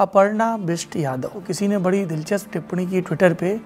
अपर्णा बिष्ट यादव किसी ने बड़ी दिलचस्प टिप्पणी की ट्विटर पे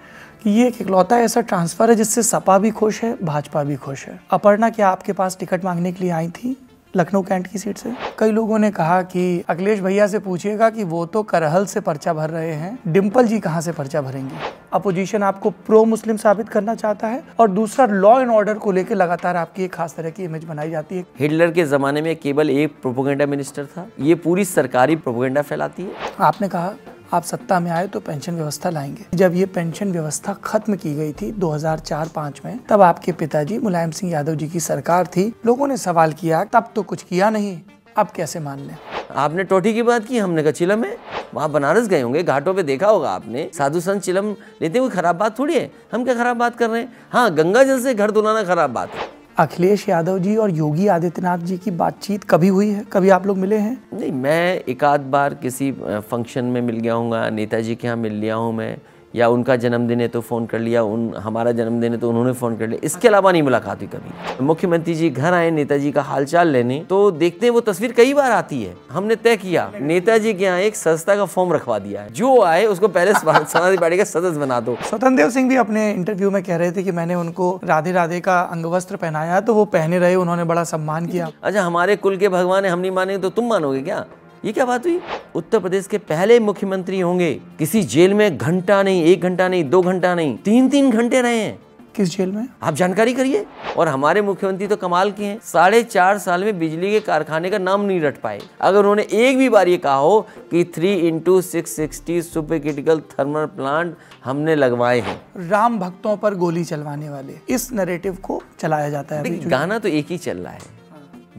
कि ये एक इकलौता ऐसा ट्रांसफ़र है जिससे सपा भी खुश है भाजपा भी खुश है अपर्णा क्या आपके पास टिकट मांगने के लिए आई थी लखनऊ कैंट की सीट से कई लोगों ने कहा कि अखिलेश भैया से पूछिएगा कि वो तो करहल से पर्चा भर रहे हैं डिम्पल जी कहाँ से पर्चा भरेंगे अपोजिशन आपको प्रो मुस्लिम साबित करना चाहता है और दूसरा लॉ एंड ऑर्डर को लेकर लगातार आपकी एक खास तरह की इमेज बनाई जाती है हिटलर के जमाने में केवल एक प्रोपोगेंडा मिनिस्टर था ये पूरी सरकारी प्रोपोगेंडा फैलाती है आपने कहा आप सत्ता में आए तो पेंशन व्यवस्था लाएंगे जब ये पेंशन व्यवस्था खत्म की गई थी 2004-5 में तब आपके पिताजी मुलायम सिंह यादव जी की सरकार थी लोगों ने सवाल किया तब तो कुछ किया नहीं अब कैसे मान लें आपने टोटी की बात की हमने कहा चिलम है वहाँ बनारस गए होंगे घाटों पे देखा होगा आपने साधु संत चिलम लेते हुए खराब बात थोड़ी है हम क्या खराब बात कर रहे हैं हाँ गंगा जल से घर धुलाना खराब बात है अखिलेश यादव जी और योगी आदित्यनाथ जी की बातचीत कभी हुई है कभी आप लोग मिले हैं नहीं मैं एक आध बार किसी फंक्शन में मिल गया हूँ नेताजी के यहाँ मिल लिया हूँ मैं या उनका जन्मदिन है तो फ़ोन कर लिया उन हमारा जन्मदिन है तो उन्होंने फ़ोन कर लिया इसके अलावा नहीं मुलाकात हुई कभी मुख्यमंत्री जी घर आए नेताजी का हालचाल लेने तो देखते हैं वो तस्वीर कई बार आती है हमने तय किया नेताजी के यहाँ एक संस्था का फॉर्म रखवा दिया है जो आए उसको पहले समाजवादी पार्टी का सदस्य बना दो स्वतंत्र देव सिंह भी अपने इंटरव्यू में कह रहे थे कि मैंने उनको राधे राधे का वस्त्र पहनाया तो वो पहने रहे उन्होंने बड़ा सम्मान किया अच्छा हमारे कुल के भगवान है हम नहीं मानेंगे तो तुम मानोगे क्या ये क्या बात हुई उत्तर प्रदेश के पहले मुख्यमंत्री होंगे किसी जेल में घंटा नहीं एक घंटा नहीं दो घंटा नहीं तीन तीन घंटे रहे हैं किस जेल में आप जानकारी करिए और हमारे मुख्यमंत्री तो कमाल के हैं साढ़े चार साल में बिजली के कारखाने का नाम नहीं रट पाए अगर उन्होंने एक भी बार ये कहा हो कि three into six sixty super critical thermal plant हमने लगवाए हैं राम भक्तों पर गोली चलवाने वाले इस नरेटिव को चलाया जाता है गाना तो एक ही चल रहा है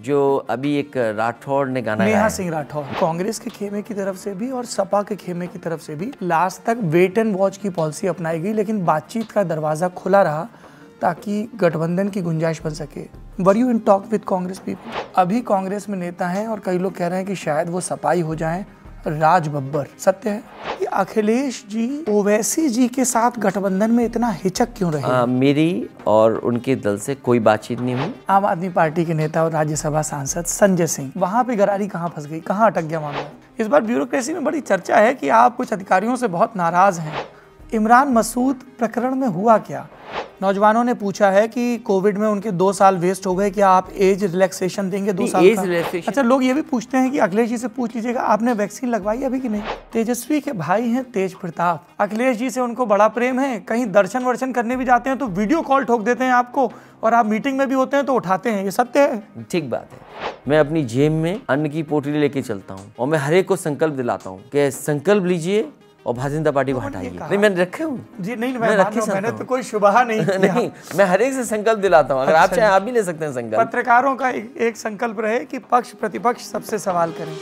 जो अभी एक राठौड़ ने गाना नेहा सिंह राठौड़ कांग्रेस के खेमे की तरफ से भी और सपा के खेमे की तरफ से भी लास्ट तक वेट एंड वॉच की पॉलिसी अपनाई गई लेकिन बातचीत का दरवाज़ा खुला रहा ताकि गठबंधन की गुंजाइश बन सके were you in talk with Congress people अभी कांग्रेस में नेता हैं और कई लोग कह रहे हैं कि शायद वो सपाई हो जाएं राज बब्बर सत्य है कि अखिलेश जी ओवैसी जी के साथ गठबंधन में इतना हिचक क्यों रहे आ, हाँ, मेरी और उनके दल से कोई बातचीत नहीं हुई आम आदमी पार्टी के नेता और राज्यसभा सांसद संजय सिंह वहाँ पे गरारी कहाँ फंस गई कहाँ अटक गया मामला इस बार ब्यूरोक्रेसी में बड़ी चर्चा है कि आप कुछ अधिकारियों से बहुत नाराज हैं इमरान मसूद प्रकरण में हुआ क्या नौजवानों ने पूछा है कि कोविड में उनके दो साल वेस्ट हो गए क्या आप एज रिलैक्सेशन देंगे दो साल एज अच्छा लोग ये भी पूछते हैं कि अखिलेश जी से पूछ लीजिएगा आपने वैक्सीन लगवाई अभी कि नहीं तेजस्वी के भाई हैं तेज प्रताप अखिलेश जी से उनको बड़ा प्रेम है कहीं दर्शन वर्शन करने भी जाते हैं तो वीडियो कॉल ठोक देते हैं आपको और आप मीटिंग में भी होते हैं तो उठाते हैं ये सत्य है ठीक बात है मैं अपनी जेब में अन्न की पोटली लेके चलता हूँ और मैं हरेक को संकल्प दिलाता हूँ संकल्प लीजिए और भाजिंदा पार्टी को हटाइए नहीं मैंने रखे हूँ जी नहीं मैं रखे मैंने तो कोई शुबहा नहीं नहीं मैं हर एक से संकल्प दिलाता हूँ अगर आप अच्छा चाहें आप भी ले सकते हैं संकल्प पत्रकारों का एक संकल्प रहे कि पक्ष प्रतिपक्ष सबसे सवाल करें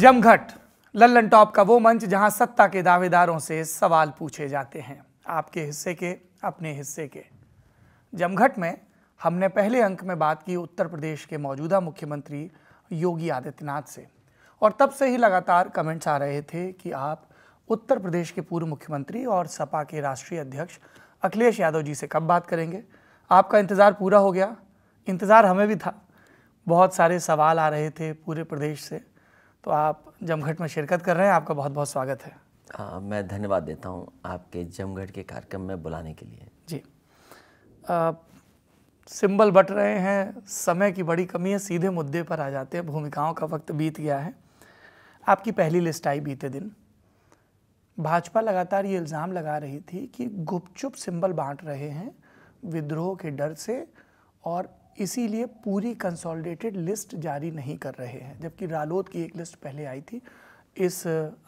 जमघट लल्लन टॉप का वो मंच जहां सत्ता के दावेदारों से सवाल पूछे जाते हैं आपके हिस्से के अपने हिस्से के जमघट में हमने पहले अंक में बात की उत्तर प्रदेश के मौजूदा मुख्यमंत्री योगी आदित्यनाथ से और तब से ही लगातार कमेंट्स आ रहे थे कि आप उत्तर प्रदेश के पूर्व मुख्यमंत्री और सपा के राष्ट्रीय अध्यक्ष अखिलेश यादव जी से कब बात करेंगे आपका इंतज़ार पूरा हो गया इंतज़ार हमें भी था बहुत सारे सवाल आ रहे थे पूरे प्रदेश से तो आप जमघट में शिरकत कर रहे हैं आपका बहुत बहुत स्वागत है आ, मैं धन्यवाद देता हूँ आपके जमघट के कार्यक्रम में बुलाने के लिए जी आ, सिंबल बट रहे हैं समय की बड़ी कमी है सीधे मुद्दे पर आ जाते हैं भूमिकाओं का वक्त बीत गया है आपकी पहली लिस्ट आई बीते दिन भाजपा लगातार ये इल्ज़ाम लगा रही थी कि गुपचुप सिंबल बांट रहे हैं विद्रोह के डर से और इसीलिए पूरी कंसोलिडेटेड लिस्ट जारी नहीं कर रहे हैं जबकि रालोद की एक लिस्ट पहले आई थी इस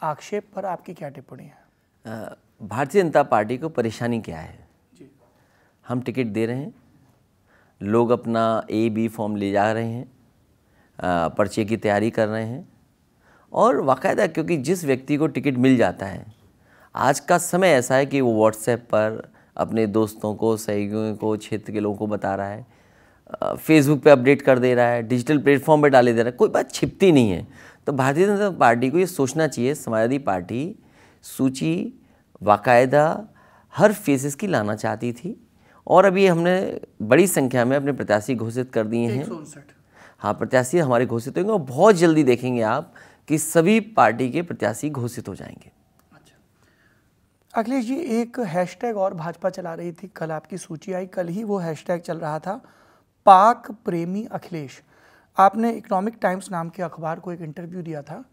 आक्षेप पर आपकी क्या टिप्पणी है भारतीय जनता पार्टी को परेशानी क्या है जी। हम टिकट दे रहे हैं लोग अपना ए बी फॉर्म ले जा रहे हैं पर्चे की तैयारी कर रहे हैं और बाकायदा क्योंकि जिस व्यक्ति को टिकट मिल जाता है आज का समय ऐसा है कि वो व्हाट्सएप पर अपने दोस्तों को सहयोगियों को क्षेत्र के लोगों को बता रहा है फेसबुक पे अपडेट कर दे रहा है डिजिटल प्लेटफॉर्म पे डाले दे रहा है कोई बात छिपती नहीं है तो भारतीय जनता पार्टी को ये सोचना चाहिए समाजवादी पार्टी सूची बाकायदा हर फेसेस की लाना चाहती थी और अभी हमने बड़ी संख्या में अपने प्रत्याशी घोषित कर दिए हैं हाँ प्रत्याशी हमारे घोषित होंगे और बहुत जल्दी देखेंगे आप कि सभी पार्टी के प्रत्याशी घोषित हो जाएंगे अच्छा अखिलेश जी एक हैशटैग और भाजपा चला रही थी कल आपकी सूची आई कल ही वो हैशटैग चल रहा था पाक प्रेमी अखिलेश आपने इकोनॉमिक टाइम्स नाम के अखबार को एक इंटरव्यू दिया था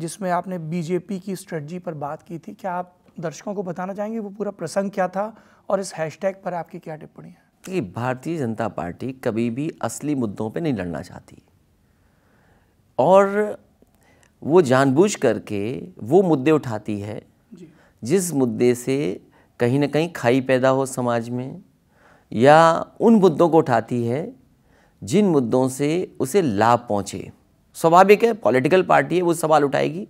जिसमें आपने बीजेपी की स्ट्रेटजी पर बात की थी क्या आप दर्शकों को बताना चाहेंगे वो पूरा प्रसंग क्या था और इस हैशटैग पर आपकी क्या टिप्पणी है कि भारतीय जनता पार्टी कभी भी असली मुद्दों पे नहीं लड़ना चाहती और वो जानबूझ करके वो मुद्दे उठाती है जिस मुद्दे से कहीं ना कहीं खाई पैदा हो समाज में या उन मुद्दों को उठाती है जिन मुद्दों से उसे लाभ पहुँचे स्वाभाविक है पॉलिटिकल पार्टी है वो सवाल उठाएगी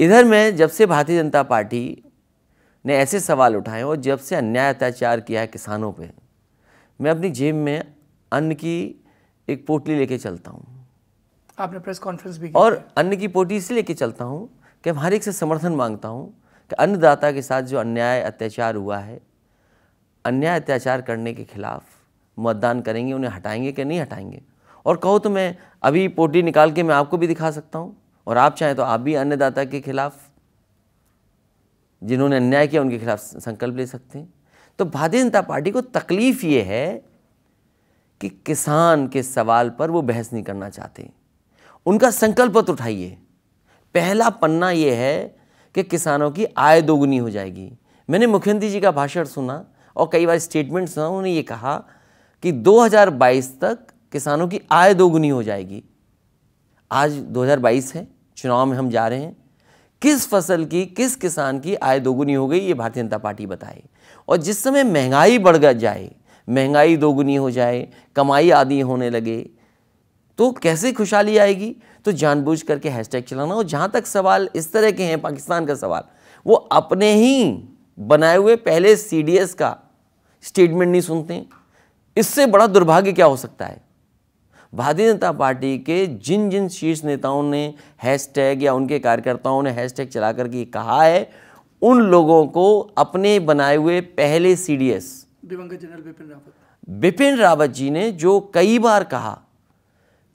इधर मैं जब से भारतीय जनता पार्टी ने ऐसे सवाल उठाए और जब से अन्याय अत्याचार किया है किसानों पे मैं अपनी जेब में अन्न की एक पोटली लेके चलता हूँ आपने प्रेस कॉन्फ्रेंस भी और अन्न की पोटली इसलिए लेके चलता हूँ कि मैं हर एक से समर्थन मांगता हूँ कि अन्नदाता के साथ जो अन्याय अत्याचार हुआ है अन्याय अत्याचार करने के खिलाफ मतदान करेंगे उन्हें हटाएंगे कि नहीं हटाएंगे और कहो तो मैं अभी पोटली निकाल के मैं आपको भी दिखा सकता हूँ और आप चाहें तो आप भी अन्नदाता के खिलाफ जिन्होंने अन्याय किया उनके खिलाफ संकल्प ले सकते हैं तो भारतीय जनता पार्टी को तकलीफ ये है कि किसान के सवाल पर वो बहस नहीं करना चाहते उनका संकल्प तो उठाइए पहला पन्ना ये है कि किसानों की आय दोगुनी हो जाएगी मैंने मुख्यमंत्री जी का भाषण सुना और कई बार स्टेटमेंट सुना उन्होंने ये कहा कि 2022 तक किसानों की आय दोगुनी हो जाएगी आज 2022 है चुनाव में हम जा रहे हैं किस फसल की किस किसान की आय दोगुनी हो गई ये भारतीय जनता पार्टी बताए और जिस समय महंगाई बढ़ जाए महंगाई दोगुनी हो जाए कमाई आदि होने लगे तो कैसे खुशहाली आएगी तो जानबूझ करके हैशटैग चलाना और जहाँ तक सवाल इस तरह के हैं पाकिस्तान का सवाल वो अपने ही बनाए हुए पहले सीडीएस का स्टेटमेंट नहीं सुनते इससे बड़ा दुर्भाग्य क्या हो सकता है भारतीय जनता पार्टी के जिन जिन शीर्ष नेताओं ने हैशटैग या उनके कार्यकर्ताओं ने हैशटैग चला करके कहा है उन लोगों को अपने बनाए हुए पहले सी डी एस दिवंगत जनरल बिपिन रावत बिपिन रावत जी ने जो कई बार कहा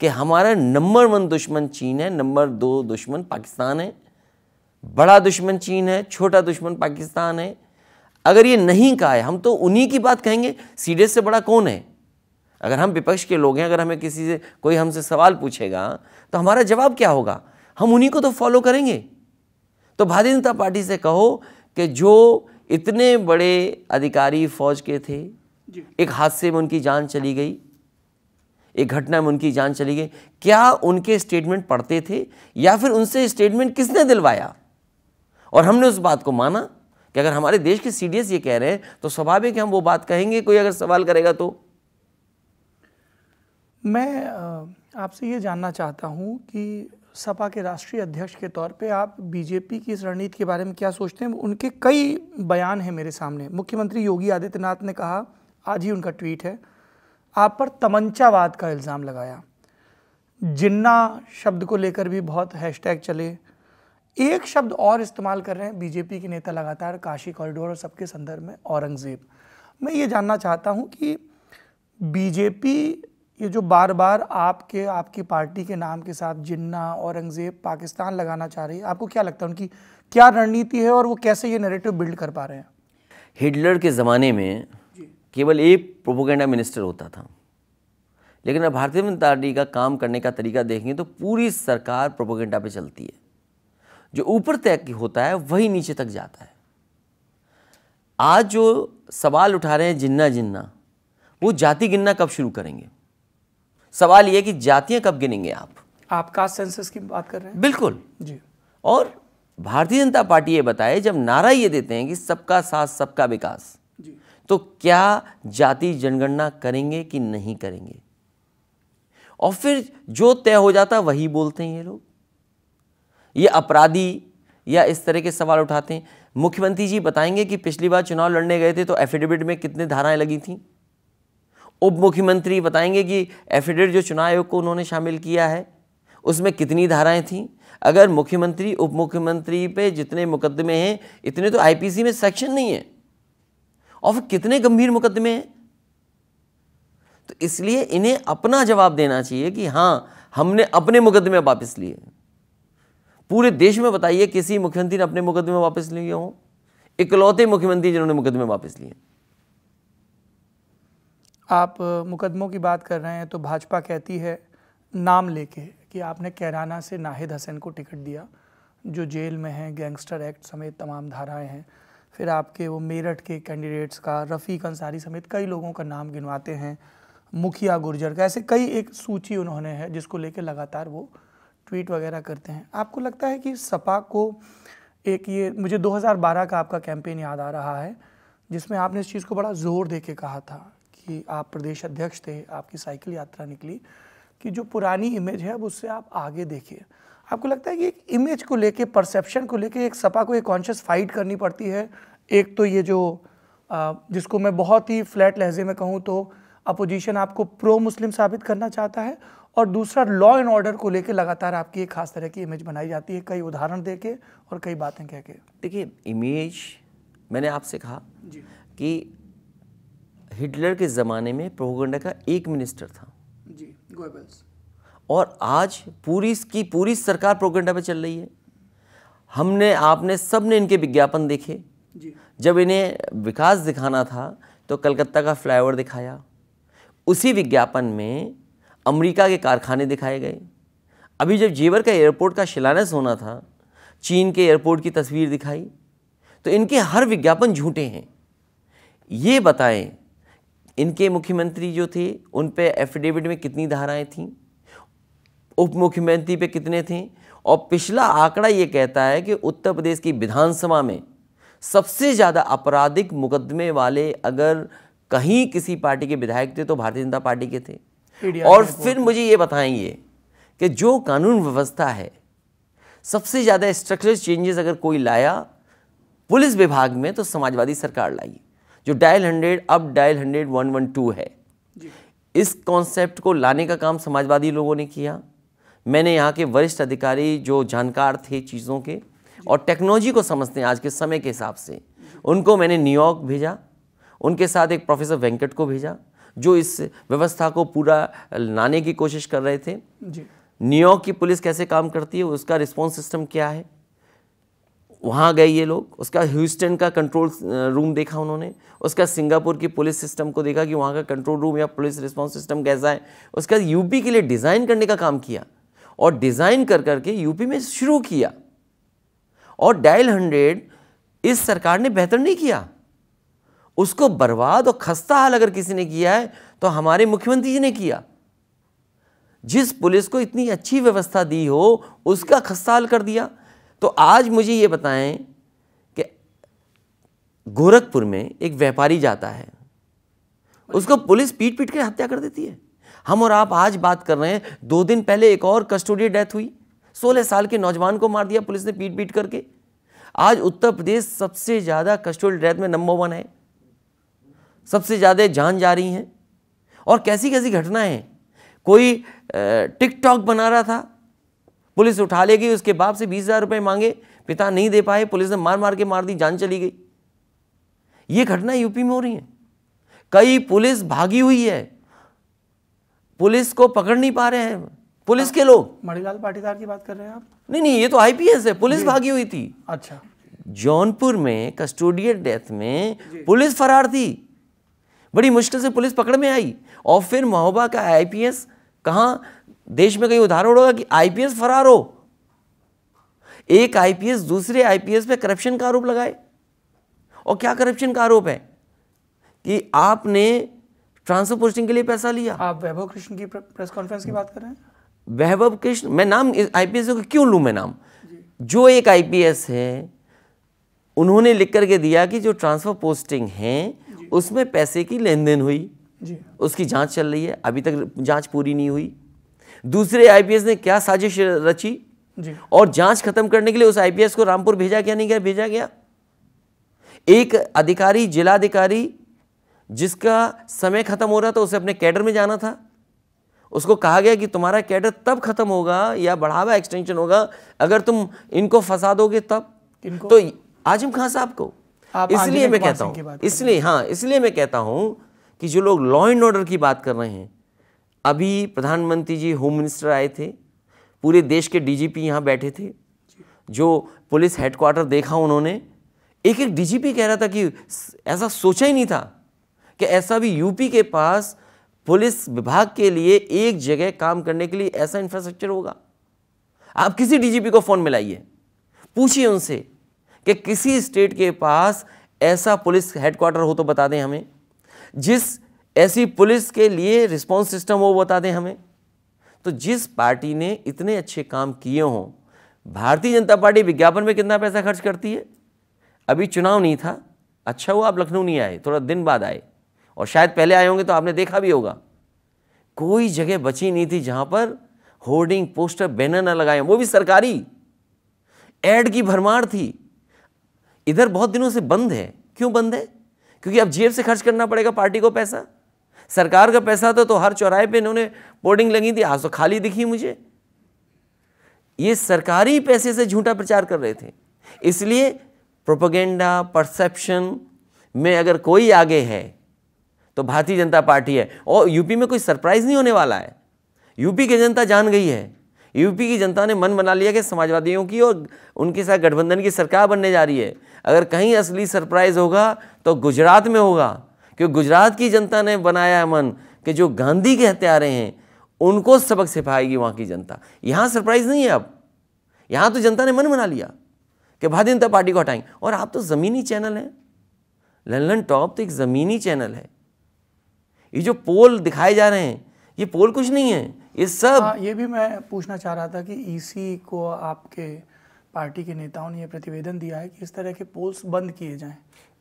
कि हमारा नंबर वन दुश्मन चीन है नंबर दो दुश्मन पाकिस्तान है बड़ा दुश्मन चीन है छोटा दुश्मन पाकिस्तान है अगर ये नहीं कहा है हम तो उन्हीं की बात कहेंगे सीडीएस से बड़ा कौन है अगर हम विपक्ष के लोग हैं अगर हमें किसी से कोई हमसे सवाल पूछेगा तो हमारा जवाब क्या होगा हम उन्हीं को तो फॉलो करेंगे तो भारतीय जनता पार्टी से कहो कि जो इतने बड़े अधिकारी फौज के थे एक हादसे में उनकी जान चली गई एक घटना में उनकी जान चली गई क्या उनके स्टेटमेंट पढ़ते थे या फिर उनसे स्टेटमेंट किसने दिलवाया और हमने उस बात को माना कि अगर हमारे देश के सीडीएस ये कह रहे हैं तो स्वाभाविक हम वो बात कहेंगे कोई अगर सवाल करेगा तो मैं आपसे ये जानना चाहता हूँ कि सपा के राष्ट्रीय अध्यक्ष के तौर पे आप बीजेपी की इस रणनीति के बारे में क्या सोचते हैं उनके कई बयान हैं मेरे सामने मुख्यमंत्री योगी आदित्यनाथ ने कहा आज ही उनका ट्वीट है आप पर तमंचावाद का इल्ज़ाम लगाया जिन्ना शब्द को लेकर भी बहुत हैशटैग चले एक शब्द और इस्तेमाल कर रहे हैं बीजेपी के नेता लगातार काशी कॉरिडोर और सबके संदर्भ में औरंगज़ेब मैं ये जानना चाहता हूँ कि बीजेपी ये जो बार बार आपके आपकी पार्टी के नाम के साथ जिन्ना औरंगज़ेब पाकिस्तान लगाना चाह रही है आपको क्या लगता है उनकी क्या रणनीति है और वो कैसे ये नरेटिव बिल्ड कर पा रहे हैं हिटलर के ज़माने में केवल एक प्रोपोगेंडा मिनिस्टर होता था लेकिन अब भारतीय जनता पार्टी का काम करने का तरीका देखेंगे तो पूरी सरकार प्रोपोगेंडा पे चलती है जो ऊपर तय होता है वही नीचे तक जाता है आज जो सवाल उठा रहे हैं जिन्ना जिन्ना वो जाति गिनना कब शुरू करेंगे सवाल ये कि जातियां कब गिनेंगे आप आप कास्ट सेंसस की बात कर रहे हैं बिल्कुल जी और भारतीय जनता पार्टी ये बताए जब नारा ये देते हैं कि सबका साथ सबका विकास तो क्या जाति जनगणना करेंगे कि नहीं करेंगे और फिर जो तय हो जाता वही बोलते हैं ये लोग ये अपराधी या इस तरह के सवाल उठाते हैं मुख्यमंत्री जी बताएंगे कि पिछली बार चुनाव लड़ने गए थे तो एफिडेविट में कितने धाराएं लगी थीं उप मुख्यमंत्री बताएंगे कि एफिडेविट जो चुनाव आयोग को उन्होंने शामिल किया है उसमें कितनी धाराएं थीं अगर मुख्यमंत्री उप मुख्यमंत्री पे जितने मुकदमे हैं इतने तो आईपीसी में सेक्शन नहीं है और फिर कितने गंभीर मुकदमे हैं तो इसलिए इन्हें अपना जवाब देना चाहिए कि हाँ हमने अपने मुकदमे वापस लिए पूरे देश में बताइए किसी मुख्यमंत्री ने अपने मुकदमे वापस लिए हों इकलौते मुख्यमंत्री जिन्होंने मुकदमे वापस लिए आप मुकदमों की बात कर रहे हैं तो भाजपा कहती है नाम लेके कि आपने कैराना से नाहिद हसन को टिकट दिया जो जेल में हैं गैंगस्टर एक्ट समेत तमाम धाराएं हैं फिर आपके वो मेरठ के कैंडिडेट्स का रफ़ीक अंसारी समेत कई लोगों का नाम गिनवाते हैं मुखिया गुर्जर का ऐसे कई एक सूची उन्होंने है जिसको लेके लगातार वो ट्वीट वगैरह करते हैं आपको लगता है कि सपा को एक ये मुझे 2012 का आपका कैंपेन याद आ रहा है जिसमें आपने इस चीज़ को बड़ा ज़ोर दे के कहा था कि आप प्रदेश अध्यक्ष थे आपकी साइकिल यात्रा निकली कि जो पुरानी इमेज है अब उससे आप आगे देखिए आपको लगता है कि एक इमेज को लेके परसेप्शन को लेके एक सपा को एक कॉन्शियस फाइट करनी पड़ती है एक तो ये जो जिसको मैं बहुत ही फ्लैट लहजे में कहूँ तो अपोजिशन आपको प्रो मुस्लिम साबित करना चाहता है और दूसरा लॉ एंड ऑर्डर को लेकर लगातार आपकी एक खास तरह की इमेज बनाई जाती है कई उदाहरण दे के और कई बातें कह के देखिए इमेज मैंने आपसे कहा कि हिटलर के ज़माने में प्रोगंडा का एक मिनिस्टर था जी और आज पूरी की पूरी सरकार प्रोगंडा पे चल रही है हमने आपने सब ने इनके विज्ञापन देखे जी। जब इन्हें विकास दिखाना था तो कलकत्ता का फ्लाईओवर दिखाया उसी विज्ञापन में अमेरिका के कारखाने दिखाए गए अभी जब जेवर का एयरपोर्ट का शिलान्यास होना था चीन के एयरपोर्ट की तस्वीर दिखाई तो इनके हर विज्ञापन झूठे हैं ये बताएं इनके मुख्यमंत्री जो थे उन पे एफिडेविट में कितनी धाराएं थीं उप मुख्यमंत्री पे कितने थे और पिछला आंकड़ा ये कहता है कि उत्तर प्रदेश की विधानसभा में सबसे ज़्यादा आपराधिक मुकदमे वाले अगर कहीं किसी पार्टी के विधायक थे तो भारतीय जनता पार्टी के थे और फिर मुझे ये बताएंगे कि जो कानून व्यवस्था है सबसे ज़्यादा स्ट्रक्चरल चेंजेस अगर कोई लाया पुलिस विभाग में तो समाजवादी सरकार लाई जो डायल हंड्रेड अब dial hundred one one two है इस कॉन्सेप्ट को लाने का काम समाजवादी लोगों ने किया मैंने यहाँ के वरिष्ठ अधिकारी जो जानकार थे चीज़ों के और टेक्नोलॉजी को समझते हैं आज के समय के हिसाब से उनको मैंने न्यूयॉर्क भेजा उनके साथ एक प्रोफेसर वेंकट को भेजा जो इस व्यवस्था को पूरा लाने की कोशिश कर रहे थे न्यूयॉर्क की पुलिस कैसे काम करती है उसका रिस्पॉन्स सिस्टम क्या है वहाँ गए ये लोग उसका ह्यूस्टन का कंट्रोल रूम देखा उन्होंने उसका सिंगापुर की पुलिस सिस्टम को देखा कि वहाँ का कंट्रोल रूम या पुलिस रिस्पॉन्स सिस्टम कैसा है उसका यूपी के लिए डिज़ाइन करने का काम किया और डिज़ाइन कर करके यूपी में शुरू किया और डायल हंड्रेड इस सरकार ने बेहतर नहीं किया उसको बर्बाद और खस्ता हाल अगर किसी ने किया है तो हमारे मुख्यमंत्री जी ने किया जिस पुलिस को इतनी अच्छी व्यवस्था दी हो उसका खस्ता हाल कर दिया तो आज मुझे ये बताएं कि गोरखपुर में एक व्यापारी जाता है उसको पुलिस पीट पीट के हत्या कर देती है हम और आप आज बात कर रहे हैं दो दिन पहले एक और कस्टोडियल डेथ हुई सोलह साल के नौजवान को मार दिया पुलिस ने पीट पीट करके आज उत्तर प्रदेश सबसे ज़्यादा कस्टोडियल डेथ में नंबर वन है सबसे ज़्यादा जान जा रही हैं और कैसी कैसी घटनाएं कोई टिकटॉक बना रहा था पुलिस उठा ले गई उसके बाप से बीस हज़ार रुपए मांगे पिता नहीं दे पाए पुलिस ने मार मार के मार दी जान चली गई ये घटना यूपी में हो रही है कई पुलिस भागी हुई है पुलिस को पकड़ नहीं पा रहे हैं पुलिस के लोग मणिलाल पाटीदार की बात कर रहे हैं आप नहीं नहीं ये तो आईपीएस है पुलिस भागी हुई थी अच्छा जौनपुर में कस्टोडियल डेथ में पुलिस फरार थी बड़ी मुश्किल से पुलिस पकड़ में आई और फिर महोबा का आईपीएस कहा देश में कहीं उदाहरण होगा कि आईपीएस फरार हो एक आईपीएस दूसरे आईपीएस पे करप्शन का आरोप लगाए और क्या करप्शन का आरोप है कि आपने ट्रांसफर पोस्टिंग के लिए पैसा लिया आप वैभव कृष्ण की प्रेस कॉन्फ्रेंस की बात कर रहे हैं वैभव कृष्ण मैं नाम आईपीएस को क्यों लू मैं नाम जो एक आईपीएस है उन्होंने लिख करके दिया कि जो ट्रांसफर पोस्टिंग है उसमें पैसे की लेन देन हुई उसकी जांच चल रही है अभी तक जांच पूरी नहीं हुई दूसरे आईपीएस ने क्या साजिश रची और जांच खत्म करने के लिए उस आईपीएस को रामपुर भेजा गया नहीं गया भेजा गया एक अधिकारी जिलाधिकारी जिसका समय खत्म हो रहा था उसे अपने कैडर में जाना था उसको कहा गया कि तुम्हारा कैडर तब खत्म होगा या बढ़ावा एक्सटेंशन होगा अगर तुम इनको फंसा दोगे तब तो आजम खान साहब को इसलिए मैं कहता हूँ इसलिए हाँ इसलिए मैं कहता हूं कि जो लोग लॉ एंड ऑर्डर की बात कर रहे हैं अभी प्रधानमंत्री जी होम मिनिस्टर आए थे पूरे देश के डीजीपी यहाँ बैठे थे जो पुलिस हेडक्वार्टर देखा उन्होंने एक एक डीजीपी कह रहा था कि ऐसा सोचा ही नहीं था कि ऐसा भी यूपी के पास पुलिस विभाग के लिए एक जगह काम करने के लिए ऐसा इंफ्रास्ट्रक्चर होगा आप किसी डीजीपी को फ़ोन मिलाइए पूछिए उनसे कि किसी स्टेट के पास ऐसा पुलिस हेडक्वार्टर हो तो बता दें हमें जिस ऐसी पुलिस के लिए रिस्पॉन्स सिस्टम वो बता दें हमें तो जिस पार्टी ने इतने अच्छे काम किए हों भारतीय जनता पार्टी विज्ञापन में कितना पैसा खर्च करती है अभी चुनाव नहीं था अच्छा हुआ आप लखनऊ नहीं आए थोड़ा दिन बाद आए और शायद पहले आए होंगे तो आपने देखा भी होगा कोई जगह बची नहीं थी जहां पर होर्डिंग पोस्टर बैनर ना लगाए वो भी सरकारी एड की भरमार थी इधर बहुत दिनों से बंद है क्यों बंद है क्योंकि अब जेब से खर्च करना पड़ेगा पार्टी को पैसा सरकार का पैसा था तो हर चौराहे पे इन्होंने बोर्डिंग लगी थी आज तो खाली दिखी मुझे ये सरकारी पैसे से झूठा प्रचार कर रहे थे इसलिए प्रोपोगेंडा परसेप्शन में अगर कोई आगे है तो भारतीय जनता पार्टी है और यूपी में कोई सरप्राइज़ नहीं होने वाला है यूपी की जनता जान गई है यूपी की जनता ने मन बना लिया कि समाजवादियों की और उनके साथ गठबंधन की सरकार बनने जा रही है अगर कहीं असली सरप्राइज़ होगा तो गुजरात में होगा क्योंकि गुजरात की जनता ने बनाया मन कि जो गांधी के हत्यारे हैं उनको सबक सिखाएगी वहां की जनता यहां सरप्राइज़ नहीं है अब यहां तो जनता ने मन बना लिया कि भारतीय जनता पार्टी को हटाएंगे और आप तो ज़मीनी चैनल हैं लल्लन टॉप तो एक ज़मीनी चैनल है ये जो पोल दिखाए जा रहे हैं ये पोल कुछ नहीं है ये सब आ, हाँ, ये भी मैं पूछना चाह रहा था कि ईसी e को आपके पार्टी के नेताओं ने यह प्रतिवेदन दिया है कि इस तरह के पोल्स बंद किए जाएं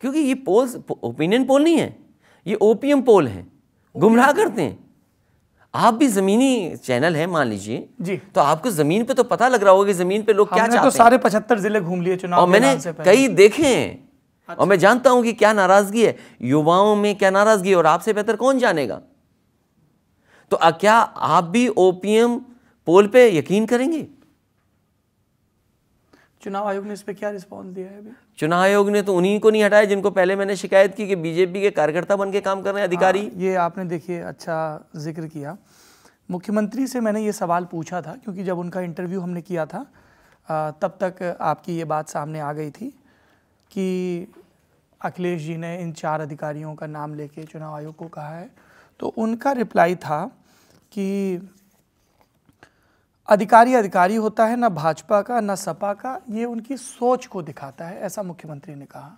क्योंकि ये पोल्स ओपिनियन पोल नहीं है ये ओपीएम पोल है गुमराह करते हैं आप भी जमीनी चैनल है मान लीजिए जी तो आपको जमीन पे तो पता लग रहा होगा कि जमीन पे लोग क्या तो चाहते हैं तो सारे पचहत्तर जिले घूम लिए चुनाव और मैंने कई देखे हैं अच्छा। और मैं जानता हूं कि क्या नाराजगी है युवाओं में क्या नाराजगी है और आपसे बेहतर कौन जानेगा तो क्या आप भी ओपीएम पोल पे यकीन करेंगे चुनाव आयोग ने इस पर क्या रिस्पॉन्स दिया है अभी चुनाव आयोग ने तो उन्हीं को नहीं हटाया जिनको पहले मैंने शिकायत की कि बीजेपी के कार्यकर्ता बन के काम कर रहे हैं अधिकारी हाँ, ये आपने देखिए अच्छा जिक्र किया मुख्यमंत्री से मैंने ये सवाल पूछा था क्योंकि जब उनका इंटरव्यू हमने किया था तब तक आपकी ये बात सामने आ गई थी कि अखिलेश जी ने इन चार अधिकारियों का नाम लेके चुनाव आयोग को कहा है तो उनका रिप्लाई था कि अधिकारी अधिकारी होता है ना भाजपा का ना सपा का ये उनकी सोच को दिखाता है ऐसा मुख्यमंत्री ने कहा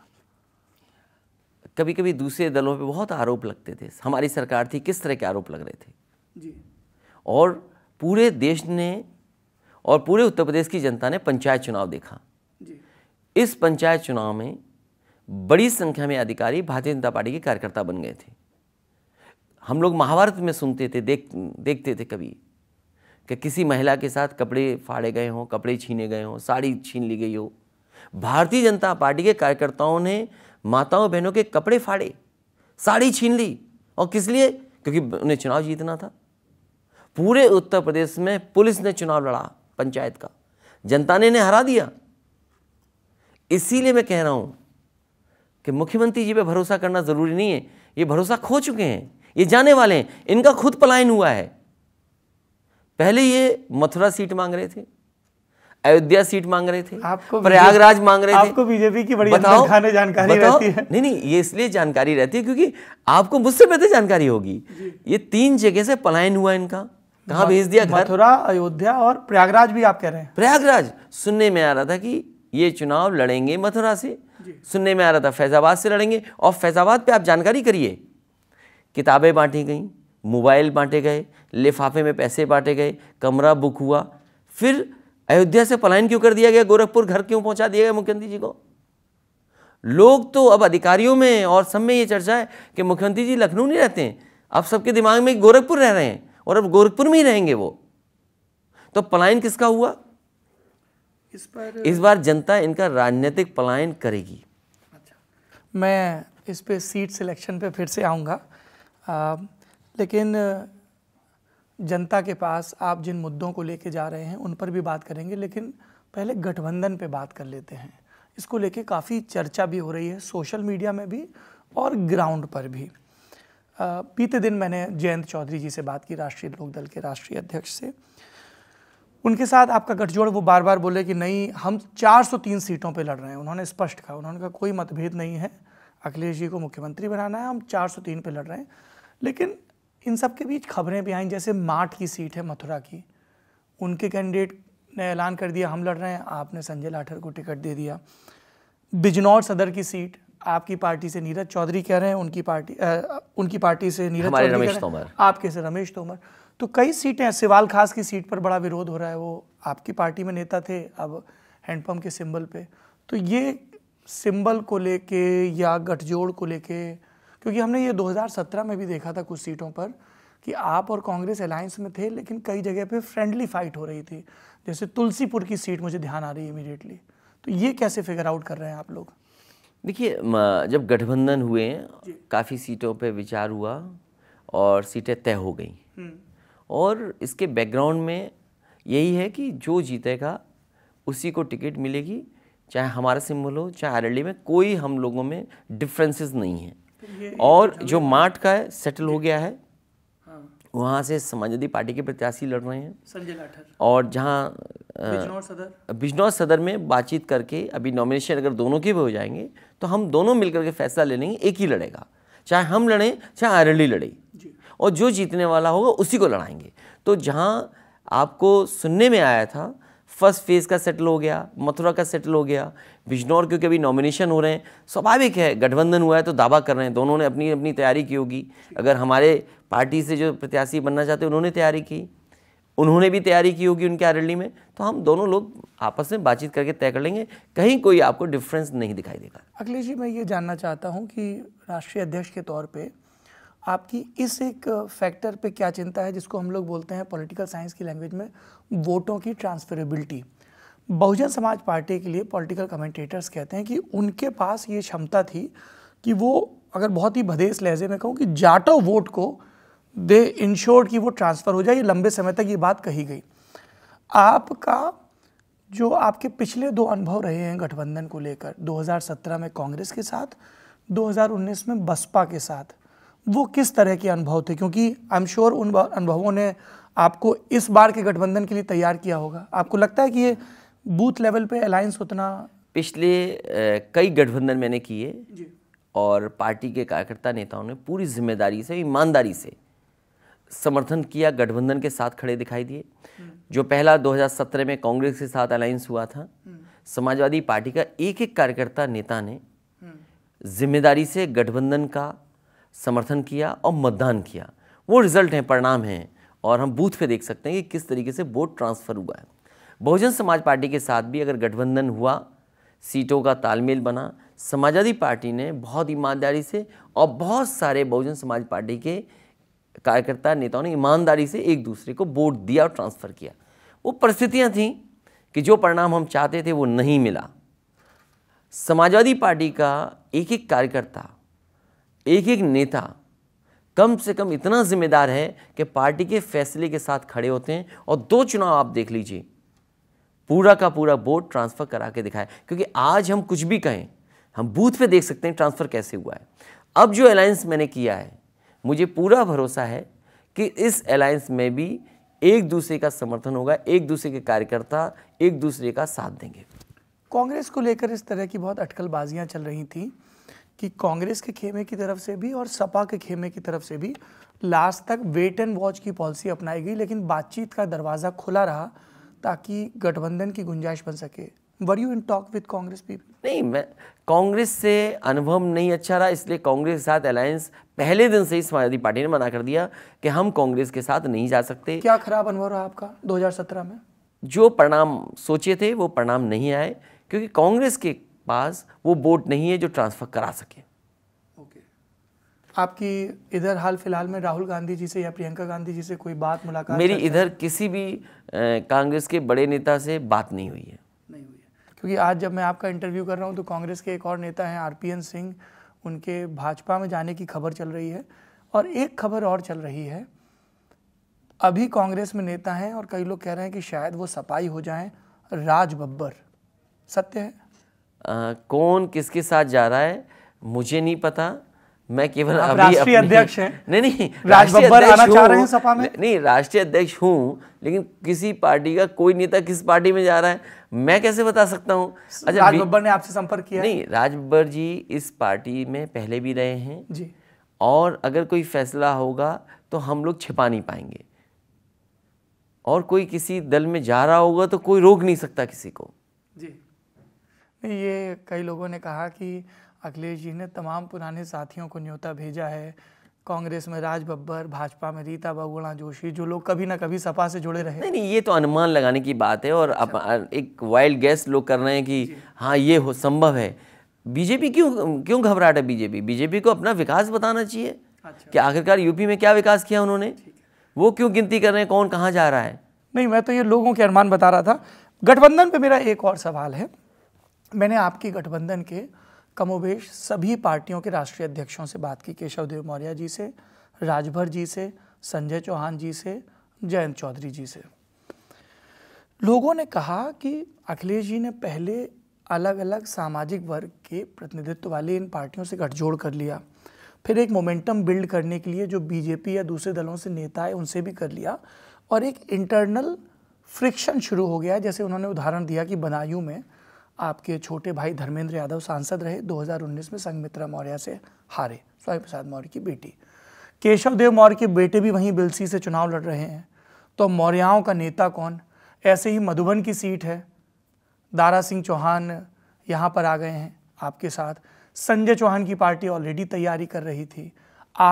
कभी कभी दूसरे दलों पे बहुत आरोप लगते थे हमारी सरकार थी किस तरह के आरोप लग रहे थे जी और पूरे देश ने और पूरे उत्तर प्रदेश की जनता ने पंचायत चुनाव देखा जी इस पंचायत चुनाव में बड़ी संख्या में अधिकारी भारतीय जनता पार्टी के कार्यकर्ता बन गए थे हम लोग महाभारत में सुनते थे देख देखते थे कभी कि किसी महिला के साथ कपड़े फाड़े गए हों कपड़े छीने गए हों साड़ी छीन ली गई हो भारतीय जनता पार्टी के कार्यकर्ताओं ने माताओं बहनों के कपड़े फाड़े साड़ी छीन ली और किस लिए क्योंकि उन्हें चुनाव जीतना था पूरे उत्तर प्रदेश में पुलिस ने चुनाव लड़ा पंचायत का जनता ने इन्हें हरा दिया इसीलिए मैं कह रहा हूँ कि मुख्यमंत्री जी पे भरोसा करना ज़रूरी नहीं है ये भरोसा खो चुके हैं ये जाने वाले हैं इनका खुद पलायन हुआ है पहले ये मथुरा सीट मांग रहे थे अयोध्या सीट मांग रहे थे आपको प्रयागराज मांग रहे आपको थे आपको बीजेपी की बड़ी बताओ खाने जानकारी बताओ, रहती है नहीं नहीं ये इसलिए जानकारी रहती है क्योंकि आपको मुझसे बेहतर जानकारी होगी ये तीन जगह से पलायन हुआ इनका कहा भेज दिया मथुरा अयोध्या और प्रयागराज भी आप कह रहे हैं प्रयागराज सुनने में आ रहा था कि ये चुनाव लड़ेंगे मथुरा से सुनने में आ रहा था फैजाबाद से लड़ेंगे और फैजाबाद पे आप जानकारी करिए किताबें बांटी गई मोबाइल बांटे गए लिफाफे में पैसे बांटे गए कमरा बुक हुआ फिर अयोध्या से पलायन क्यों कर दिया गया गोरखपुर घर क्यों पहुंचा दिया गया मुख्यमंत्री जी को लोग तो अब अधिकारियों में और सब में ये चर्चा है कि मुख्यमंत्री जी लखनऊ नहीं रहते हैं अब सबके दिमाग में गोरखपुर रह रहे हैं और अब गोरखपुर में ही रहेंगे वो तो पलायन किसका हुआ इस पर इस बार जनता इनका राजनीतिक पलायन करेगी अच्छा मैं इस पे सीट सिलेक्शन पे फिर से आऊँगा लेकिन जनता के पास आप जिन मुद्दों को लेके जा रहे हैं उन पर भी बात करेंगे लेकिन पहले गठबंधन पे बात कर लेते हैं इसको लेके काफ़ी चर्चा भी हो रही है सोशल मीडिया में भी और ग्राउंड पर भी बीते दिन मैंने जयंत चौधरी जी से बात की राष्ट्रीय लोकदल के राष्ट्रीय अध्यक्ष से उनके साथ आपका गठजोड़ वो बार बार बोले कि नहीं हम 403 सीटों पे लड़ रहे हैं उन्होंने स्पष्ट कहा उन्होंने कहा कोई मतभेद नहीं है अखिलेश जी को मुख्यमंत्री बनाना है हम 403 पे लड़ रहे हैं लेकिन इन सब के बीच खबरें भी आई जैसे माठ की सीट है मथुरा की उनके कैंडिडेट ने ऐलान कर दिया हम लड़ रहे हैं आपने संजय लाठर को टिकट दे दिया बिजनौर सदर की सीट आपकी पार्टी से नीरज चौधरी कह रहे हैं उनकी पार्टी आ, उनकी पार्टी से नीरज चौधरी रमेश तोमर आपके से रमेश तोमर तो कई सीटें सिवाल खास की सीट पर बड़ा विरोध हो रहा है वो आपकी पार्टी में नेता थे अब हैंडपम्प के सिंबल पे तो ये सिंबल को लेके या गठजोड़ को लेके क्योंकि हमने ये 2017 में भी देखा था कुछ सीटों पर कि आप और कांग्रेस अलायंस में थे लेकिन कई जगह पे फ्रेंडली फाइट हो रही थी जैसे तुलसीपुर की सीट मुझे ध्यान आ रही है इमीडिएटली तो ये कैसे फिगर आउट कर रहे हैं आप लोग देखिए जब गठबंधन हुए काफ़ी सीटों पे विचार हुआ और सीटें तय हो गई हम्म। और इसके बैकग्राउंड में यही है कि जो जीतेगा उसी को टिकट मिलेगी चाहे हमारा सिंबल हो चाहे आर में कोई हम लोगों में डिफरेंसेस नहीं है और जो मार्ट का है सेटल हो गया है हाँ। वहाँ से समाजवादी पार्टी के प्रत्याशी लड़ रहे हैं संजय लाठर और जहाँ बिजनौर सदर बिजनौर सदर में बातचीत करके अभी नॉमिनेशन अगर दोनों के भी हो जाएंगे तो हम दोनों मिलकर के फैसला ले लेंगे एक ही लड़ेगा चाहे हम लड़ें चाहे आयरलैंड लड़े और जो जीतने वाला होगा उसी को लड़ाएंगे तो जहाँ आपको सुनने में आया था फर्स्ट फेज़ का सेटल हो गया मथुरा का सेटल हो गया बिजनौर क्योंकि अभी नॉमिनेशन हो रहे हैं स्वाभाविक है गठबंधन हुआ है तो दावा कर रहे हैं दोनों ने अपनी अपनी तैयारी की होगी अगर हमारे पार्टी से जो प्रत्याशी बनना चाहते हैं उन्होंने तैयारी की उन्होंने भी तैयारी की होगी उनके आरएलडी में तो हम दोनों लोग आपस में बातचीत करके तय कर लेंगे कहीं कोई आपको डिफरेंस नहीं दिखाई देगा अखिलेश जी मैं ये जानना चाहता हूँ कि राष्ट्रीय अध्यक्ष के तौर पर आपकी इस एक फैक्टर पे क्या चिंता है जिसको हम लोग बोलते हैं पॉलिटिकल साइंस की लैंग्वेज में वोटों की ट्रांसफरेबिलिटी बहुजन समाज पार्टी के लिए पॉलिटिकल कमेंटेटर्स कहते हैं कि उनके पास ये क्षमता थी कि वो अगर बहुत ही भदेस लहजे में कहूँ कि जाटो वोट को दे इंश्योर कि वो ट्रांसफ़र हो जाए ये लंबे समय तक ये बात कही गई आपका जो आपके पिछले दो अनुभव रहे हैं गठबंधन को लेकर 2017 में कांग्रेस के साथ 2019 में बसपा के साथ वो किस तरह के अनुभव थे क्योंकि आई एम श्योर उन अनुभवों ने आपको इस बार के गठबंधन के लिए तैयार किया होगा आपको लगता है कि ये बूथ लेवल पे अलायंस उतना पिछले कई गठबंधन मैंने किए और पार्टी के कार्यकर्ता नेताओं ने पूरी जिम्मेदारी से ईमानदारी से समर्थन किया गठबंधन के साथ खड़े दिखाई दिए हम्म। जो पहला 2017 में कांग्रेस के साथ अलायंस हुआ था हम्म। समाजवादी पार्टी का एक एक कार्यकर्ता नेता ने हम्म। जिम्मेदारी से गठबंधन का समर्थन किया और मतदान किया वो रिजल्ट हैं परिणाम हैं और हम बूथ पे देख सकते हैं कि किस तरीके से वोट ट्रांसफ़र हुआ है बहुजन समाज पार्टी के साथ भी अगर गठबंधन हुआ सीटों का तालमेल बना समाजवादी पार्टी ने बहुत ईमानदारी से और बहुत सारे बहुजन समाज पार्टी के कार्यकर्ता नेताओं ने ईमानदारी से एक दूसरे को वोट दिया और ट्रांसफ़र किया वो परिस्थितियाँ थीं कि जो परिणाम हम चाहते थे वो नहीं मिला समाजवादी पार्टी का एक एक कार्यकर्ता एक एक नेता कम से कम इतना जिम्मेदार है कि पार्टी के फैसले के साथ खड़े होते हैं और दो चुनाव आप देख लीजिए पूरा का पूरा वोट ट्रांसफ़र करा के दिखाए क्योंकि आज हम कुछ भी कहें हम बूथ पे देख सकते हैं ट्रांसफ़र कैसे हुआ है अब जो अलायंस मैंने किया है मुझे पूरा भरोसा है कि इस अलायंस में भी एक दूसरे का समर्थन होगा एक दूसरे के कार्यकर्ता एक दूसरे का साथ देंगे कांग्रेस को लेकर इस तरह की बहुत अटकलबाजियां चल रही थी कि कांग्रेस के खेमे की तरफ से भी और सपा के खेमे की तरफ से भी लास्ट तक वेट एंड वॉच की पॉलिसी अपनाई गई लेकिन बातचीत का दरवाज़ा खुला रहा ताकि गठबंधन की गुंजाइश बन सके were you in talk with Congress people नहीं मैं कांग्रेस से अनुभव नहीं अच्छा रहा इसलिए कांग्रेस के साथ अलायंस पहले दिन से ही समाजवादी पार्टी ने मना कर दिया कि हम कांग्रेस के साथ नहीं जा सकते क्या खराब अनुभव रहा आपका 2017 में जो परिणाम सोचे थे वो परिणाम नहीं आए क्योंकि कांग्रेस के पास वो बोट नहीं है जो ट्रांसफ़र करा सके ओके आपकी इधर हाल फिलहाल में राहुल गांधी जी से या प्रियंका गांधी जी से कोई बात मुलाकात मेरी इधर किसी भी कांग्रेस के बड़े नेता से बात नहीं हुई है नहीं हुई है क्योंकि आज जब मैं आपका इंटरव्यू कर रहा हूँ तो कांग्रेस के एक और नेता हैं आर सिंह उनके भाजपा में जाने की खबर चल रही है और एक खबर और चल रही है अभी कांग्रेस में नेता हैं और कई लोग कह रहे हैं कि शायद वो सपाई हो जाएं राज बब्बर सत्य है कौन किसके साथ जा रहा है मुझे नहीं पता मैं केवल राष्ट्रीय अध्यक्ष हैं नहीं नहीं राष्ट्रीय अध्यक्ष चाह रहे हैं सपा में नहीं राष्ट्रीय अध्यक्ष हूँ लेकिन किसी पार्टी का कोई नेता किस पार्टी में जा रहा है मैं कैसे बता सकता हूँ अच्छा राज बब्बर ने आपसे संपर्क किया नहीं राज बब्बर जी इस पार्टी में पहले भी रहे हैं जी और अगर कोई फैसला होगा तो हम लोग छिपा नहीं पाएंगे और कोई किसी दल में जा रहा होगा तो कोई रोक नहीं सकता किसी को जी ये कई लोगों ने कहा कि अखिलेश जी ने तमाम पुराने साथियों को न्योता भेजा है कांग्रेस में राज बब्बर भाजपा में रीता बहुगुणा जोशी जो लोग कभी ना कभी सपा से जुड़े रहे नहीं नहीं ये तो अनुमान लगाने की बात है और अब अच्छा। एक वाइल्ड गैस लोग कर रहे हैं कि हाँ ये हो संभव है बीजेपी क्यों क्यों घबराहट है बीजेपी बीजेपी को अपना विकास बताना चाहिए अच्छा। कि आखिरकार यूपी में क्या विकास किया उन्होंने वो क्यों गिनती कर रहे हैं कौन कहाँ जा रहा है नहीं मैं तो ये लोगों के अनुमान बता रहा था गठबंधन पे मेरा एक और सवाल है मैंने आपके गठबंधन के कमोबेश सभी पार्टियों के राष्ट्रीय अध्यक्षों से बात की केशव देव मौर्य जी से राजभर जी से संजय चौहान जी से जयंत चौधरी जी से लोगों ने कहा कि अखिलेश जी ने पहले अलग अलग सामाजिक वर्ग के प्रतिनिधित्व वाले इन पार्टियों से गठजोड़ कर लिया फिर एक मोमेंटम बिल्ड करने के लिए जो बीजेपी या दूसरे दलों से नेता है उनसे भी कर लिया और एक इंटरनल फ्रिक्शन शुरू हो गया जैसे उन्होंने उदाहरण दिया कि बनायू में आपके छोटे भाई धर्मेंद्र यादव सांसद रहे 2019 में संगमित्रा मौर्य से हारे स्वामी प्रसाद मौर्य की बेटी केशव देव मौर्य के बेटे भी वहीं बिलसी से चुनाव लड़ रहे हैं तो मौर्याओं का नेता कौन ऐसे ही मधुबन की सीट है दारा सिंह चौहान यहाँ पर आ गए हैं आपके साथ संजय चौहान की पार्टी ऑलरेडी तैयारी कर रही थी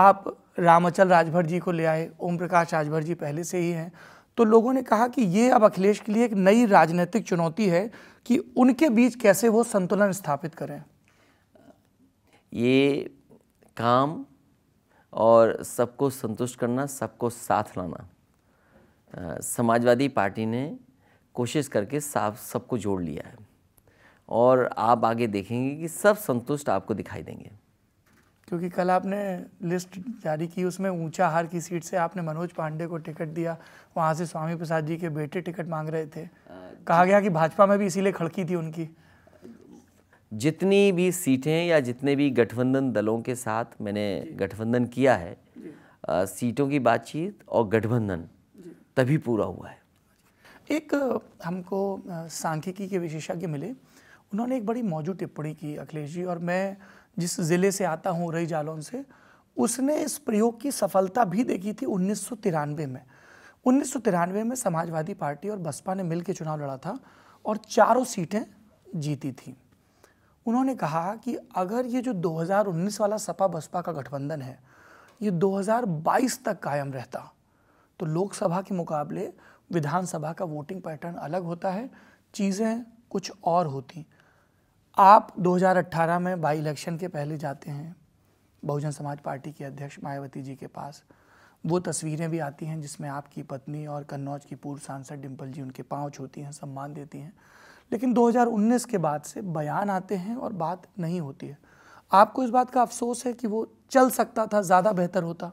आप रामचल राजभर जी को ले आए ओम प्रकाश राजभर जी पहले से ही हैं तो लोगों ने कहा कि ये अब अखिलेश के लिए एक नई राजनीतिक चुनौती है कि उनके बीच कैसे वो संतुलन स्थापित करें ये काम और सबको संतुष्ट करना सबको साथ लाना समाजवादी पार्टी ने कोशिश करके साफ सबको जोड़ लिया है और आप आगे देखेंगे कि सब संतुष्ट आपको दिखाई देंगे क्योंकि कल आपने लिस्ट जारी की उसमें ऊंचा हार की सीट से आपने मनोज पांडे को टिकट दिया वहाँ से स्वामी प्रसाद जी के बेटे टिकट मांग रहे थे कहा गया कि भाजपा में भी इसीलिए खड़की थी उनकी जितनी भी सीटें या जितने भी गठबंधन दलों के साथ मैंने गठबंधन किया है आ, सीटों की बातचीत और गठबंधन तभी पूरा हुआ है एक हमको सांख्यिकी के विशेषज्ञ मिले उन्होंने एक बड़ी मौजूद टिप्पणी की अखिलेश जी और मैं जिस ज़िले से आता हूँ रई जालौन से उसने इस प्रयोग की सफलता भी देखी थी उन्नीस में उन्नीस में समाजवादी पार्टी और बसपा ने मिलकर चुनाव लड़ा था और चारों सीटें जीती थी उन्होंने कहा कि अगर ये जो 2019 वाला सपा बसपा का गठबंधन है ये 2022 तक कायम रहता तो लोकसभा के मुकाबले विधानसभा का वोटिंग पैटर्न अलग होता है चीज़ें कुछ और होती आप 2018 में बाई इलेक्शन के पहले जाते हैं बहुजन समाज पार्टी के अध्यक्ष मायावती जी के पास वो तस्वीरें भी आती हैं जिसमें आपकी पत्नी और कन्नौज की पूर्व सांसद डिम्पल जी उनके पाँव छूती हैं सम्मान देती हैं लेकिन 2019 के बाद से बयान आते हैं और बात नहीं होती है आपको इस बात का अफसोस है कि वो चल सकता था ज़्यादा बेहतर होता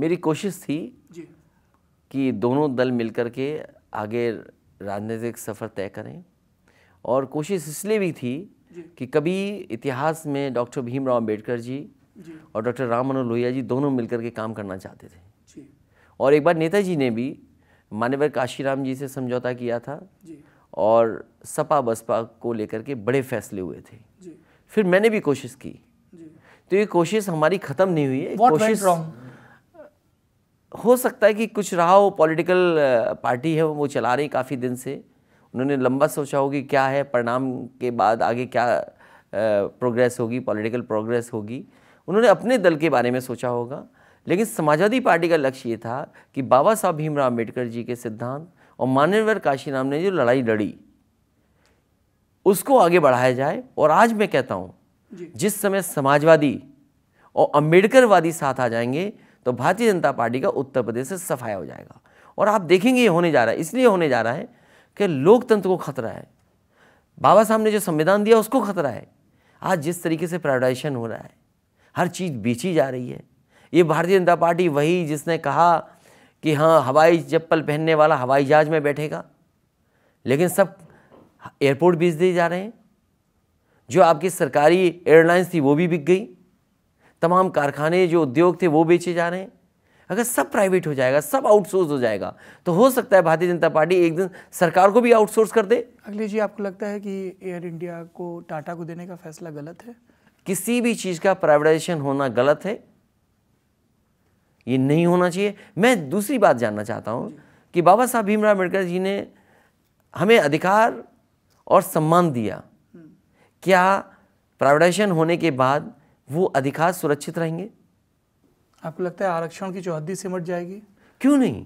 मेरी कोशिश थी कि दोनों दल मिलकर के आगे राजनीतिक सफ़र तय करें और कोशिश इसलिए भी थी कि कभी इतिहास में डॉक्टर भीमराव अम्बेडकर जी, जी और डॉक्टर राम मनोहर लोहिया जी दोनों मिलकर के काम करना चाहते थे और एक बार नेताजी ने भी मान्यवर काशीराम जी से समझौता किया था और सपा बसपा को लेकर के बड़े फैसले हुए थे फिर मैंने भी कोशिश की तो ये कोशिश हमारी ख़त्म नहीं हुई है कोशिश हो सकता है कि कुछ रहा हो पॉलिटिकल पार्टी है वो चला रही काफ़ी दिन से उन्होंने लंबा सोचा होगी क्या है परिणाम के बाद आगे क्या प्रोग्रेस होगी पॉलिटिकल प्रोग्रेस होगी उन्होंने अपने दल के बारे में सोचा होगा लेकिन समाजवादी पार्टी का लक्ष्य ये था कि बाबा साहब भीमराव अम्बेडकर जी के सिद्धांत और मान्यवर काशीराम ने जो लड़ाई लड़ी उसको आगे बढ़ाया जाए और आज मैं कहता हूँ जिस समय समाजवादी और अम्बेडकरवादी साथ आ जाएंगे तो भारतीय जनता पार्टी का उत्तर प्रदेश से सफाया हो जाएगा और आप देखेंगे ये होने जा रहा है इसलिए होने जा रहा है कि लोकतंत्र को खतरा है बाबा साहब ने जो संविधान दिया उसको खतरा है आज जिस तरीके से प्राइवेटाइजेशन हो रहा है हर चीज़ बेची जा रही है ये भारतीय जनता पार्टी वही जिसने कहा कि हाँ हवाई चप्पल पहनने वाला हवाई जहाज में बैठेगा लेकिन सब एयरपोर्ट बेच दिए जा रहे हैं जो आपकी सरकारी एयरलाइंस थी वो भी बिक गई तमाम कारखाने जो उद्योग थे वो बेचे जा रहे हैं अगर सब प्राइवेट हो जाएगा सब आउटसोर्स हो जाएगा तो हो सकता है भारतीय जनता पार्टी एक दिन सरकार को भी आउटसोर्स कर दे अगले जी आपको लगता है कि एयर इंडिया को टाटा को देने का फैसला गलत है किसी भी चीज़ का प्राइवेटाइजेशन होना गलत है ये नहीं होना चाहिए मैं दूसरी बात जानना चाहता हूं कि बाबा साहब भीमराव अम्बेडकर जी ने हमें अधिकार और सम्मान दिया हम्म। क्या प्राइवेटाइजेशन होने के बाद वो अधिकार सुरक्षित रहेंगे आपको लगता है आरक्षण की जो चौहदी सिमट जाएगी क्यों नहीं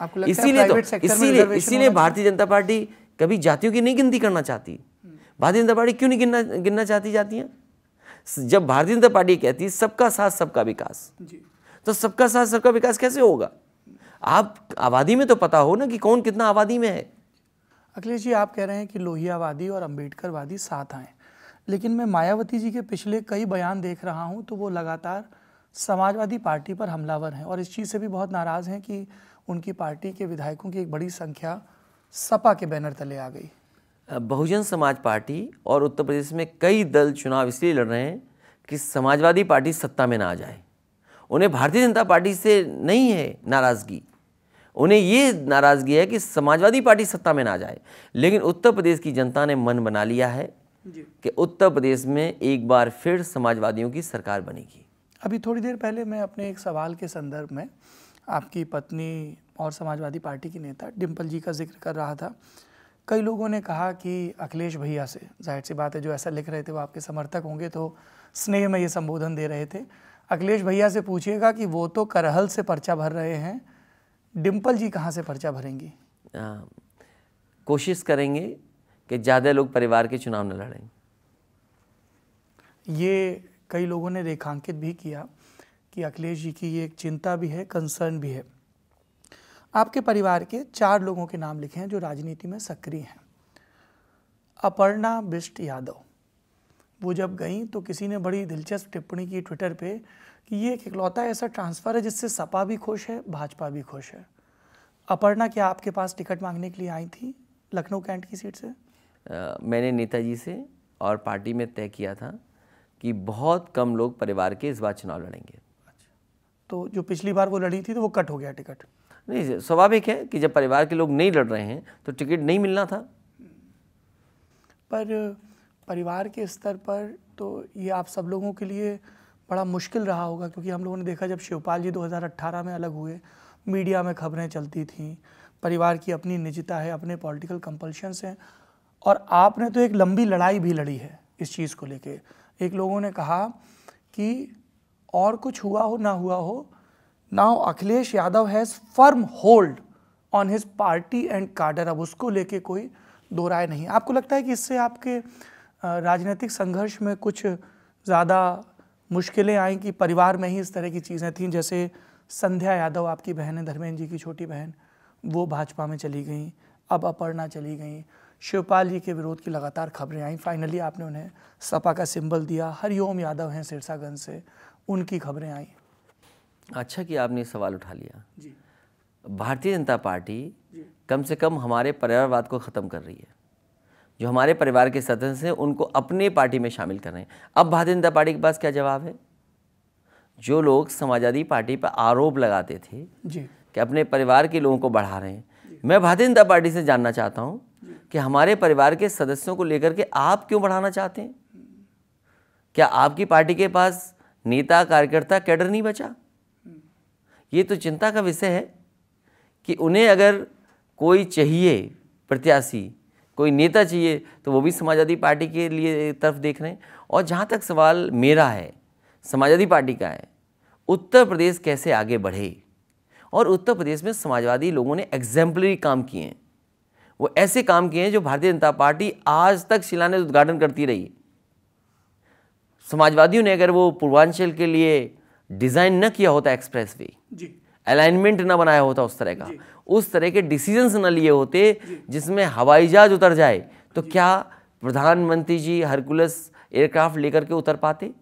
आपको लगता इसीलिए तो इसीलिए इसीलिए भारतीय जनता पार्टी कभी जातियों की नहीं गिनती करना चाहती हम्म। भारतीय जनता पार्टी क्यों नहीं गिनना गिनना चाहती जाती जातियाँ जब भारतीय जनता पार्टी कहती है सबका साथ सबका विकास तो सबका साथ सबका विकास कैसे होगा आप आबादी में तो पता हो ना कि कौन कितना आबादी में है अखिलेश जी आप कह रहे हैं कि लोहियावादी और अम्बेडकरवादी साथ आए लेकिन मैं मायावती जी के पिछले कई बयान देख रहा हूं तो वो लगातार समाजवादी पार्टी पर हमलावर हैं और इस चीज़ से भी बहुत नाराज़ हैं कि उनकी पार्टी के विधायकों की एक बड़ी संख्या सपा के बैनर तले आ गई बहुजन समाज पार्टी और उत्तर प्रदेश में कई दल चुनाव इसलिए लड़ रहे हैं कि समाजवादी पार्टी सत्ता में ना आ जाए उन्हें भारतीय जनता पार्टी से नहीं है नाराज़गी उन्हें ये नाराज़गी है कि समाजवादी पार्टी सत्ता में ना जाए लेकिन उत्तर प्रदेश की जनता ने मन बना लिया है कि उत्तर प्रदेश में एक बार फिर समाजवादियों की सरकार बनेगी अभी थोड़ी देर पहले मैं अपने एक सवाल के संदर्भ में आपकी पत्नी और समाजवादी पार्टी की नेता डिम्पल जी का जिक्र कर रहा था कई लोगों ने कहा कि अखिलेश भैया से जाहिर सी बात है जो ऐसा लिख रहे थे वो आपके समर्थक होंगे तो स्नेह में ये संबोधन दे रहे थे अखिलेश भैया से पूछिएगा कि वो तो करहल से पर्चा भर रहे हैं डिम्पल जी कहाँ से पर्चा भरेंगी आ, कोशिश करेंगे कि ज़्यादा लोग परिवार के चुनाव न लड़ें ये कई लोगों ने रेखांकित भी किया कि अखिलेश जी की ये एक चिंता भी है कंसर्न भी है आपके परिवार के चार लोगों के नाम लिखे हैं जो राजनीति में सक्रिय हैं अपर्णा बिष्ट यादव वो जब गई तो किसी ने बड़ी दिलचस्प टिप्पणी की ट्विटर पे कि ये एक इकलौता ऐसा ट्रांसफ़र है जिससे सपा भी खुश है भाजपा भी खुश है अपर्णा क्या आपके पास टिकट मांगने के लिए आई थी लखनऊ कैंट की सीट से आ, मैंने नेताजी से और पार्टी में तय किया था कि बहुत कम लोग परिवार के इस बार चुनाव लड़ेंगे तो जो पिछली बार वो लड़ी थी तो वो कट हो गया टिकट नहीं स्वाभाविक है कि जब परिवार के लोग नहीं लड़ रहे हैं तो टिकट नहीं मिलना था पर परिवार के स्तर पर तो ये आप सब लोगों के लिए बड़ा मुश्किल रहा होगा क्योंकि हम लोगों ने देखा जब शिवपाल जी 2018 में अलग हुए मीडिया में खबरें चलती थी परिवार की अपनी निजता है अपने पॉलिटिकल कंपल्शंस हैं और आपने तो एक लंबी लड़ाई भी लड़ी है इस चीज़ को लेकर एक लोगों ने कहा कि और कुछ हुआ हो ना हुआ हो now Akhilesh Yadav has firm hold on his party and cadre अब उसको लेके कोई दो राय नहीं आपको लगता है कि इससे आपके राजनीतिक संघर्ष में कुछ ज़्यादा मुश्किलें आई कि परिवार में ही इस तरह की चीज़ें थीं जैसे संध्या यादव आपकी बहन है धर्मेंद्र जी की छोटी बहन वो भाजपा में चली गई अब अपर्णा चली गई शिवपाल जी के विरोध की लगातार खबरें आईं फाइनली आपने उन्हें सपा का सिंबल दिया हरिओम यादव हैं सिरसागंज से उनकी खबरें आईं अच्छा कि आपने सवाल उठा लिया जी भारतीय जनता पार्टी कम से कम हमारे परिवारवाद को ख़त्म कर रही है जो हमारे परिवार के सदस्य हैं उनको अपने पार्टी में शामिल कर रहे हैं अब भारतीय जनता पार्टी के पास क्या जवाब है जो लोग समाजवादी पार्टी पर आरोप लगाते थे जी। कि अपने परिवार के लोगों को बढ़ा रहे हैं मैं भारतीय जनता पार्टी से जानना चाहता हूँ कि हमारे परिवार के सदस्यों को लेकर के आप क्यों बढ़ाना चाहते हैं क्या आपकी पार्टी के पास नेता कार्यकर्ता कैडर नहीं बचा ये तो चिंता का विषय है कि उन्हें अगर कोई चाहिए प्रत्याशी कोई नेता चाहिए तो वो भी समाजवादी पार्टी के लिए तरफ देख रहे हैं और जहाँ तक सवाल मेरा है समाजवादी पार्टी का है उत्तर प्रदेश कैसे आगे बढ़े और उत्तर प्रदेश में समाजवादी लोगों ने एग्जैम्पलरी काम किए हैं वो ऐसे काम किए हैं जो भारतीय जनता पार्टी आज तक शिलान्यास उद्घाटन करती रही समाजवादियों ने अगर वो पूर्वांचल के लिए डिज़ाइन न किया होता एक्सप्रेस वे अलाइनमेंट ना बनाया होता उस तरह का उस तरह के डिसीजंस ना लिए होते जिसमें हवाई जहाज उतर जाए तो क्या प्रधानमंत्री जी हरकुलस एयरक्राफ्ट लेकर के उतर पाते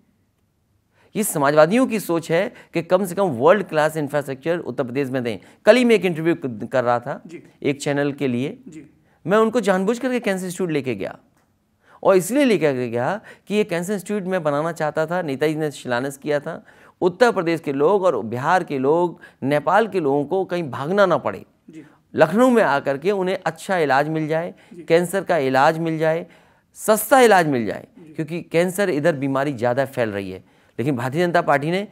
ये समाजवादियों की सोच है कि कम से कम world class infrastructure Uttar Pradesh में दें कल ही मैं एक इंटरव्यू कर रहा था एक चैनल के लिए मैं उनको जानबूझ करके कैंसर इंस्टीट्यूट लेके गया और इसलिए लेके गया कि ये कैंसर इंस्टीट्यूट मैं बनाना चाहता था नेताजी ने शिलान्यास किया था उत्तर प्रदेश के लोग और बिहार के लोग नेपाल के लोगों को कहीं भागना ना पड़े लखनऊ में आकर के उन्हें अच्छा इलाज मिल जाए कैंसर का इलाज मिल जाए सस्ता इलाज मिल जाए क्योंकि कैंसर इधर बीमारी ज़्यादा फैल रही है लेकिन भारतीय जनता पार्टी ने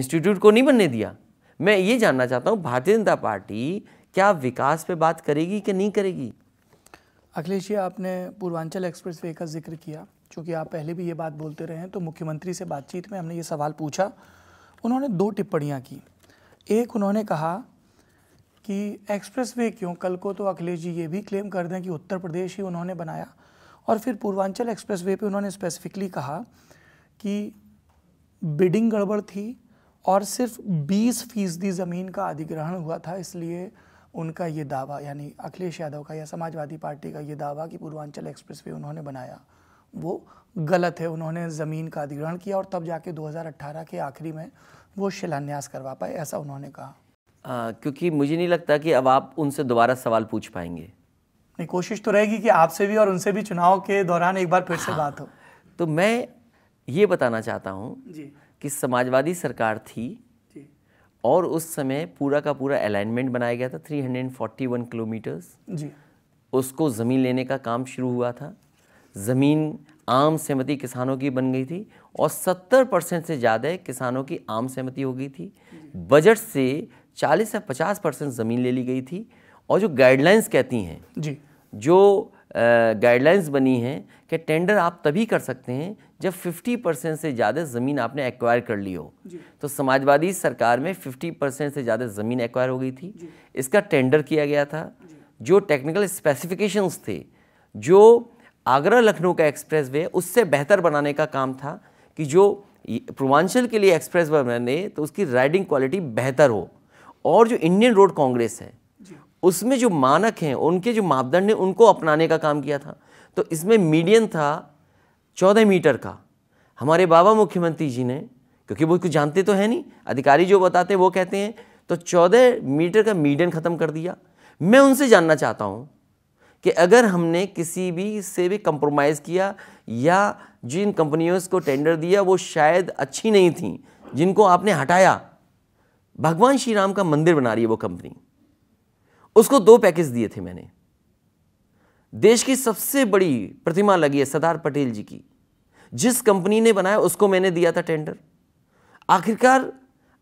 इंस्टीट्यूट को नहीं बनने दिया मैं ये जानना चाहता हूँ भारतीय जनता पार्टी क्या विकास पे बात करेगी कि नहीं करेगी अखिलेश जी आपने पूर्वांचल एक्सप्रेस वे का जिक्र किया चूँकि आप पहले भी ये बात बोलते रहे हैं तो मुख्यमंत्री से बातचीत में हमने ये सवाल पूछा उन्होंने दो टिप्पणियाँ की एक उन्होंने कहा कि एक्सप्रेस वे क्यों कल को तो अखिलेश जी ये भी क्लेम कर दें कि उत्तर प्रदेश ही उन्होंने बनाया और फिर पूर्वांचल एक्सप्रेस वे पर उन्होंने स्पेसिफिकली कहा कि बिडिंग गड़बड़ थी और सिर्फ 20 फीसदी ज़मीन का अधिग्रहण हुआ था इसलिए उनका ये दावा यानी अखिलेश यादव का या समाजवादी पार्टी का ये दावा कि पूर्वांचल एक्सप्रेस वे उन्होंने बनाया वो गलत है उन्होंने ज़मीन का अधिग्रहण किया और तब जाके 2018 के आखिरी में वो शिलान्यास करवा पाए ऐसा उन्होंने कहा आ, क्योंकि मुझे नहीं लगता कि अब आप उनसे दोबारा सवाल पूछ पाएंगे नहीं कोशिश तो रहेगी कि आपसे भी और उनसे भी चुनाव के दौरान एक बार फिर से हाँ, बात हो तो मैं ये बताना चाहता हूँ कि समाजवादी सरकार थी और उस समय पूरा का पूरा अलाइनमेंट बनाया गया था 341 किलोमीटर्स उसको ज़मीन लेने का काम शुरू हुआ था ज़मीन आम सहमति किसानों की बन गई थी और 70 परसेंट से ज़्यादा किसानों की आम सहमति हो गई थी बजट से 40 या 50 परसेंट ज़मीन ले ली गई थी और जो गाइडलाइंस कहती हैं जी जो गाइडलाइंस बनी हैं कि टेंडर आप तभी कर सकते हैं जब 50 परसेंट से ज़्यादा ज़मीन आपने एक्वायर कर ली हो तो समाजवादी सरकार में 50 परसेंट से ज़्यादा ज़मीन एक्वायर हो गई थी इसका टेंडर किया गया था जो टेक्निकल स्पेसिफिकेशंस थे जो आगरा लखनऊ का एक्सप्रेस वे उससे बेहतर बनाने का काम था कि जो पूर्वांचल के लिए एक्सप्रेस वे बने तो उसकी राइडिंग क्वालिटी बेहतर हो और जो इंडियन रोड कांग्रेस है उसमें जो मानक हैं उनके जो मापदंड हैं उनको अपनाने का काम किया था तो इसमें मीडियम था चौदह मीटर का हमारे बाबा मुख्यमंत्री जी ने क्योंकि वो कुछ जानते तो है नहीं अधिकारी जो बताते वो कहते हैं तो चौदह मीटर का मीडियन ख़त्म कर दिया मैं उनसे जानना चाहता हूँ कि अगर हमने किसी भी से भी कंप्रोमाइज़ किया या जिन कंपनियों को टेंडर दिया वो शायद अच्छी नहीं थी जिनको आपने हटाया भगवान श्री राम का मंदिर बना रही है वो कंपनी उसको दो पैकेज दिए थे मैंने देश की सबसे बड़ी प्रतिमा लगी है सरदार पटेल जी की जिस कंपनी ने बनाया उसको मैंने दिया था टेंडर आखिरकार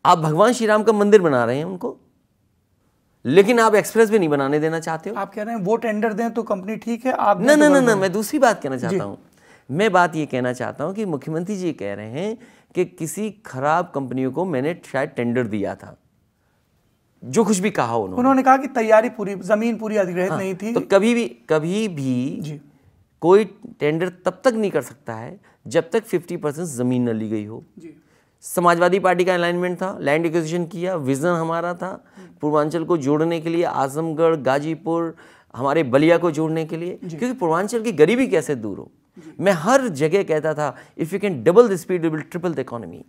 आप भगवान श्री राम का मंदिर बना रहे हैं उनको लेकिन आप एक्सप्रेस भी नहीं बनाने देना चाहते हो आप कह रहे हैं वो टेंडर दें तो कंपनी ठीक है आप तो ना ना ना ना मैं दूसरी बात कहना चाहता हूँ मैं बात ये कहना चाहता हूँ कि मुख्यमंत्री जी कह रहे हैं कि किसी खराब कंपनियों को मैंने शायद टेंडर दिया था जो कुछ भी कहा उन्होंने उन्होंने कहा कि तैयारी पूरी जमीन पूरी अधिग्रहित हाँ, नहीं थी तो कभी भी कभी भी जी कोई टेंडर तब तक नहीं कर सकता है जब तक 50 परसेंट ज़मीन न ली गई हो समाजवादी पार्टी का अलाइनमेंट था लैंड एक्विजिशन किया विज़न हमारा था पूर्वांचल को जोड़ने के लिए आजमगढ़ गाजीपुर हमारे बलिया को जोड़ने के लिए क्योंकि पूर्वांचल की गरीबी कैसे दूर हो मैं हर जगह कहता था if you can double the speed triple the economy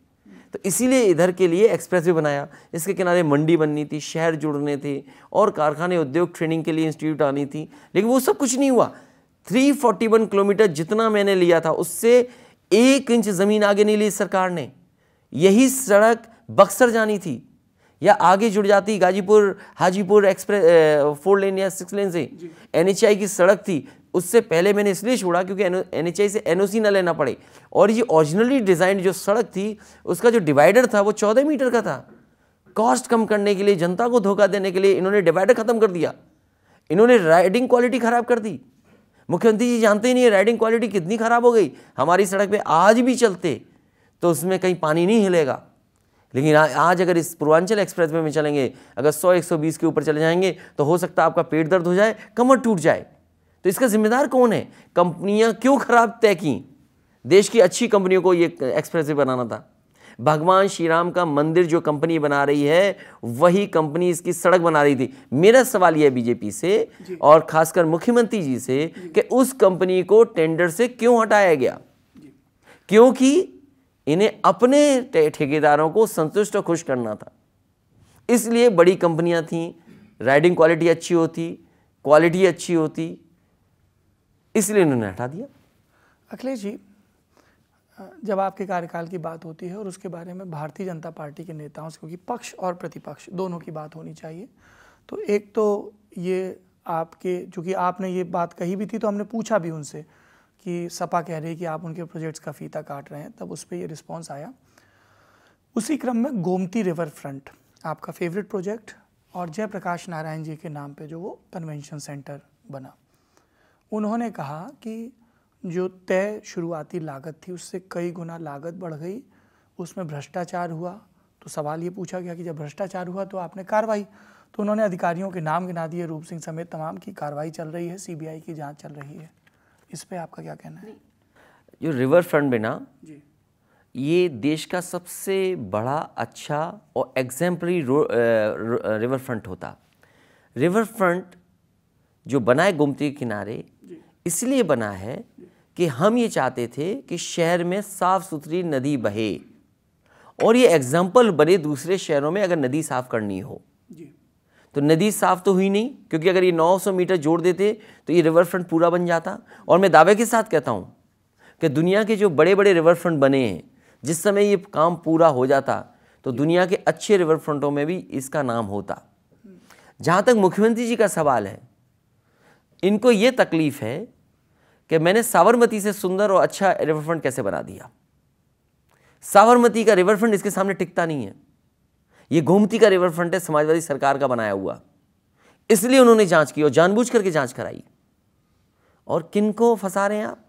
तो इसीलिए इधर के लिए एक्सप्रेस वे बनाया इसके किनारे मंडी बननी थी शहर जुड़ने थे और कारखाने उद्योग ट्रेनिंग के लिए इंस्टीट्यूट आनी थी लेकिन वो सब कुछ नहीं हुआ 341 किलोमीटर जितना मैंने लिया था उससे एक इंच ज़मीन आगे नहीं ली सरकार ने यही सड़क बक्सर जानी थी या आगे जुड़ जाती Ghazipur Hajipur express four lane या सिक्स लेन से एन की सड़क थी उससे पहले मैंने इसलिए छोड़ा क्योंकि एन एच से एन ना लेना पड़े और ये ओरिजिनली डिज़ाइंड जो सड़क थी उसका जो डिवाइडर था वो चौदह मीटर का था कॉस्ट कम करने के लिए जनता को धोखा देने के लिए इन्होंने डिवाइडर ख़त्म कर दिया इन्होंने राइडिंग क्वालिटी ख़राब कर दी मुख्यमंत्री जी जानते ही नहीं है राइडिंग क्वालिटी कितनी ख़राब हो गई हमारी सड़क पे आज भी चलते तो उसमें कहीं पानी नहीं हिलेगा लेकिन आ, आज अगर इस पूर्वांचल एक्सप्रेस वे में चलेंगे अगर 100 120 के ऊपर चले जाएंगे तो हो सकता है आपका पेट दर्द हो जाए कमर टूट जाए तो इसका जिम्मेदार कौन है कंपनियां क्यों खराब तय की देश की अच्छी कंपनियों को ये एक्सप्रेसिव बनाना था भगवान श्री राम का मंदिर जो कंपनी बना रही है वही कंपनी इसकी सड़क बना रही थी मेरा सवाल यह बीजेपी से और खासकर मुख्यमंत्री जी से कि उस कंपनी को टेंडर से क्यों हटाया गया क्योंकि इन्हें अपने ठेकेदारों को संतुष्ट और खुश करना था इसलिए बड़ी कंपनियां थीं राइडिंग क्वालिटी अच्छी होती क्वालिटी अच्छी होती इसलिए इन्होंने हटा दिया अखिलेश जी जब आपके कार्यकाल की बात होती है और उसके बारे में भारतीय जनता पार्टी के नेताओं से क्योंकि पक्ष और प्रतिपक्ष दोनों की बात होनी चाहिए तो एक तो ये आपके चूँकि आपने ये बात कही भी थी तो हमने पूछा भी उनसे कि सपा कह रही है कि आप उनके प्रोजेक्ट्स का फीता काट रहे हैं तब उस पर यह रिस्पॉन्स आया उसी क्रम में गोमती रिवर फ्रंट आपका फेवरेट प्रोजेक्ट और जयप्रकाश नारायण जी के नाम पे जो वो कन्वेंशन सेंटर बना उन्होंने कहा कि जो तय शुरुआती लागत थी उससे कई गुना लागत बढ़ गई उसमें भ्रष्टाचार हुआ तो सवाल ये पूछा गया कि जब भ्रष्टाचार हुआ तो आपने कार्रवाई तो उन्होंने अधिकारियों के नाम गिना दिए रूप सिंह समेत तमाम की कार्रवाई चल रही है सीबीआई की जांच चल रही है इस पर आपका क्या कहना है जो रिवर फ्रंट बिना जी ये देश का सबसे बड़ा अच्छा और एग्जाम्पलरी रिवर फ्रंट होता रिवर फ्रंट जो बनाए गोमती किनारे इसलिए बना है कि हम ये चाहते थे कि शहर में साफ़ सुथरी नदी बहे और ये एग्जाम्पल बने दूसरे शहरों में अगर नदी साफ़ करनी हो तो नदी साफ़ तो हुई नहीं क्योंकि अगर ये 900 मीटर जोड़ देते तो ये रिवर फ्रंट पूरा बन जाता और मैं दावे के साथ कहता हूँ कि दुनिया के जो बड़े बड़े रिवर फ्रंट बने हैं जिस समय ये काम पूरा हो जाता तो दुनिया के अच्छे रिवर फ्रंटों में भी इसका नाम होता जहाँ तक मुख्यमंत्री जी का सवाल है इनको ये तकलीफ़ है कि मैंने साबरमती से सुंदर और अच्छा रिवरफ्रंट कैसे बना दिया साबरमती का रिवरफ्रंट इसके सामने टिकता नहीं है ये गोमती का रिवरफ्रंट है समाजवादी सरकार का बनाया हुआ इसलिए उन्होंने जांच की और जानबूझ करके जांच कराई और किन को फंसा रहे हैं आप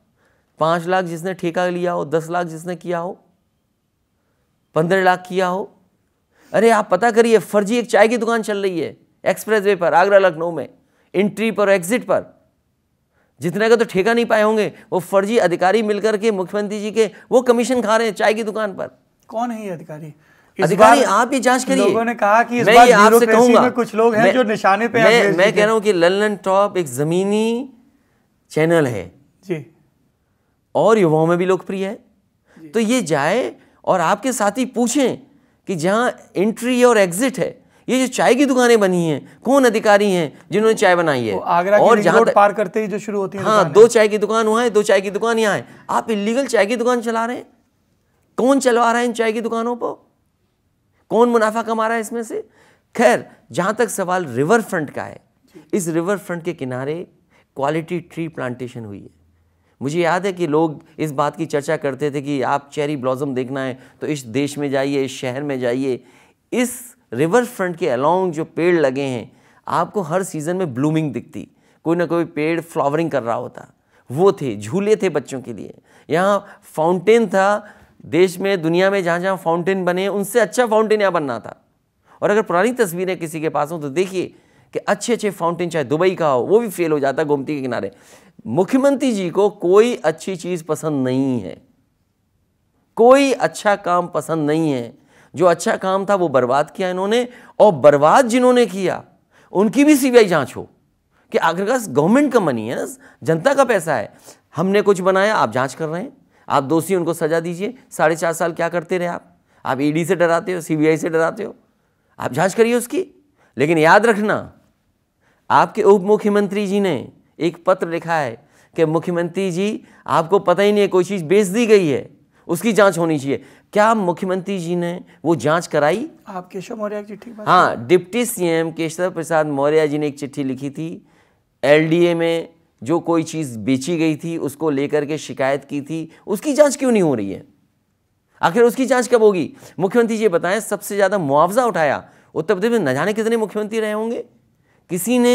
पांच लाख जिसने ठेका लिया हो दस लाख जिसने किया हो पंद्रह लाख किया हो अरे आप पता करिए फर्जी एक चाय की दुकान चल रही है एक्सप्रेस वे पर आगरा लखनऊ में एंट्री पर एग्जिट पर जितने का तो ठेका नहीं पाए होंगे वो फर्जी अधिकारी मिलकर के मुख्यमंत्री जी के वो कमीशन खा रहे हैं चाय की दुकान पर कौन है ये अधिकारी अधिकारी आप ही जांच करिए लोगों ने कहा कि इस मैं बार आपसे में कुछ लोग हैं जो निशाने पे मैं, मैं कह रहा हूं कि लल्लन टॉप एक जमीनी चैनल है जी और युवाओं में भी लोकप्रिय है तो ये जाए और आपके साथी पूछें कि जहां एंट्री और एग्जिट है ये जो चाय की दुकानें बनी हैं कौन अधिकारी हैं जिन्होंने चाय बनाई है आगरा और जहाँ पार करते ही जो शुरू होती है हाँ दो चाय की दुकान वहाँ है दो चाय की दुकान यहाँ है आप इलीगल चाय की दुकान चला रहे हैं कौन चलवा रहा है इन चाय की दुकानों पर कौन मुनाफा कमा रहा है इसमें से खैर जहाँ तक सवाल रिवर फ्रंट का है इस रिवर फ्रंट के किनारे क्वालिटी ट्री प्लांटेशन हुई है मुझे याद है कि लोग इस बात की चर्चा करते थे कि आप चेरी ब्लॉसम देखना है तो इस देश में जाइए इस शहर में जाइए इस रिवर फ्रंट के अलोंग जो पेड़ लगे हैं आपको हर सीज़न में ब्लूमिंग दिखती कोई ना कोई पेड़ फ्लावरिंग कर रहा होता वो थे झूले थे बच्चों के लिए यहाँ फाउंटेन था देश में दुनिया में जहाँ जहाँ फाउंटेन बने उनसे अच्छा फाउंटेन यहाँ बनना था और अगर पुरानी तस्वीरें किसी के पास हों तो देखिए कि अच्छे अच्छे फाउंटेन चाहे दुबई का हो वो भी फेल हो जाता है गोमती के किनारे मुख्यमंत्री जी को कोई अच्छी चीज़ पसंद नहीं है कोई अच्छा काम पसंद नहीं है जो अच्छा काम था वो बर्बाद किया इन्होंने और बर्बाद जिन्होंने किया उनकी भी सीबीआई जांच हो कि आखिरकार गवर्नमेंट का मनी है ना जनता का पैसा है हमने कुछ बनाया आप जांच कर रहे हैं आप दोषी उनको सजा दीजिए साढ़े चार साल क्या करते रहे आप आप ईडी e से डराते हो सीबीआई से डराते हो आप जांच करिए उसकी लेकिन याद रखना आपके उप मुख्यमंत्री जी ने एक पत्र लिखा है कि मुख्यमंत्री जी आपको पता ही नहीं है कोई चीज़ बेच दी गई है उसकी जांच होनी चाहिए क्या मुख्यमंत्री जी ने वो जांच कराई आप केशव मौर्य की चिट्ठी हाँ डिप्टी सीएम केशव प्रसाद मौर्य जी ने एक चिट्ठी लिखी थी एलडीए में जो कोई चीज़ बेची गई थी उसको लेकर के शिकायत की थी उसकी जांच क्यों नहीं हो रही है आखिर उसकी जांच कब होगी मुख्यमंत्री जी बताएं सबसे ज़्यादा मुआवजा उठाया उत्तर प्रदेश में न जाने कितने मुख्यमंत्री रहे होंगे किसी ने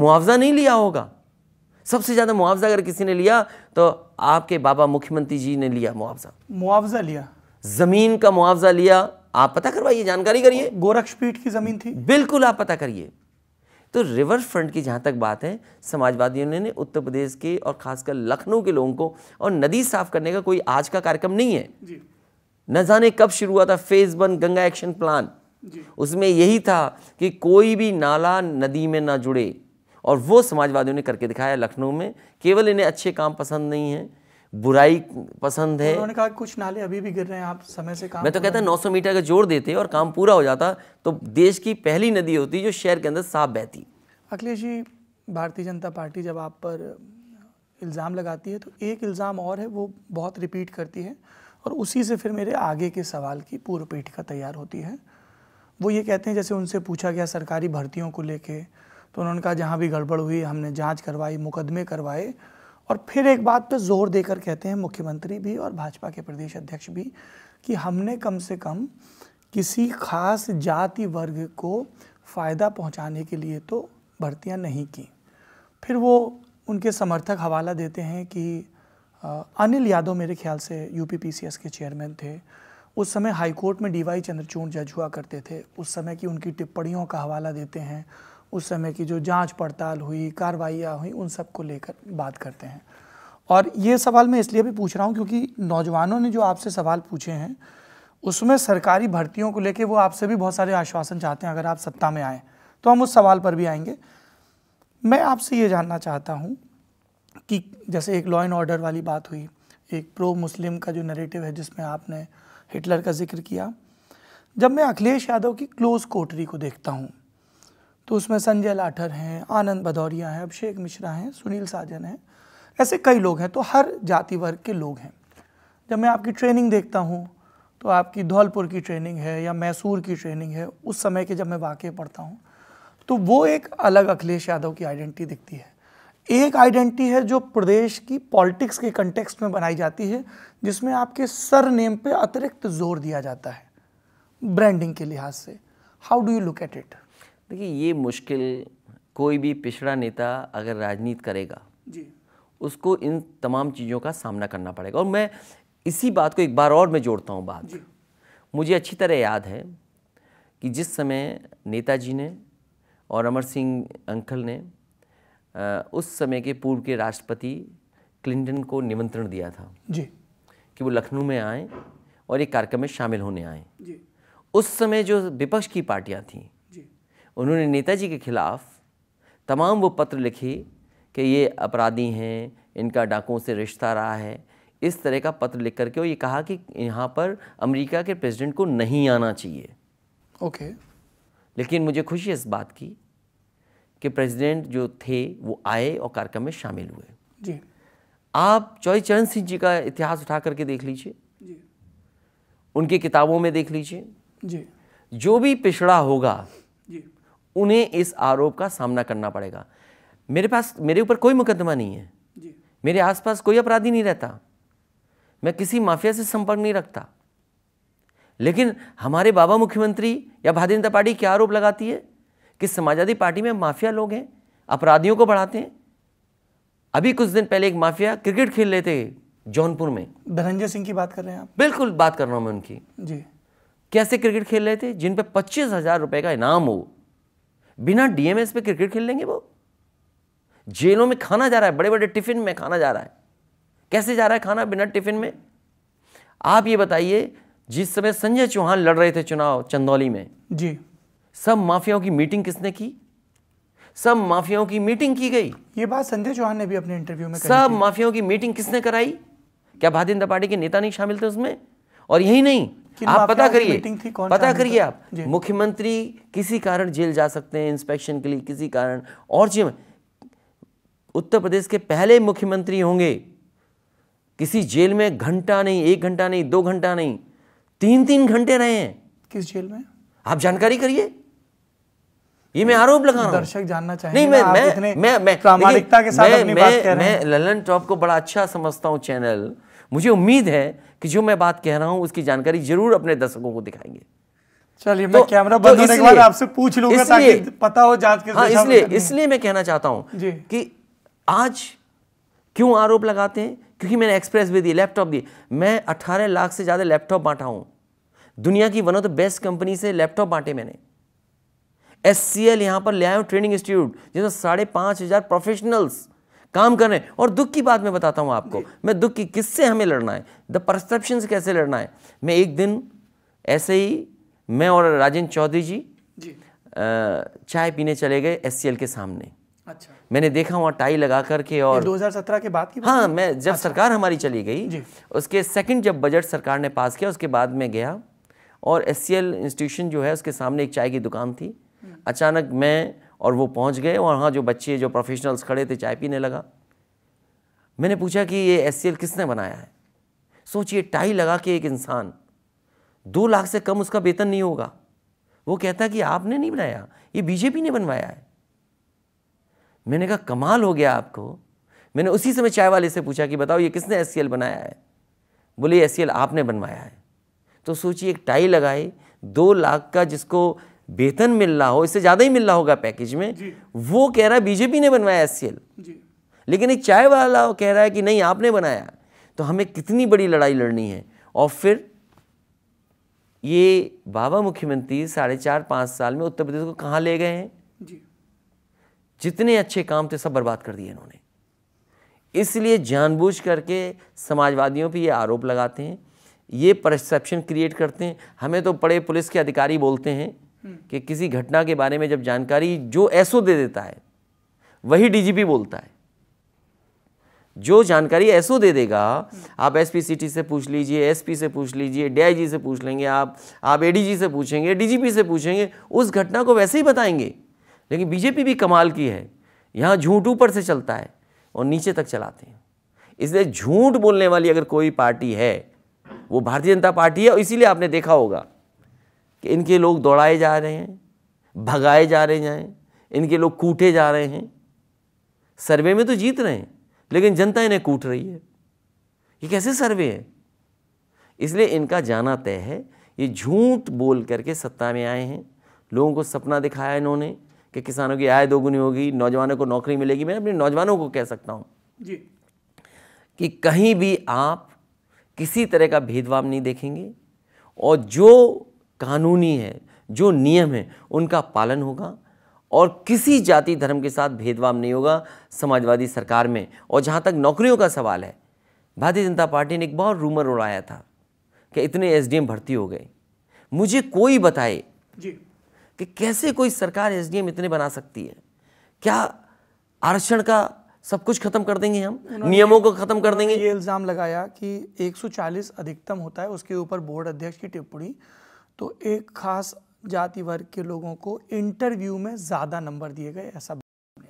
मुआवजा नहीं लिया होगा सबसे ज़्यादा मुआवजा अगर किसी ने लिया तो आपके बाबा मुख्यमंत्री जी ने लिया मुआवजा मुआवजा लिया ज़मीन का मुआवजा लिया आप पता करवाइए जानकारी करिए गोरखपीठ की ज़मीन थी बिल्कुल आप पता करिए तो रिवर फ्रंट की जहां तक बात है समाजवादियों ने, ने उत्तर प्रदेश के और खासकर लखनऊ के लोगों को और नदी साफ करने का कोई आज का कार्यक्रम नहीं है न जाने कब शुरू हुआ था phase one Ganga action plan उसमें यही था कि कोई भी नाला नदी में ना जुड़े और वो समाजवादियों ने करके दिखाया लखनऊ में केवल इन्हें अच्छे काम पसंद नहीं है बुराई पसंद है उन्होंने कहा कुछ नाले अभी भी गिर रहे हैं आप समय से काम मैं तो कहता नौ सौ मीटर का जोड़ देते और काम पूरा हो जाता तो देश की पहली नदी होती जो शहर के अंदर साफ बहती अखिलेश जी भारतीय जनता पार्टी जब आप पर इल्ज़ाम लगाती है तो एक इल्ज़ाम और है वो बहुत रिपीट करती है और उसी से फिर मेरे आगे के सवाल की पूर्व पीठिका तैयार होती है वो ये कहते हैं जैसे उनसे पूछा गया सरकारी भर्तियों को लेके तो उन्होंने कहा जहाँ भी गड़बड़ हुई हमने जांच करवाई मुकदमे करवाए और फिर एक बात पे जोर देकर कहते हैं मुख्यमंत्री भी और भाजपा के प्रदेश अध्यक्ष भी कि हमने कम से कम किसी खास जाति वर्ग को फ़ायदा पहुंचाने के लिए तो भर्तियां नहीं की फिर वो उनके समर्थक हवाला देते हैं कि अनिल यादव मेरे ख्याल से यूपीपीसीएस के चेयरमैन थे उस समय हाईकोर्ट में डीवाई चंद्रचूड़ जज हुआ करते थे उस समय की उनकी टिप्पणियों का हवाला देते हैं उस समय की जो जांच पड़ताल हुई कार्रवाइयाँ हुई उन सब को लेकर बात करते हैं और ये सवाल मैं इसलिए भी पूछ रहा हूँ क्योंकि नौजवानों ने जो आपसे सवाल पूछे हैं उसमें सरकारी भर्तियों को लेकर वो आपसे भी बहुत सारे आश्वासन चाहते हैं अगर आप सत्ता में आएँ तो हम उस सवाल पर भी आएंगे मैं आपसे ये जानना चाहता हूँ कि जैसे एक लॉ एंड ऑर्डर वाली बात हुई एक प्रो मुस्लिम का जो नरेटिव है जिसमें आपने हिटलर का जिक्र किया जब मैं अखिलेश यादव की क्लोज कोटरी को देखता हूँ तो उसमें संजय लाठर हैं आनंद भदौरिया हैं अभिषेक मिश्रा हैं सुनील साजन हैं ऐसे कई लोग हैं तो हर जाति वर्ग के लोग हैं जब मैं आपकी ट्रेनिंग देखता हूँ तो आपकी धौलपुर की ट्रेनिंग है या मैसूर की ट्रेनिंग है उस समय के जब मैं वाक्य पढ़ता हूँ तो वो एक अलग अखिलेश यादव की आइडेंटिटी दिखती है एक आइडेंटिटी है जो प्रदेश की पॉलिटिक्स के कंटेक्स्ट में बनाई जाती है जिसमें आपके सर नेम पे अतिरिक्त जोर दिया जाता है ब्रांडिंग के लिहाज से how do you look at it देखिए ये मुश्किल कोई भी पिछड़ा नेता अगर राजनीति करेगा जी उसको इन तमाम चीज़ों का सामना करना पड़ेगा और मैं इसी बात को एक बार और मैं जोड़ता हूँ बात मुझे अच्छी तरह याद है कि जिस समय नेताजी ने और अमर सिंह अंकल ने उस समय के पूर्व के राष्ट्रपति क्लिंटन को निमंत्रण दिया था जी कि वो लखनऊ में आए और एक कार्यक्रम में शामिल होने आए उस समय जो विपक्ष की पार्टियां थीं उन्होंने नेताजी के खिलाफ तमाम वो पत्र लिखे कि ये अपराधी हैं इनका डाकुओं से रिश्ता रहा है इस तरह का पत्र लिख करके और ये कहा कि यहाँ पर अमेरिका के प्रेसिडेंट को नहीं आना चाहिए ओके okay. लेकिन मुझे खुशी इस बात की कि प्रेसिडेंट जो थे वो आए और कार्यक्रम में शामिल हुए जी आप चौधरी चरण सिंह जी का इतिहास उठा करके देख लीजिए जी उनकी किताबों में देख लीजिए जी जो भी पिछड़ा होगा उन्हें इस आरोप का सामना करना पड़ेगा मेरे पास मेरे ऊपर कोई मुकदमा नहीं है जी। मेरे आसपास कोई अपराधी नहीं रहता मैं किसी माफिया से संपर्क नहीं रखता लेकिन हमारे बाबा मुख्यमंत्री या भारतीय जनता पार्टी क्या आरोप लगाती है कि समाजवादी पार्टी में माफिया लोग हैं अपराधियों को बढ़ाते हैं अभी कुछ दिन पहले एक माफिया क्रिकेट खेल रहे थे जौनपुर में धनंजय सिंह की बात कर रहे हैं आप बिल्कुल बात कर रहा हूँ मैं उनकी जी कैसे क्रिकेट खेल रहे थे जिन पर पच्चीस हजार रुपए का इनाम हो बिना डीएमएस पे क्रिकेट खेल लेंगे वो जेलों में खाना जा रहा है बड़े बड़े टिफिन में खाना जा रहा है कैसे जा रहा है खाना बिना टिफिन में आप ये बताइए जिस समय संजय चौहान लड़ रहे थे चुनाव चंदौली में जी सब माफियाओं की मीटिंग किसने की सब माफियाओं की मीटिंग की गई ये बात संजय चौहान ने भी अपने इंटरव्यू में सब माफियाओं की मीटिंग किसने कराई क्या भारतीय जनता पार्टी के नेता नहीं शामिल थे उसमें और यही नहीं आप पता करिए पता करिए आप मुख्यमंत्री किसी कारण जेल जा सकते हैं इंस्पेक्शन के लिए किसी कारण और जी उत्तर प्रदेश के पहले मुख्यमंत्री होंगे किसी जेल में घंटा नहीं एक घंटा नहीं दो घंटा नहीं तीन तीन घंटे रहे हैं किस जेल में आप जानकारी करिए ये मैं आरोप लगा रहा हूं दर्शक जानना चाहेंगे नहीं मैं मैं मैं मैं प्रामाणिकता के साथ मैं, अपनी मैं, बात कह रहे हैं मैं ललन टॉप को बड़ा अच्छा समझता हूं चैनल मुझे उम्मीद है कि जो मैं बात कह रहा हूं उसकी जानकारी जरूर अपने दर्शकों को दिखाएंगे चलिए मैं तो- कैमरा तो बंद तो होने के बाद आपसे पूछ लूंगा ताकि पता हो जांच के हाँ, इसलिए इसलिए मैं कहना चाहता हूं कि आज क्यों आरोप लगाते हैं क्योंकि मैंने एक्सप्रेस भी दी लैपटॉप दी मैं 18 लाख से ज़्यादा लैपटॉप बांटा हूं दुनिया की one of the best company से लैपटॉप बांटे मैंने एस सी एल यहाँ पर ले आया ट्रेनिंग इंस्टीट्यूट जिसमें साढ़े पाँच हज़ार प्रोफेशनल्स काम करें और दुख की बात मैं बताता हूँ आपको मैं दुख की किससे हमें लड़ना है द परसेप्शन से कैसे लड़ना है मैं एक दिन ऐसे ही मैं और राजेंद्र चौधरी जी, जी। चाय पीने चले गए एस के सामने अच्छा मैंने देखा वहाँ टाई लगा करके और 2017 के बाद की बात हाँ मैं जब अच्छा। सरकार हमारी चली गई जी। उसके सेकंड जब बजट सरकार ने पास किया उसके बाद मैं गया और एस इंस्टीट्यूशन जो है उसके सामने एक चाय की दुकान थी हम्म। अचानक मैं और वो पहुंच गए और वहाँ जो बच्चे जो प्रोफेशनल्स खड़े थे चाय पीने लगा मैंने पूछा कि ये एस किसने बनाया है सोचिए टाई लगा के एक इंसान दो लाख से कम उसका वेतन नहीं होगा वो कहता कि आपने नहीं बनाया ये बीजेपी ने बनवाया है मैंने कहा कमाल हो गया आपको मैंने उसी समय चाय वाले से पूछा कि बताओ ये किसने एस बनाया है बोले एस आपने बनवाया है तो सोचिए एक टाई लगाए दो लाख का जिसको वेतन मिल रहा हो इससे ज़्यादा ही मिल रहा होगा पैकेज में वो कह रहा है बीजेपी ने बनवाया एस सी एल लेकिन एक चाय वाला कह रहा है कि नहीं आपने बनाया तो हमें कितनी बड़ी लड़ाई लड़नी है और फिर ये बाबा मुख्यमंत्री साढ़े चार पांच साल में उत्तर प्रदेश को कहां ले गए हैं जी। जितने अच्छे काम थे सब बर्बाद कर दिए इन्होंने इसलिए जानबूझ करके समाजवादियों पर ये आरोप लगाते हैं ये परसेप्शन क्रिएट करते हैं हमें तो बड़े पुलिस के अधिकारी बोलते हैं कि किसी घटना के बारे में जब जानकारी जो एसओ दे देता है वही डीजीपी बोलता है जो जानकारी एसओ दे देगा आप एसपी सिटी से पूछ लीजिए एसपी से पूछ लीजिए डीआईजी से पूछ लेंगे आप आप एडीजी से पूछेंगे डीजीपी से पूछेंगे उस घटना को वैसे ही बताएंगे लेकिन बीजेपी भी कमाल की है यहाँ झूठ ऊपर से चलता है और नीचे तक चलाते हैं इसलिए झूठ बोलने वाली अगर कोई पार्टी है वो भारतीय जनता पार्टी है और इसीलिए आपने देखा होगा कि इनके लोग दौड़ाए जा रहे हैं भगाए जा रहे हैं इनके लोग कूटे जा रहे हैं सर्वे में तो जीत रहे हैं लेकिन जनता इन्हें कूट रही है ये कैसे सर्वे है इसलिए इनका जाना तय है ये झूठ बोल करके सत्ता में आए हैं लोगों को सपना दिखाया इन्होंने कि किसानों की आय दोगुनी होगी नौजवानों को नौकरी मिलेगी मैं अपने नौजवानों को कह सकता हूँ जी कि कहीं भी आप किसी तरह का भेदभाव नहीं देखेंगे और जो कानूनी है जो नियम है उनका पालन होगा और किसी जाति धर्म के साथ भेदभाव नहीं होगा समाजवादी सरकार में और जहाँ तक नौकरियों का सवाल है भारतीय जनता पार्टी ने एक बहुत रूमर उड़ाया था कि इतने एसडीएम भर्ती हो गए मुझे कोई बताए जी कि कैसे कोई सरकार एसडीएम इतने बना सकती है क्या आरक्षण का सब कुछ खत्म कर देंगे हम नियमों को खत्म कर देंगे ये इल्ज़ाम लगाया कि 140 अधिकतम होता है उसके ऊपर बोर्ड अध्यक्ष की टिप्पणी तो एक खास जाति वर्ग के लोगों को इंटरव्यू में ज़्यादा नंबर दिए गए ऐसा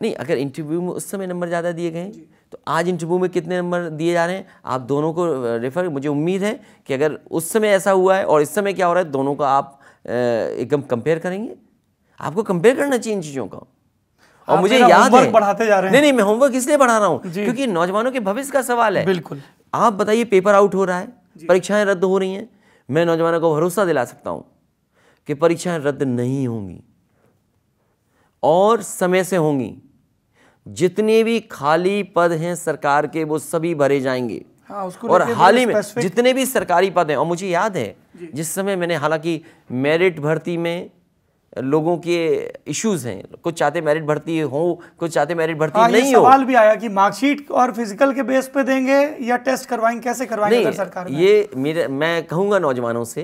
नहीं अगर इंटरव्यू में उस समय नंबर ज़्यादा दिए गए तो आज इंटरव्यू में कितने नंबर दिए जा रहे हैं आप दोनों को रेफर मुझे उम्मीद है कि अगर उस समय ऐसा हुआ है और इस समय क्या हो रहा है दोनों का आप एकदम कंपेयर करेंगे आपको कंपेयर करना चाहिए इन चीज़ों का और मुझे याद है बढ़ाते जा रहे हैं नहीं नहीं मैं होमवर्क इसलिए बढ़ा रहा हूँ क्योंकि नौजवानों के भविष्य का सवाल है बिल्कुल आप बताइए पेपर आउट हो रहा है परीक्षाएं रद्द हो रही हैं मैं नौजवानों को भरोसा दिला सकता हूँ कि परीक्षाएं रद्द नहीं होंगी और समय से होंगी जितने भी खाली पद हैं सरकार के वो सभी भरे जाएंगे हाँ, उसको और हाल ही में जितने भी सरकारी पद हैं और मुझे याद है जिस समय मैंने हालांकि मेरिट भर्ती में लोगों के इश्यूज हैं कुछ चाहते मेरिट भर्ती हो कुछ चाहते मेरिट भर्ती आ, हाँ, नहीं सवाल हो सवाल भी आया कि मार्कशीट और फिजिकल के बेस पे देंगे या टेस्ट करवाएंगे कैसे करवाएंगे सरकार ये मेरे मैं कहूँगा नौजवानों से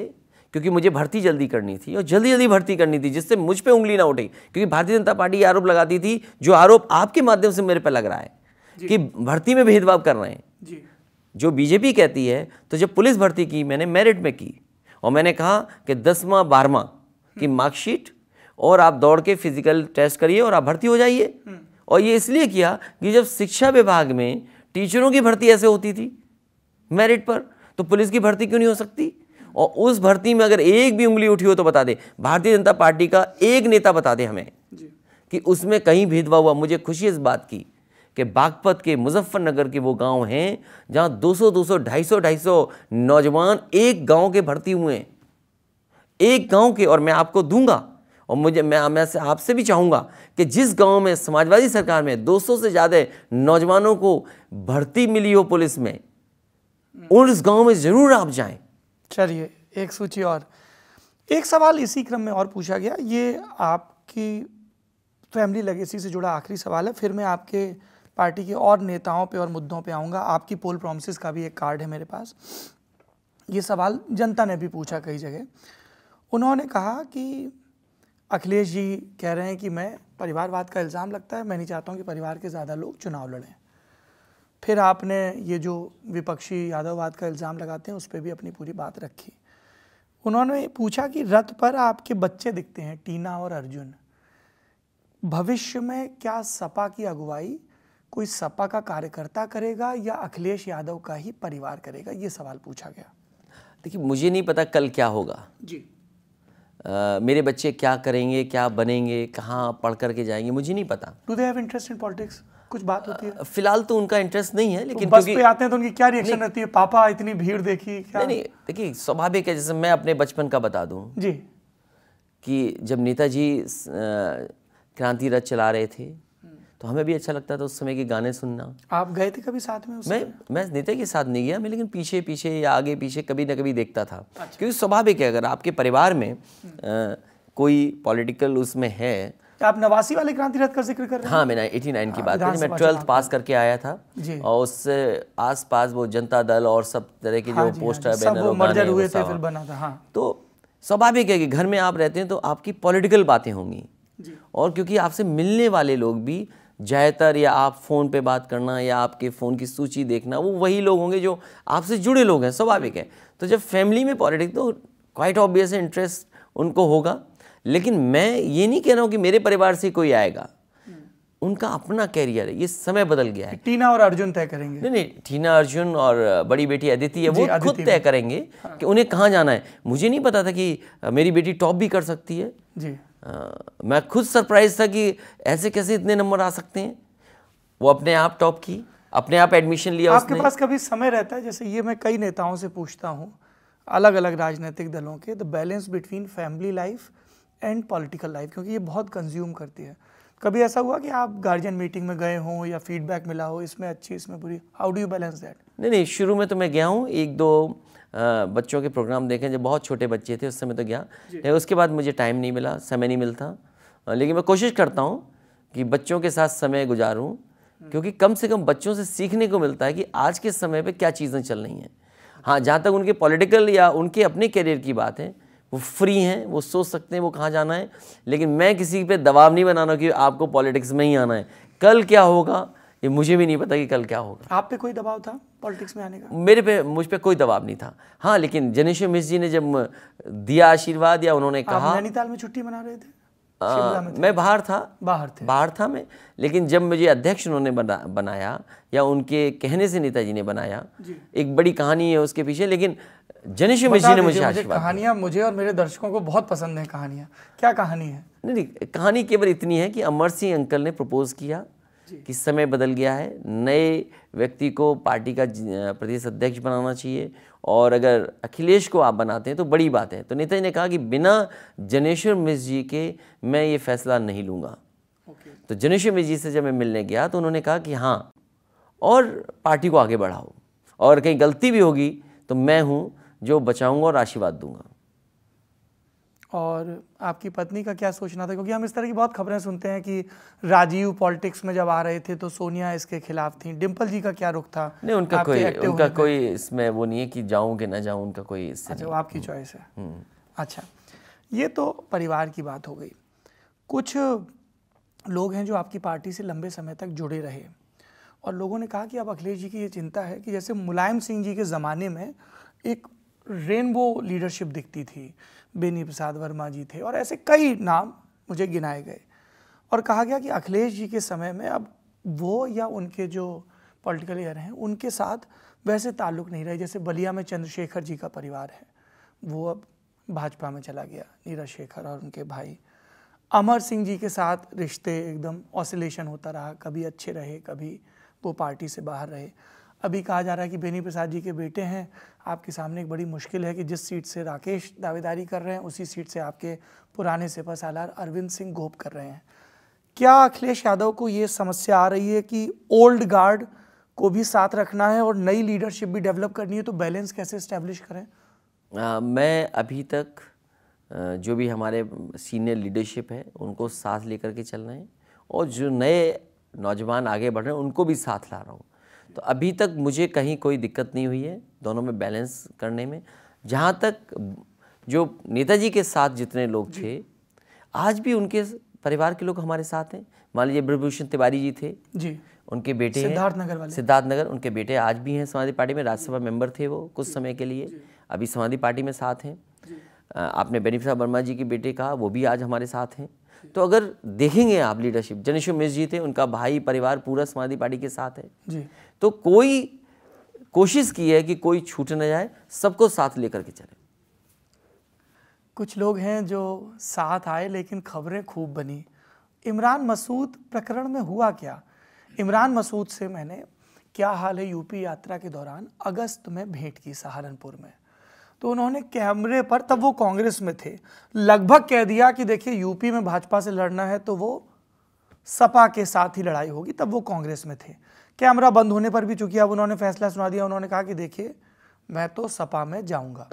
क्योंकि मुझे भर्ती जल्दी करनी थी और जल्दी जल्दी भर्ती करनी थी जिससे मुझ पर उंगली ना उठे क्योंकि भारतीय जनता पार्टी आरोप लगाती थी जो आरोप आपके माध्यम से मेरे पे लग रहा है कि भर्ती में भेदभाव कर रहे हैं जो बीजेपी कहती है तो जब पुलिस भर्ती की मैंने मेरिट में की और मैंने कहा कि दसवा बारहवा की मार्कशीट और आप दौड़ के फिजिकल टेस्ट करिए और आप भर्ती हो जाइए हम्म। और ये इसलिए किया कि जब शिक्षा विभाग में टीचरों की भर्ती ऐसे होती थी मेरिट पर तो पुलिस की भर्ती क्यों नहीं हो सकती और उस भर्ती में अगर एक भी उंगली उठी हो तो बता दे भारतीय जनता पार्टी का एक नेता बता दे हमें कि उसमें कहीं भेदभाव हुआ मुझे खुशी इस बात की कि बागपत के मुजफ्फरनगर के वो गांव हैं जहां 200 200 250 250 नौजवान एक गांव के भर्ती हुए हैं एक गांव के और मैं आपको दूंगा और मुझे मैं मैं से आपसे भी चाहूँगा कि जिस गांव में समाजवादी सरकार में 200 से ज़्यादा नौजवानों को भर्ती मिली हो पुलिस में उस गांव में ज़रूर आप जाएं चलिए एक सूची और एक सवाल इसी क्रम में और पूछा गया ये आपकी फैमिली लगेसी से जुड़ा आखिरी सवाल है फिर मैं आपके पार्टी के और नेताओं पे और मुद्दों पे आऊँगा आपकी पोल प्रोमिस का भी एक कार्ड है मेरे पास ये सवाल जनता ने भी पूछा कई जगह उन्होंने कहा कि अखिलेश जी कह रहे हैं कि मैं परिवारवाद का इल्ज़ाम लगता है मैं नहीं चाहता हूँ कि परिवार के ज़्यादा लोग चुनाव लड़ें फिर आपने ये जो विपक्षी यादववाद का इल्ज़ाम लगाते हैं उस पर भी अपनी पूरी बात रखी उन्होंने पूछा कि रथ पर आपके बच्चे दिखते हैं टीना और अर्जुन भविष्य में क्या सपा की अगुवाई कोई सपा का कार्यकर्ता करेगा या अखिलेश यादव का ही परिवार करेगा ये सवाल पूछा गया देखिए मुझे नहीं पता कल क्या होगा जी आ, मेरे बच्चे क्या करेंगे क्या बनेंगे कहाँ पढ़ करके जाएंगे मुझे नहीं पता do they have interest in politics कुछ बात होती है फिलहाल तो उनका इंटरेस्ट नहीं है लेकिन तो बस पे आते हैं तो उनकी क्या रिएक्शन रहती है पापा इतनी भीड़ देखी क्या नहीं, नहीं देखिए स्वाभाविक है जैसे मैं अपने बचपन का बता दूँ जी कि जब नेताजी क्रांति रथ चला रहे थे तो हमें भी अच्छा लगता था उस समय के गाने सुनना आप गए थे कभी साथ में मैं मैं नेता के साथ नहीं गया मैं लेकिन पीछे पीछे या आगे पीछे कभी ना कभी देखता था अच्छा। क्योंकि स्वाभाविक है अगर आपके परिवार में आ, हम्म। कोई पॉलिटिकल उसमें है आप नवासी वाले क्रांति रथ का जिक्र कर रहे हैं हाँ मैंने एटी नाइन की हाँ, बात कर मैं ट्वेल्थ पास करके आया था और उससे आस पास वो जनता दल और सब तरह के जो हाँ हाँ पोस्टर बैनर हुए थे फिर बना था तो स्वाभाविक है कि घर में आप रहते हैं तो आपकी पॉलिटिकल बातें होंगी और क्योंकि आपसे मिलने वाले लोग भी ज़्यादातर या आप फ़ोन पे बात करना या आपके फ़ोन की सूची देखना वो वही लोग होंगे जो आपसे जुड़े लोग हैं स्वाभाविक है तो जब फैमिली में पॉलिटिक्स तो क्वाइट ऑब्वियस इंटरेस्ट उनको होगा लेकिन मैं ये नहीं कह रहा हूँ कि मेरे परिवार से कोई आएगा उनका अपना कैरियर है ये समय बदल गया है टीना और अर्जुन तय करेंगे नहीं नहीं टीना अर्जुन और बड़ी बेटी अदिति है वो खुद तय करेंगे हाँ। कि उन्हें कहाँ जाना है मुझे नहीं पता था कि मेरी बेटी टॉप भी कर सकती है जी मैं खुद सरप्राइज था कि ऐसे कैसे इतने नंबर आ सकते हैं वो अपने आप टॉप की अपने आप एडमिशन लिया आपके पास कभी समय रहता है जैसे ये मैं कई नेताओं से पूछता हूँ अलग अलग राजनीतिक दलों के the balance between family life and political life क्योंकि ये बहुत कंज्यूम करती है कभी ऐसा हुआ कि आप गार्जियन मीटिंग में गए हों या फीडबैक मिला हो इसमें अच्छी इसमें बुरी how do you balance that नहीं नहीं शुरू में तो मैं गया हूँ एक दो बच्चों के प्रोग्राम देखे जब बहुत छोटे बच्चे थे उस समय तो गया लेकिन तो उसके बाद मुझे टाइम नहीं मिला समय नहीं मिलता लेकिन मैं कोशिश करता हूँ कि बच्चों के साथ समय गुजारूँ हम्म। क्योंकि कम से कम बच्चों से सीखने को मिलता है कि आज के समय पर क्या चीज़ें चल रही हैं हाँ जहाँ तक उनके पॉलिटिकल या उनके अपने करियर की बात है वो फ्री हैं वो सोच सकते हैं वो कहाँ जाना है लेकिन मैं किसी पे दबाव नहीं बनाना कि आपको पॉलिटिक्स में ही आना है कल क्या होगा ये मुझे भी नहीं पता कि कल क्या होगा आप पे कोई दबाव था पॉलिटिक्स में आने का मेरे पे मुझ पे कोई दबाव नहीं था हाँ लेकिन जनेश्वर मिश्र जी ने जब दिया आशीर्वाद या उन्होंने कहा नैनीताल में छुट्टी मना रहे थे आ, मैं बाहर था बाहर थे बाहर था मैं लेकिन जब मुझे अध्यक्ष उन्होंने बना, बनाया या उनके कहने से नेताजी ने बनाया एक बड़ी कहानी है उसके पीछे लेकिन जनेश मिश्र जी ने मुझे, मुझे कहानियाँ मुझे और मेरे दर्शकों को बहुत पसंद है कहानियाँ क्या कहानी है नहीं नहीं कहानी केवल इतनी है कि अमर सिंह अंकल ने प्रपोज किया कि समय बदल गया है नए व्यक्ति को पार्टी का प्रदेश अध्यक्ष बनाना चाहिए और अगर अखिलेश को आप बनाते हैं तो बड़ी बात है तो नेताजी ने कहा कि बिना जनेश्वर मिश्र जी के मैं ये फैसला नहीं लूँगा तो जनेश्वर मिश्र जी से जब मैं मिलने गया तो उन्होंने कहा कि हाँ और पार्टी को आगे बढ़ाओ और कहीं गलती भी होगी तो मैं हूँ जो बचाऊँगा और आशीर्वाद दूंगा और आपकी पत्नी का क्या सोचना था क्योंकि हम इस तरह की बहुत खबरें सुनते हैं कि राजीव पॉलिटिक्स में जब आ रहे थे तो सोनिया इसके खिलाफ थी डिम्पल जी का क्या रुख था नहीं उनका कोई उनका कोई इसमें वो नहीं है कि जाऊं कि ना जाऊं उनका कोई इससे अच्छा आपकी चॉइस है हम्म। अच्छा ये तो परिवार की बात हो गई कुछ लोग हैं जो आपकी पार्टी से लंबे समय तक जुड़े रहे और लोगों ने कहा कि अब अखिलेश जी की ये चिंता है कि जैसे मुलायम सिंह जी के ज़माने में एक रेनबो लीडरशिप दिखती थी बेनी प्रसाद वर्मा जी थे और ऐसे कई नाम मुझे गिनाए गए और कहा गया कि अखिलेश जी के समय में अब वो या उनके जो पॉलिटिकल एयर हैं उनके साथ वैसे ताल्लुक नहीं रहे जैसे बलिया में चंद्रशेखर जी का परिवार है वो अब भाजपा में चला गया नीरज शेखर और उनके भाई अमर सिंह जी के साथ रिश्ते एकदम ऑसिलेशन होता रहा कभी अच्छे रहे कभी वो पार्टी से बाहर रहे अभी कहा जा रहा है कि बेनी प्रसाद जी के बेटे हैं आपके सामने एक बड़ी मुश्किल है कि जिस सीट से राकेश दावेदारी कर रहे हैं उसी सीट से आपके पुराने सिपा सालार अरविंद सिंह गोप कर रहे हैं क्या अखिलेश यादव को ये समस्या आ रही है कि ओल्ड गार्ड को भी साथ रखना है और नई लीडरशिप भी डेवलप करनी है तो बैलेंस कैसे इस्टेब्लिश करें आ, मैं अभी तक जो भी हमारे सीनियर लीडरशिप है उनको साथ लेकर के चल रहे हैं और जो नए नौजवान आगे बढ़ रहे हैं उनको भी साथ ला रहा हूँ तो अभी तक मुझे कहीं कोई दिक्कत नहीं हुई है दोनों में बैलेंस करने में जहाँ तक जो नेताजी के साथ जितने लोग थे आज भी उनके परिवार के लोग हमारे साथ हैं मान लीजिए ब्रभूषण तिवारी जी थे जी उनके बेटे सिद्धार्थ नगर वाले सिद्धार्थ नगर उनके बेटे आज भी हैं समाजवादी पार्टी में राज्यसभा मेंबर थे वो कुछ समय के लिए अभी समाजवादी पार्टी में साथ हैं आपने बेनिफिशा वर्मा जी के बेटे कहा वो भी आज हमारे साथ हैं तो अगर देखेंगे आप लीडरशिप जनिशु मिश जी थे उनका भाई परिवार पूरा समाजवादी पार्टी के साथ है जी तो कोई कोशिश की है कि कोई छूट ना जाए सबको साथ लेकर के चले कुछ लोग हैं जो साथ आए लेकिन खबरें खूब बनी इमरान मसूद प्रकरण में हुआ क्या इमरान मसूद से मैंने क्या हाल है यूपी यात्रा के दौरान अगस्त में भेंट की सहारनपुर में तो उन्होंने कैमरे पर तब वो कांग्रेस में थे लगभग कह दिया कि देखिए यूपी में भाजपा से लड़ना है तो वो सपा के साथ ही लड़ाई होगी तब वो कांग्रेस में थे कैमरा बंद होने पर भी चूंकि अब उन्होंने फैसला सुना दिया उन्होंने कहा कि देखिए मैं तो सपा में जाऊंगा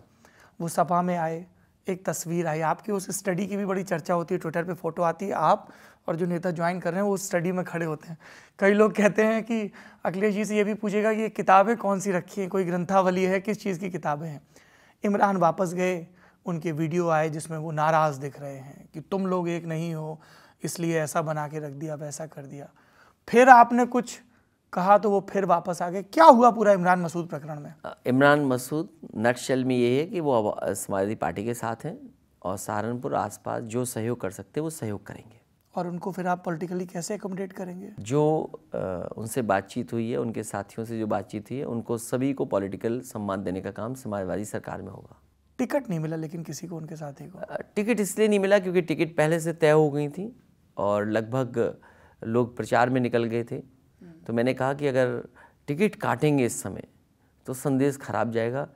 वो सपा में आए एक तस्वीर आई आपकी उस स्टडी की भी बड़ी चर्चा होती है ट्विटर पे फोटो आती है आप और जो नेता ज्वाइन कर रहे हैं वो स्टडी में खड़े होते हैं कई लोग कहते हैं कि अखिलेश जी से ये भी पूछेगा कि ये किताबें कौन सी रखी हैं कोई ग्रंथावली है किस चीज़ की किताबें हैं इमरान वापस गए उनके वीडियो आए जिसमें वो नाराज़ दिख रहे हैं कि तुम लोग एक नहीं हो इसलिए ऐसा बना के रख दिया वैसा कर दिया फिर आपने कुछ कहा तो वो फिर वापस आ गए क्या हुआ पूरा इमरान मसूद प्रकरण में इमरान मसूद नक्सल में ये है कि वो समाजवादी पार्टी के साथ हैं और सहारनपुर आसपास जो सहयोग कर सकते हैं वो सहयोग करेंगे और उनको फिर आप पॉलिटिकली कैसे एकोमोडेट करेंगे जो आ, उनसे बातचीत हुई है उनके साथियों से जो बातचीत हुई है उनको सभी को पॉलिटिकल सम्मान देने का काम समाजवादी सरकार में होगा टिकट नहीं मिला लेकिन किसी को उनके साथी को टिकट इसलिए नहीं मिला क्योंकि टिकट पहले से तय हो गई थी और लगभग लोग प्रचार में निकल गए थे तो मैंने कहा कि अगर टिकट काटेंगे इस समय तो संदेश खराब जाएगा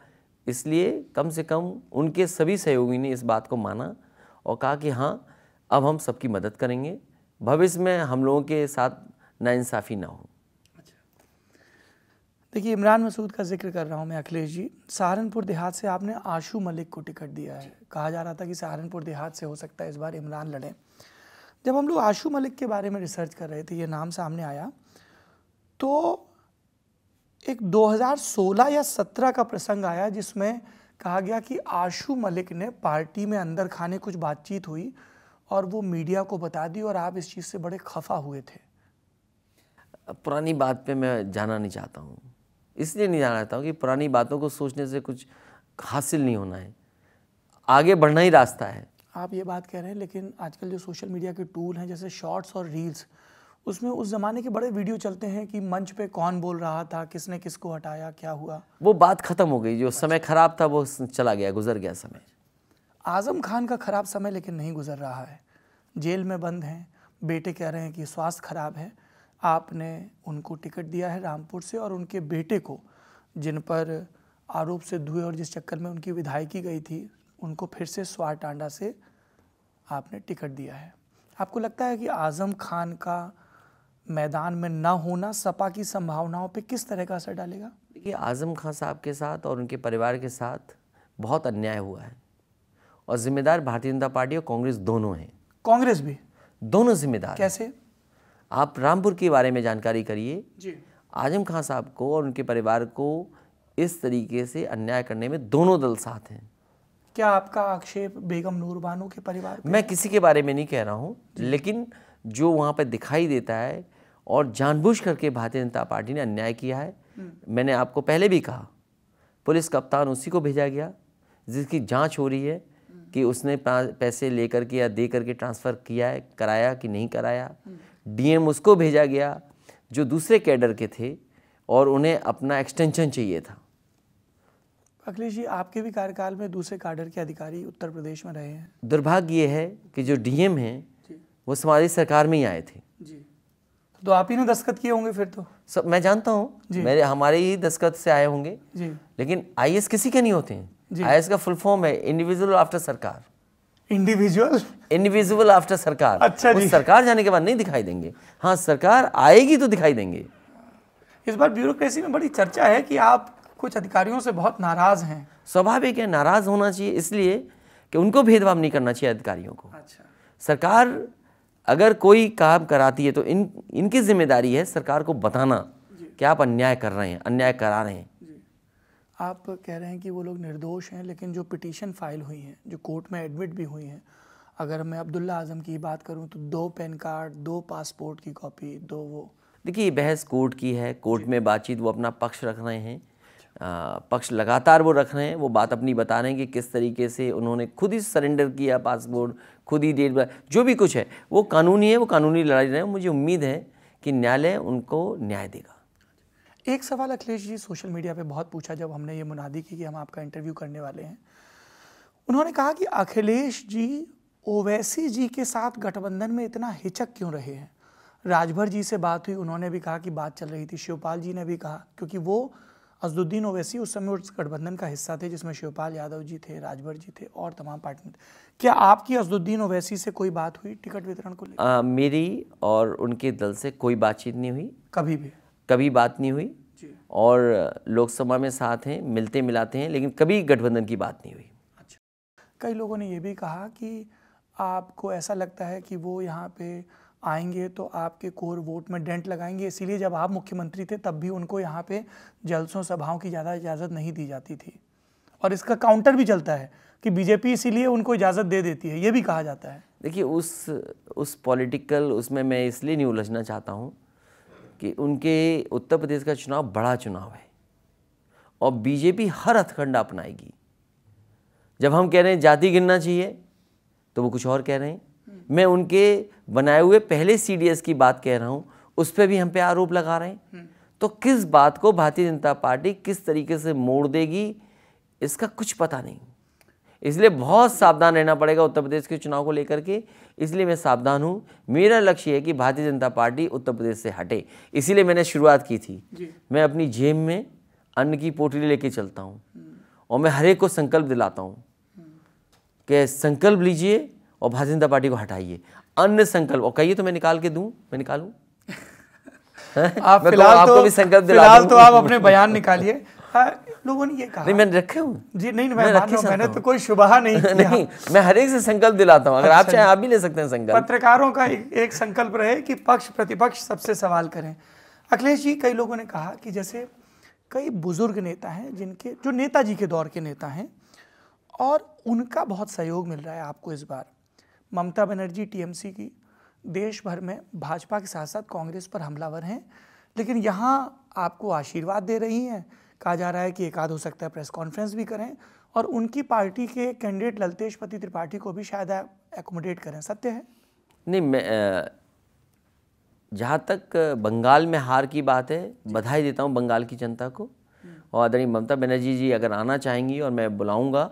इसलिए कम से कम उनके सभी सहयोगी ने इस बात को माना और कहा कि हाँ अब हम सबकी मदद करेंगे भविष्य में हम लोगों के साथ नाइंसाफ़ी ना हो अच्छा। देखिए इमरान मसूद का जिक्र कर रहा हूँ मैं अखिलेश जी सहारनपुर देहात से आपने आशू मलिक को टिकट दिया है कहा जा रहा था कि सहारनपुर देहात से हो सकता है इस बार इमरान लड़े जब हम लोग आशू मलिक के बारे में रिसर्च कर रहे थे ये नाम सामने आया तो एक 2016 या 17 का प्रसंग आया जिसमें कहा गया कि आशू मलिक ने पार्टी में अंदर खाने कुछ बातचीत हुई और वो मीडिया को बता दी और आप इस चीज़ से बड़े खफा हुए थे पुरानी बात पे मैं जाना नहीं चाहता हूँ इसलिए नहीं जाना चाहता हूँ कि पुरानी बातों को सोचने से कुछ हासिल नहीं होना है आगे बढ़ना ही रास्ता है आप ये बात कह रहे हैं लेकिन आजकल जो सोशल मीडिया के टूल हैं जैसे शॉर्ट्स और रील्स उसमें उस ज़माने के बड़े वीडियो चलते हैं कि मंच पे कौन बोल रहा था किसने किसको हटाया क्या हुआ वो बात ख़त्म हो गई जो समय ख़राब था वो चला गया गुजर गया समय आज़म खान का ख़राब समय लेकिन नहीं गुजर रहा है जेल में बंद हैं बेटे कह रहे हैं कि स्वास्थ्य खराब है आपने उनको टिकट दिया है रामपुर से और उनके बेटे को जिन पर आरोप से धुए और जिस चक्कर में उनकी विधायकी गई थी उनको फिर से स्वार टांडा से आपने टिकट दिया है आपको लगता है कि आज़म खान का मैदान में ना होना सपा की संभावनाओं पे किस तरह का असर डालेगा देखिए आज़म खान साहब के साथ और उनके परिवार के साथ बहुत अन्याय हुआ है और जिम्मेदार भारतीय जनता पार्टी और कांग्रेस दोनों हैं कांग्रेस भी दोनों जिम्मेदार कैसे आप रामपुर के बारे में जानकारी करिए आजम खान साहब को और उनके परिवार को इस तरीके से अन्याय करने में दोनों दल साथ हैं क्या आपका आक्षेप बेगम नूर के परिवार पे? मैं किसी के बारे में नहीं कह रहा हूँ लेकिन जो वहाँ पर दिखाई देता है और जानबूझ करके भारतीय जनता पार्टी ने अन्याय किया है हम्म। मैंने आपको पहले भी कहा पुलिस कप्तान उसी को भेजा गया जिसकी जांच हो रही है कि उसने पैसे लेकर के या दे करके ट्रांसफ़र किया है कराया कि नहीं कराया डीएम उसको भेजा गया जो दूसरे कैडर के थे और उन्हें अपना एक्सटेंशन चाहिए था अखिलेश जी आपके भी कार्यकाल में दूसरे कार्डर के अधिकारी उत्तर प्रदेश में रहे हैं दुर्भाग्य ये है कि जो डीएम हैं वो समाजी सरकार में ही आए थे जी तो आप ही ने दस्खत किए होंगे फिर तो सब मैं जानता हूँ मेरे हमारे ही दस्खत से आए होंगे जी लेकिन आई किसी के नहीं होते हैं आई का फुल फॉर्म है इंडिविजुअल आफ्टर सरकार इंडिविजुअल इंडिविजुअल आफ्टर सरकार अच्छा जी सरकार जाने के बाद नहीं दिखाई देंगे हाँ सरकार आएगी तो दिखाई देंगे इस बार ब्यूरोक्रेसी में बड़ी चर्चा है कि आप कुछ अधिकारियों से बहुत नाराज हैं स्वाभाविक है नाराज होना चाहिए इसलिए कि उनको भेदभाव नहीं करना चाहिए अधिकारियों को अच्छा सरकार अगर कोई काम कराती है तो इन इनकी जिम्मेदारी है सरकार को बताना कि आप अन्याय कर रहे हैं अन्याय करा रहे हैं आप कह रहे हैं कि वो लोग निर्दोष हैं लेकिन जो पिटीशन फ़ाइल हुई हैं जो कोर्ट में एडमिट भी हुई हैं अगर मैं अब्दुल्ला आज़म की बात करूं तो दो पैन कार्ड दो पासपोर्ट की कॉपी दो वो देखिए बहस कोर्ट की है कोर्ट में बातचीत वो अपना पक्ष रख रहे हैं पक्ष लगातार वो रख रहे हैं वो बात अपनी बता रहे हैं कि किस तरीके से उन्होंने खुद ही सरेंडर किया पासपोर्ट खुद ही डेट जो भी कुछ है वो कानूनी है वो कानूनी लड़ाई रहे हैं मुझे उम्मीद है कि न्यायालय उनको न्याय देगा एक सवाल अखिलेश जी सोशल मीडिया पे बहुत पूछा जब हमने ये मुनादी की कि हम आपका इंटरव्यू करने वाले हैं उन्होंने कहा कि अखिलेश जी ओवैसी जी के साथ गठबंधन में इतना हिचक क्यों रहे हैं राजभर जी से बात हुई उन्होंने भी कहा कि बात चल रही थी शिवपाल जी ने भी कहा क्योंकि वो असदुद्दीन ओवैसी उस समय उस गठबंधन का हिस्सा थे जिसमें शिवपाल यादव जी थे राजभर जी थे और तमाम पार्टी थे क्या आपकी असदुद्दीन ओवैसी से कोई बात हुई टिकट वितरण को लेकर मेरी और उनके दल से कोई बातचीत नहीं हुई कभी भी कभी बात नहीं हुई और लोकसभा में साथ हैं मिलते मिलाते हैं लेकिन कभी गठबंधन की बात नहीं हुई अच्छा कई लोगों ने ये भी कहा कि आपको ऐसा लगता है कि वो यहाँ पे आएंगे तो आपके कोर वोट में डेंट लगाएंगे इसीलिए जब आप मुख्यमंत्री थे तब भी उनको यहाँ पे जलसों सभाओं की ज़्यादा इजाज़त नहीं दी जाती थी और इसका काउंटर भी चलता है कि बीजेपी इसीलिए उनको इजाज़त दे देती है ये भी कहा जाता है देखिए उस उस पॉलिटिकल उसमें मैं इसलिए नहीं उलझना चाहता हूँ कि उनके उत्तर प्रदेश का चुनाव बड़ा चुनाव है और बीजेपी हर हथकंडा अपनाएगी जब हम कह रहे हैं जाति गिनना चाहिए तो वो कुछ और कह रहे हैं हम्म। मैं उनके बनाए हुए पहले सीडीएस की बात कह रहा हूँ उस पर भी हम पे आरोप लगा रहे हैं हम्म। तो किस बात को भारतीय जनता पार्टी किस तरीके से मोड़ देगी इसका कुछ पता नहीं इसलिए बहुत सावधान रहना पड़ेगा उत्तर प्रदेश के चुनाव को लेकर के इसलिए मैं सावधान हूँ मेरा लक्ष्य है कि भारतीय जनता पार्टी उत्तर प्रदेश से हटे इसीलिए मैंने शुरुआत की थी मैं अपनी जेब में अन्न की पोटली लेके चलता हूँ और मैं हरेक को संकल्प दिलाता हूँ कि संकल्प लीजिए और भारतीय जनता पार्टी को हटाइए अन्य संकल्प और कहिए तो मैं निकाल के दूँ मैं निकालू आप तो फिलहाल तो, आपको भी संकल्प फिलहाल तो आप अपने बयान निकालिए हाँ, लोगों ने ये कहा नहीं मैंने रखे हूँ जी नहीं मैं मैं मैंने तो कोई शुबहा नहीं नहीं मैं हर एक से संकल्प दिलाता हूँ अगर आप अच्छा। चाहें आप भी ले सकते हैं संकल्प पत्रकारों का एक संकल्प रहे कि पक्ष प्रतिपक्ष सबसे सवाल करें अखिलेश जी कई लोगों ने कहा कि जैसे कई बुजुर्ग नेता हैं जिनके जो नेताजी के दौर के नेता हैं और उनका बहुत सहयोग मिल रहा है आपको इस बार ममता बनर्जी टीएमसी की देश भर में भाजपा के साथ साथ कांग्रेस पर हमलावर हैं लेकिन यहाँ आपको आशीर्वाद दे रही हैं कहा जा रहा है कि एक आध हो सकता है प्रेस कॉन्फ्रेंस भी करें और उनकी पार्टी के कैंडिडेट ललतेश पति त्रिपाठी को भी शायद एकोमोडेट करें सत्य है नहीं मैं जहाँ तक बंगाल में हार की बात है बधाई देता हूँ बंगाल की जनता को हम्म। और आदरणीय ममता बनर्जी जी अगर आना चाहेंगी और मैं बुलाऊँगा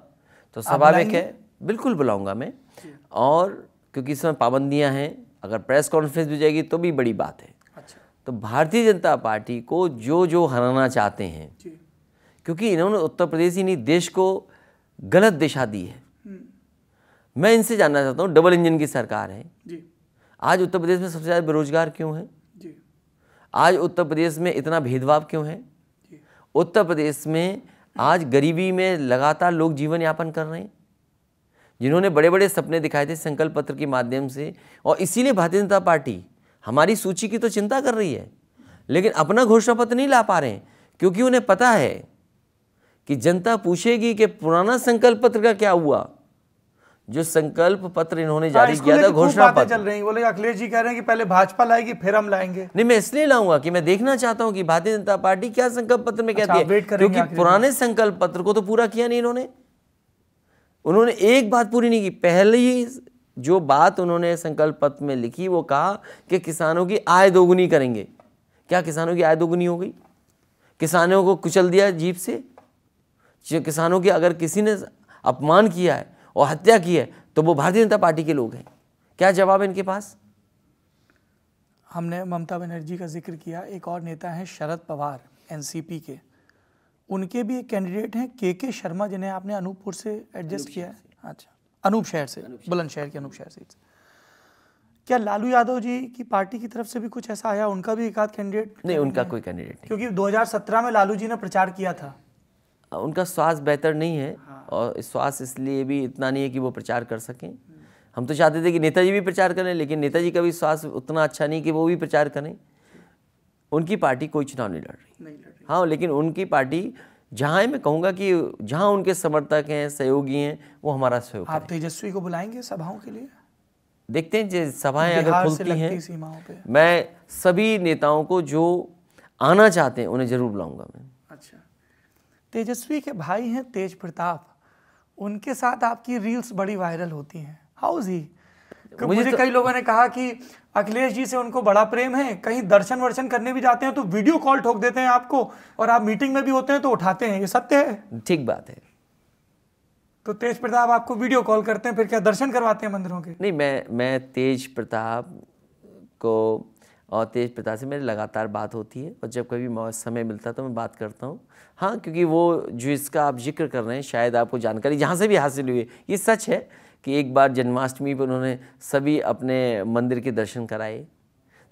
तो स्वाभाविक है बिल्कुल बुलाऊँगा मैं और क्योंकि इसमें पाबंदियाँ हैं अगर प्रेस कॉन्फ्रेंस भी जाएगी तो भी बड़ी बात है अच्छा तो भारतीय जनता पार्टी को जो जो हराना चाहते हैं क्योंकि इन्होंने उत्तर प्रदेश ही नहीं देश को गलत दिशा दी है हम्म। मैं इनसे जानना चाहता हूँ डबल इंजन की सरकार है जी। आज उत्तर प्रदेश में सबसे ज़्यादा बेरोजगार क्यों है जी। आज उत्तर प्रदेश में इतना भेदभाव क्यों है उत्तर प्रदेश में आज गरीबी में लगातार लोग जीवन यापन कर रहे हैं जिन्होंने बड़े बड़े सपने दिखाए थे संकल्प पत्र के माध्यम से और इसीलिए भारतीय जनता पार्टी हमारी सूची की तो चिंता कर रही है लेकिन अपना घोषणा पत्र नहीं ला पा रहे हैं क्योंकि उन्हें पता है कि जनता पूछेगी कि पुराना संकल्प पत्र का क्या हुआ जो संकल्प पत्र इन्होंने हाँ, जारी किया था घोषणा पत्र चल रही बोले अखिलेश जी कह रहे हैं कि पहले भाजपा लाएगी फिर हम लाएंगे नहीं मैं इसलिए लाऊंगा कि मैं देखना चाहता हूं कि भारतीय जनता पार्टी क्या संकल्प पत्र में कहती है अच्छा, क्योंकि पुराने संकल्प पत्र को तो पूरा किया नहीं इन्होंने उन्होंने एक बात पूरी नहीं की पहली जो बात उन्होंने संकल्प पत्र में लिखी वो कहा कि किसानों की आय दोगुनी करेंगे क्या किसानों की आय दोगुनी हो गई किसानों को कुचल दिया जीप से किसानों की अगर किसी ने अपमान किया है और हत्या की है तो वो भारतीय जनता पार्टी के लोग हैं क्या जवाब है इनके पास हमने ममता बनर्जी का जिक्र किया एक और नेता हैं शरद पवार एनसीपी के उनके भी एक कैंडिडेट हैं के के शर्मा जिन्हें आपने अनूपपुर से एडजस्ट किया है अच्छा अनूप शहर से बुलंदशहर के अनूप शहर से क्या लालू यादव जी की पार्टी की तरफ से भी कुछ ऐसा आया उनका भी एक आध कैंडिडेट नहीं उनका कोई कैंडिडेट क्योंकि 2017 में लालू जी ने प्रचार किया था उनका स्वास्थ्य बेहतर नहीं है हाँ। और स्वास्थ्य इसलिए भी इतना नहीं है कि वो प्रचार कर सकें हम तो चाहते थे कि नेताजी भी प्रचार करें लेकिन नेताजी का भी स्वास्थ्य उतना अच्छा नहीं कि वो भी प्रचार करें उनकी पार्टी कोई चुनाव नहीं लड़ रही, नहीं लड़ रही। हाँ लेकिन उनकी पार्टी जहाँ मैं कहूँगा कि जहाँ उनके समर्थक हैं सहयोगी हैं वो हमारा सहयोग आप तेजस्वी को बुलाएंगे सभाओं के लिए देखते हैं जो सभाएं अगर खुलती हैं मैं सभी नेताओं को जो आना चाहते हैं उन्हें जरूर बुलाऊंगा मैं तेजस्वी के भाई हैं तेज प्रताप उनके साथ आपकी रील्स बड़ी वायरल होती हैं हाउ इज ही मुझे, मुझे तो... कई लोगों ने कहा कि अखिलेश जी से उनको बड़ा प्रेम है कहीं दर्शन वर्शन करने भी जाते हैं तो वीडियो कॉल ठोक देते हैं आपको और आप मीटिंग में भी होते हैं तो उठाते हैं ये सत्य है ठीक बात है तो तेज प्रताप आपको वीडियो कॉल करते हैं फिर क्या दर्शन करवाते हैं मंदिरों के नहीं मैं मैं तेज प्रताप को और तेज प्रताप से मेरी लगातार बात होती है और जब कभी समय मिलता है तो मैं बात करता हूँ हाँ क्योंकि वो जो इसका आप जिक्र कर रहे हैं शायद आपको जानकारी जहाँ से भी हासिल हुई है ये सच है कि एक बार जन्माष्टमी पर उन्होंने सभी अपने मंदिर के दर्शन कराए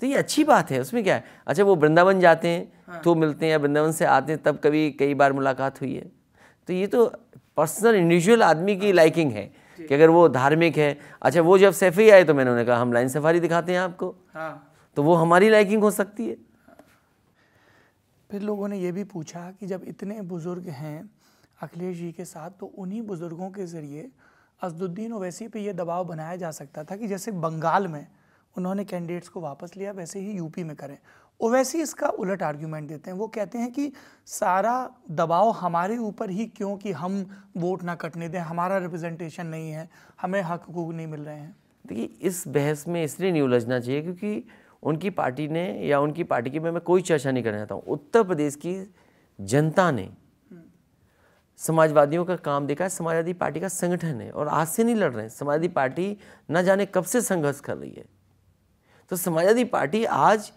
तो ये अच्छी बात है उसमें क्या है अच्छा वो वृंदावन जाते हैं हाँ। तो मिलते हैं या वृंदावन से आते हैं तब कभी कई बार मुलाकात हुई है तो ये तो पर्सनल इंडिविजुअल आदमी की हाँ। लाइकिंग है कि अगर वो धार्मिक है अच्छा वो जब सैफी आए तो मैंने उन्हें कहा हम लाइन सफारी दिखाते हैं आपको हाँ। तो वो हमारी लाइकिंग हो सकती है फिर लोगों ने ये भी पूछा कि जब इतने बुज़ुर्ग हैं अखिलेश जी के साथ तो उन्हीं बुज़ुर्गों के ज़रिए असदुद्दीन ओवैसी पे ये दबाव बनाया जा सकता था कि जैसे बंगाल में उन्होंने कैंडिडेट्स को वापस लिया वैसे ही यूपी में करें ओवैसी इसका उलट आर्ग्यूमेंट देते हैं वो कहते हैं कि सारा दबाव हमारे ऊपर ही क्यों कि हम वोट ना कटने दें हमारा रिप्रेजेंटेशन नहीं है हमें हक हकूक नहीं मिल रहे हैं देखिए इस बहस में इसलिए नहीं उलझना चाहिए क्योंकि उनकी पार्टी ने या उनकी पार्टी की मैं, मैं कोई चर्चा नहीं करना चाहता हूँ उत्तर प्रदेश की जनता ने समाजवादियों का काम देखा है समाजवादी पार्टी का संगठन है और आज से नहीं लड़ रहे हैं समाजवादी पार्टी ना जाने कब से संघर्ष कर रही है तो समाजवादी पार्टी आज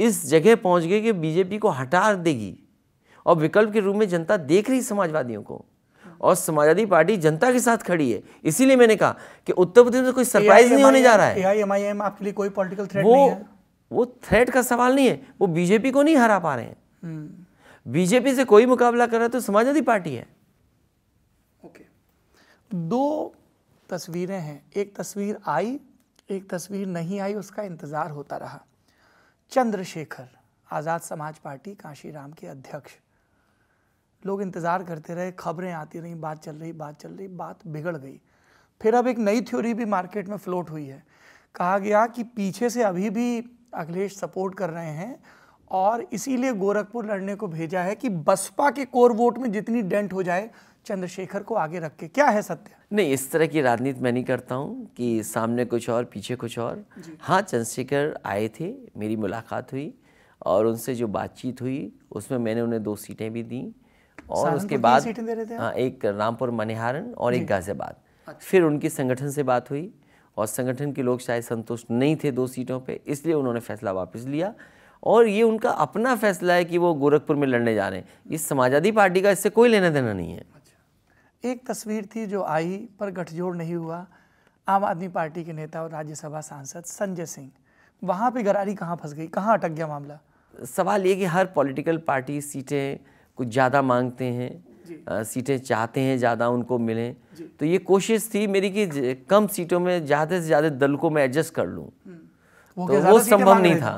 इस जगह पहुंच गई कि बीजेपी को हटा देगी और विकल्प के रूप में जनता देख रही समाजवादियों को और समाजवादी पार्टी जनता के साथ खड़ी है इसीलिए मैंने कहा कि उत्तर प्रदेश में कोई सरप्राइज नहीं होने जा रहा है आपके लिए कोई पॉलिटिकल थ्रेट वो नहीं है। वो थ्रेट का सवाल नहीं है वो बीजेपी को नहीं हरा पा रहे हैं बीजेपी से कोई मुकाबला कर रहा है तो समाजवादी पार्टी है ओके दो तस्वीरें हैं एक तस्वीर आई एक तस्वीर नहीं आई उसका इंतज़ार होता रहा चंद्रशेखर आज़ाद समाज पार्टी राम के अध्यक्ष लोग इंतज़ार करते रहे खबरें आती रहीं बात चल रही बात चल रही बात बिगड़ गई फिर अब एक नई थ्योरी भी मार्केट में फ्लोट हुई है कहा गया कि पीछे से अभी भी अखिलेश सपोर्ट कर रहे हैं और इसीलिए गोरखपुर लड़ने को भेजा है कि बसपा के कोर वोट में जितनी डेंट हो जाए चंद्रशेखर को आगे रख के क्या है सत्य नहीं इस तरह की राजनीति मैं नहीं करता हूँ कि सामने कुछ और पीछे कुछ और हाँ चंद्रशेखर आए थे मेरी मुलाकात हुई और उनसे जो बातचीत हुई उसमें मैंने उन्हें दो सीटें भी दी और उसके बाद हाँ एक रामपुर मनिहारन और एक गाजियाबाद अच्छा। फिर उनके संगठन से बात हुई और संगठन के लोग शायद संतुष्ट नहीं थे दो सीटों पे इसलिए उन्होंने फैसला वापस लिया और ये उनका अपना फैसला है कि वो गोरखपुर में लड़ने जा रहे हैं इस समाजवादी पार्टी का इससे कोई लेना देना नहीं है अच्छा। एक तस्वीर थी जो आई पर गठजोड़ नहीं हुआ आम आदमी पार्टी के नेता और राज्यसभा सांसद संजय सिंह वहाँ पे गरारी कहाँ फंस गई कहाँ अटक गया मामला सवाल ये कि हर पॉलिटिकल पार्टी सीटें कुछ ज़्यादा मांगते हैं सीटें चाहते हैं ज़्यादा उनको मिलें तो ये कोशिश थी मेरी कि कम सीटों में ज़्यादा से ज़्यादा दल को मैं एडजस्ट कर लूँ हम्म। तो वो संभव नहीं था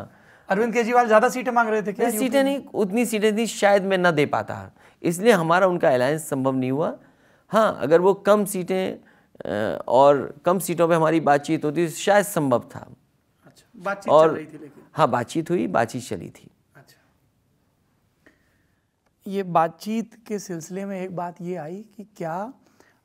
अरविंद केजरीवाल ज़्यादा सीटें मांग रहे थे क्या सीटें नहीं उतनी सीटें थी शायद मैं ना दे पाता इसलिए हमारा उनका अलायंस संभव नहीं हुआ हाँ अगर वो कम सीटें और कम सीटों पे हमारी बातचीत होती शायद संभव था अच्छा बातचीत और चल रही थी लेकिन हाँ बातचीत हुई बातचीत चली थी ये बातचीत के सिलसिले में एक बात ये आई कि क्या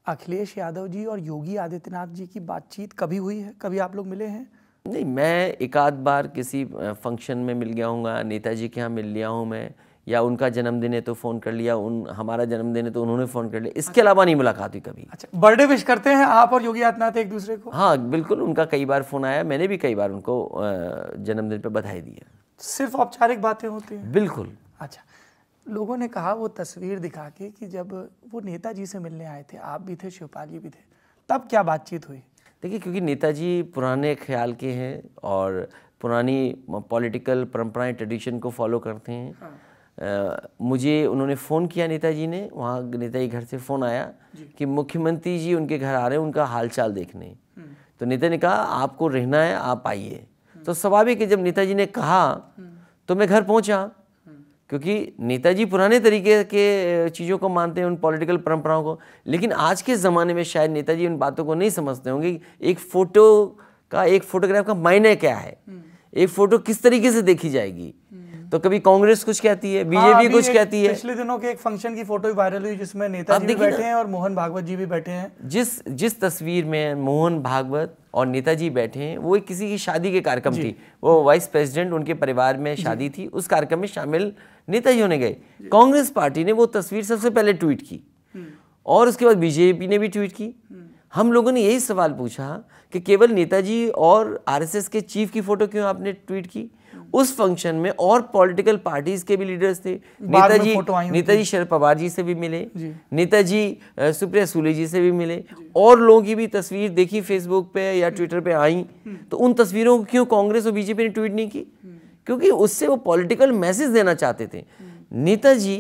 अखिलेश यादव जी और योगी आदित्यनाथ जी की बातचीत कभी हुई है कभी आप लोग मिले हैं नहीं मैं एक आध बार किसी फंक्शन में मिल गया हूँ नेताजी के यहाँ मिल लिया हूँ मैं या उनका जन्मदिन है तो फ़ोन कर लिया उन हमारा जन्मदिन है तो उन्होंने फ़ोन कर लिया इसके अलावा नहीं मुलाकात हुई कभी अच्छा बर्थडे विश करते हैं आप और योगी आदित्यनाथ एक दूसरे को हाँ बिल्कुल उनका कई बार फ़ोन आया मैंने भी कई बार उनको जन्मदिन पर बधाई दी है सिर्फ औपचारिक बातें होती हैं बिल्कुल अच्छा लोगों ने कहा वो तस्वीर दिखा के कि जब वो नेताजी से मिलने आए थे आप भी थे शिवपाल जी भी थे तब क्या बातचीत हुई देखिए क्योंकि नेताजी पुराने ख्याल के हैं और पुरानी पॉलिटिकल परंपराएं ट्रेडिशन को फॉलो करते हैं हाँ। आ, मुझे उन्होंने फ़ोन किया नेताजी ने वहाँ नेताजी घर से फ़ोन आया कि मुख्यमंत्री जी उनके घर आ रहे हैं उनका हालचाल देखने हम्म। तो नेता ने कहा आपको रहना है आप आइए हम्म। तो स्वाभाविक है जब नेताजी ने कहा हम्म। तो मैं घर पहुँचा क्योंकि नेताजी पुराने तरीके के चीज़ों को मानते हैं उन पॉलिटिकल परंपराओं को लेकिन आज के ज़माने में शायद नेताजी उन बातों को नहीं समझते होंगे एक फ़ोटो का एक फोटोग्राफ का मायने क्या है हम्म। एक फ़ोटो किस तरीके से देखी जाएगी हम्म। तो कभी कांग्रेस कुछ कहती है हाँ, बीजेपी कुछ कहती है पिछले दिनों के एक फंक्शन की फोटो भी वायरल हुई जिसमें नेता जी बैठे हैं और मोहन भागवत जी भी बैठे हैं जिस जिस तस्वीर में मोहन भागवत और नेताजी बैठे हैं वो किसी की शादी के कार्यक्रम थी वो वाइस प्रेसिडेंट उनके परिवार में शादी थी उस कार्यक्रम में शामिल नेताजियों ने गए कांग्रेस पार्टी ने वो तस्वीर सबसे पहले ट्वीट की हम्म। और उसके बाद बीजेपी ने भी ट्वीट की हम्म। हम लोगों ने यही सवाल पूछा कि केवल नेताजी और आरएसएस के चीफ की फोटो क्यों आपने ट्वीट की हम्म। उस फंक्शन में और पॉलिटिकल पार्टीज के भी लीडर्स थे नेताजी नेताजी शरद पवार जी से भी मिले नेताजी सुप्रिया सूले जी से भी मिले और लोगों की भी तस्वीर देखी फेसबुक पे या ट्विटर पे आई तो उन तस्वीरों को क्यों कांग्रेस और बीजेपी ने ट्वीट नहीं की क्योंकि उससे वो पॉलिटिकल मैसेज देना चाहते थे नेताजी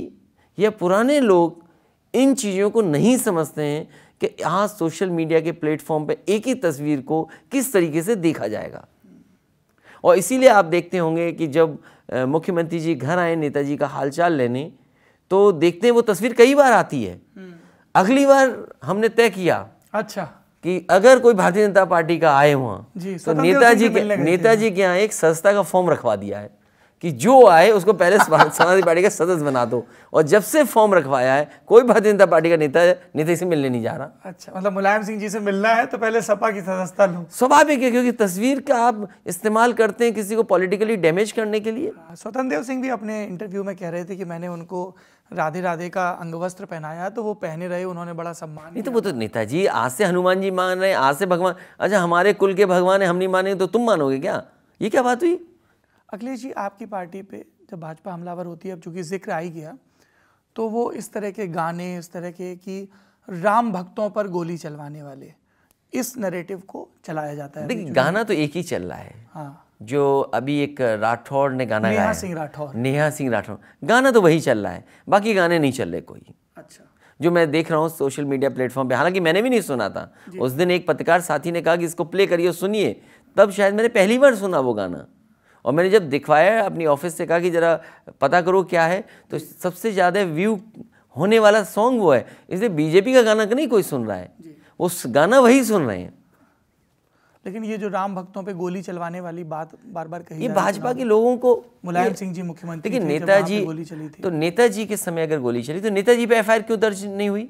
या पुराने लोग इन चीज़ों को नहीं समझते हैं कि यहाँ सोशल मीडिया के प्लेटफॉर्म पे एक ही तस्वीर को किस तरीके से देखा जाएगा और इसीलिए आप देखते होंगे कि जब मुख्यमंत्री जी घर आए नेताजी का हालचाल लेने तो देखते हैं वो तस्वीर कई बार आती है हम्म। अगली बार हमने तय किया अच्छा कि अगर कोई भारतीय जनता पार्टी का आए वहाँ तो नेताजी के नेताजी के यहाँ एक संस्था का फॉर्म रखवा दिया है कि जो आए उसको पहले समाजवादी पार्टी का सदस्य बना दो और जब से फॉर्म रखवाया है कोई भारतीय जनता पार्टी का नेता नेता से मिलने नहीं जा रहा अच्छा मतलब मुलायम सिंह जी से मिलना है तो पहले सपा की सदस्यता लो स्वाभाविक है क्योंकि तस्वीर का आप इस्तेमाल करते हैं किसी को पॉलिटिकली डैमेज करने के लिए हाँ, स्वतंत्र देव सिंह भी अपने इंटरव्यू में कह रहे थे कि मैंने उनको राधे राधे का अंगवस्त्र पहनाया तो वो पहने रहे उन्होंने बड़ा सम्मान नहीं तो वो तो नेताजी आज से हनुमान जी मान रहे आज से भगवान अच्छा हमारे कुल के भगवान है हम नहीं मानेंगे तो तुम मानोगे क्या ये क्या बात हुई अखिलेश जी आपकी पार्टी पे जब भाजपा हमलावर होती है अब चूंकि जिक्र आ ही गया तो वो इस तरह के गाने इस तरह के कि राम भक्तों पर गोली चलवाने वाले इस नरेटिव को चलाया जाता है देखिए गाना तो एक ही चल रहा है हाँ जो अभी एक राठौड़ ने गाना गाया सिंह राठौर नेहा सिंह राठौर गाना तो वही चल रहा है बाकी गाने नहीं चल रहे कोई अच्छा जो मैं देख रहा हूँ सोशल मीडिया प्लेटफॉर्म पे हालांकि मैंने भी नहीं सुना था उस दिन एक पत्रकार साथी ने कहा कि इसको प्ले करिए सुनिए तब शायद मैंने पहली बार सुना वो गाना और मैंने जब दिखवाया अपनी ऑफिस से कहा कि ज़रा पता करो क्या है तो सबसे ज़्यादा व्यू होने वाला सॉन्ग वो है इसलिए बीजेपी का गाना नहीं कोई सुन रहा है वो गाना वही सुन रहे हैं लेकिन ये जो राम भक्तों पे गोली चलवाने वाली बात बार बार कही ये भाजपा के लोगों को मुलायम सिंह जी मुख्यमंत्री लेकिन नेताजी गोली चली थी तो नेताजी के समय अगर गोली चली तो नेताजी पे एफ क्यों दर्ज नहीं हुई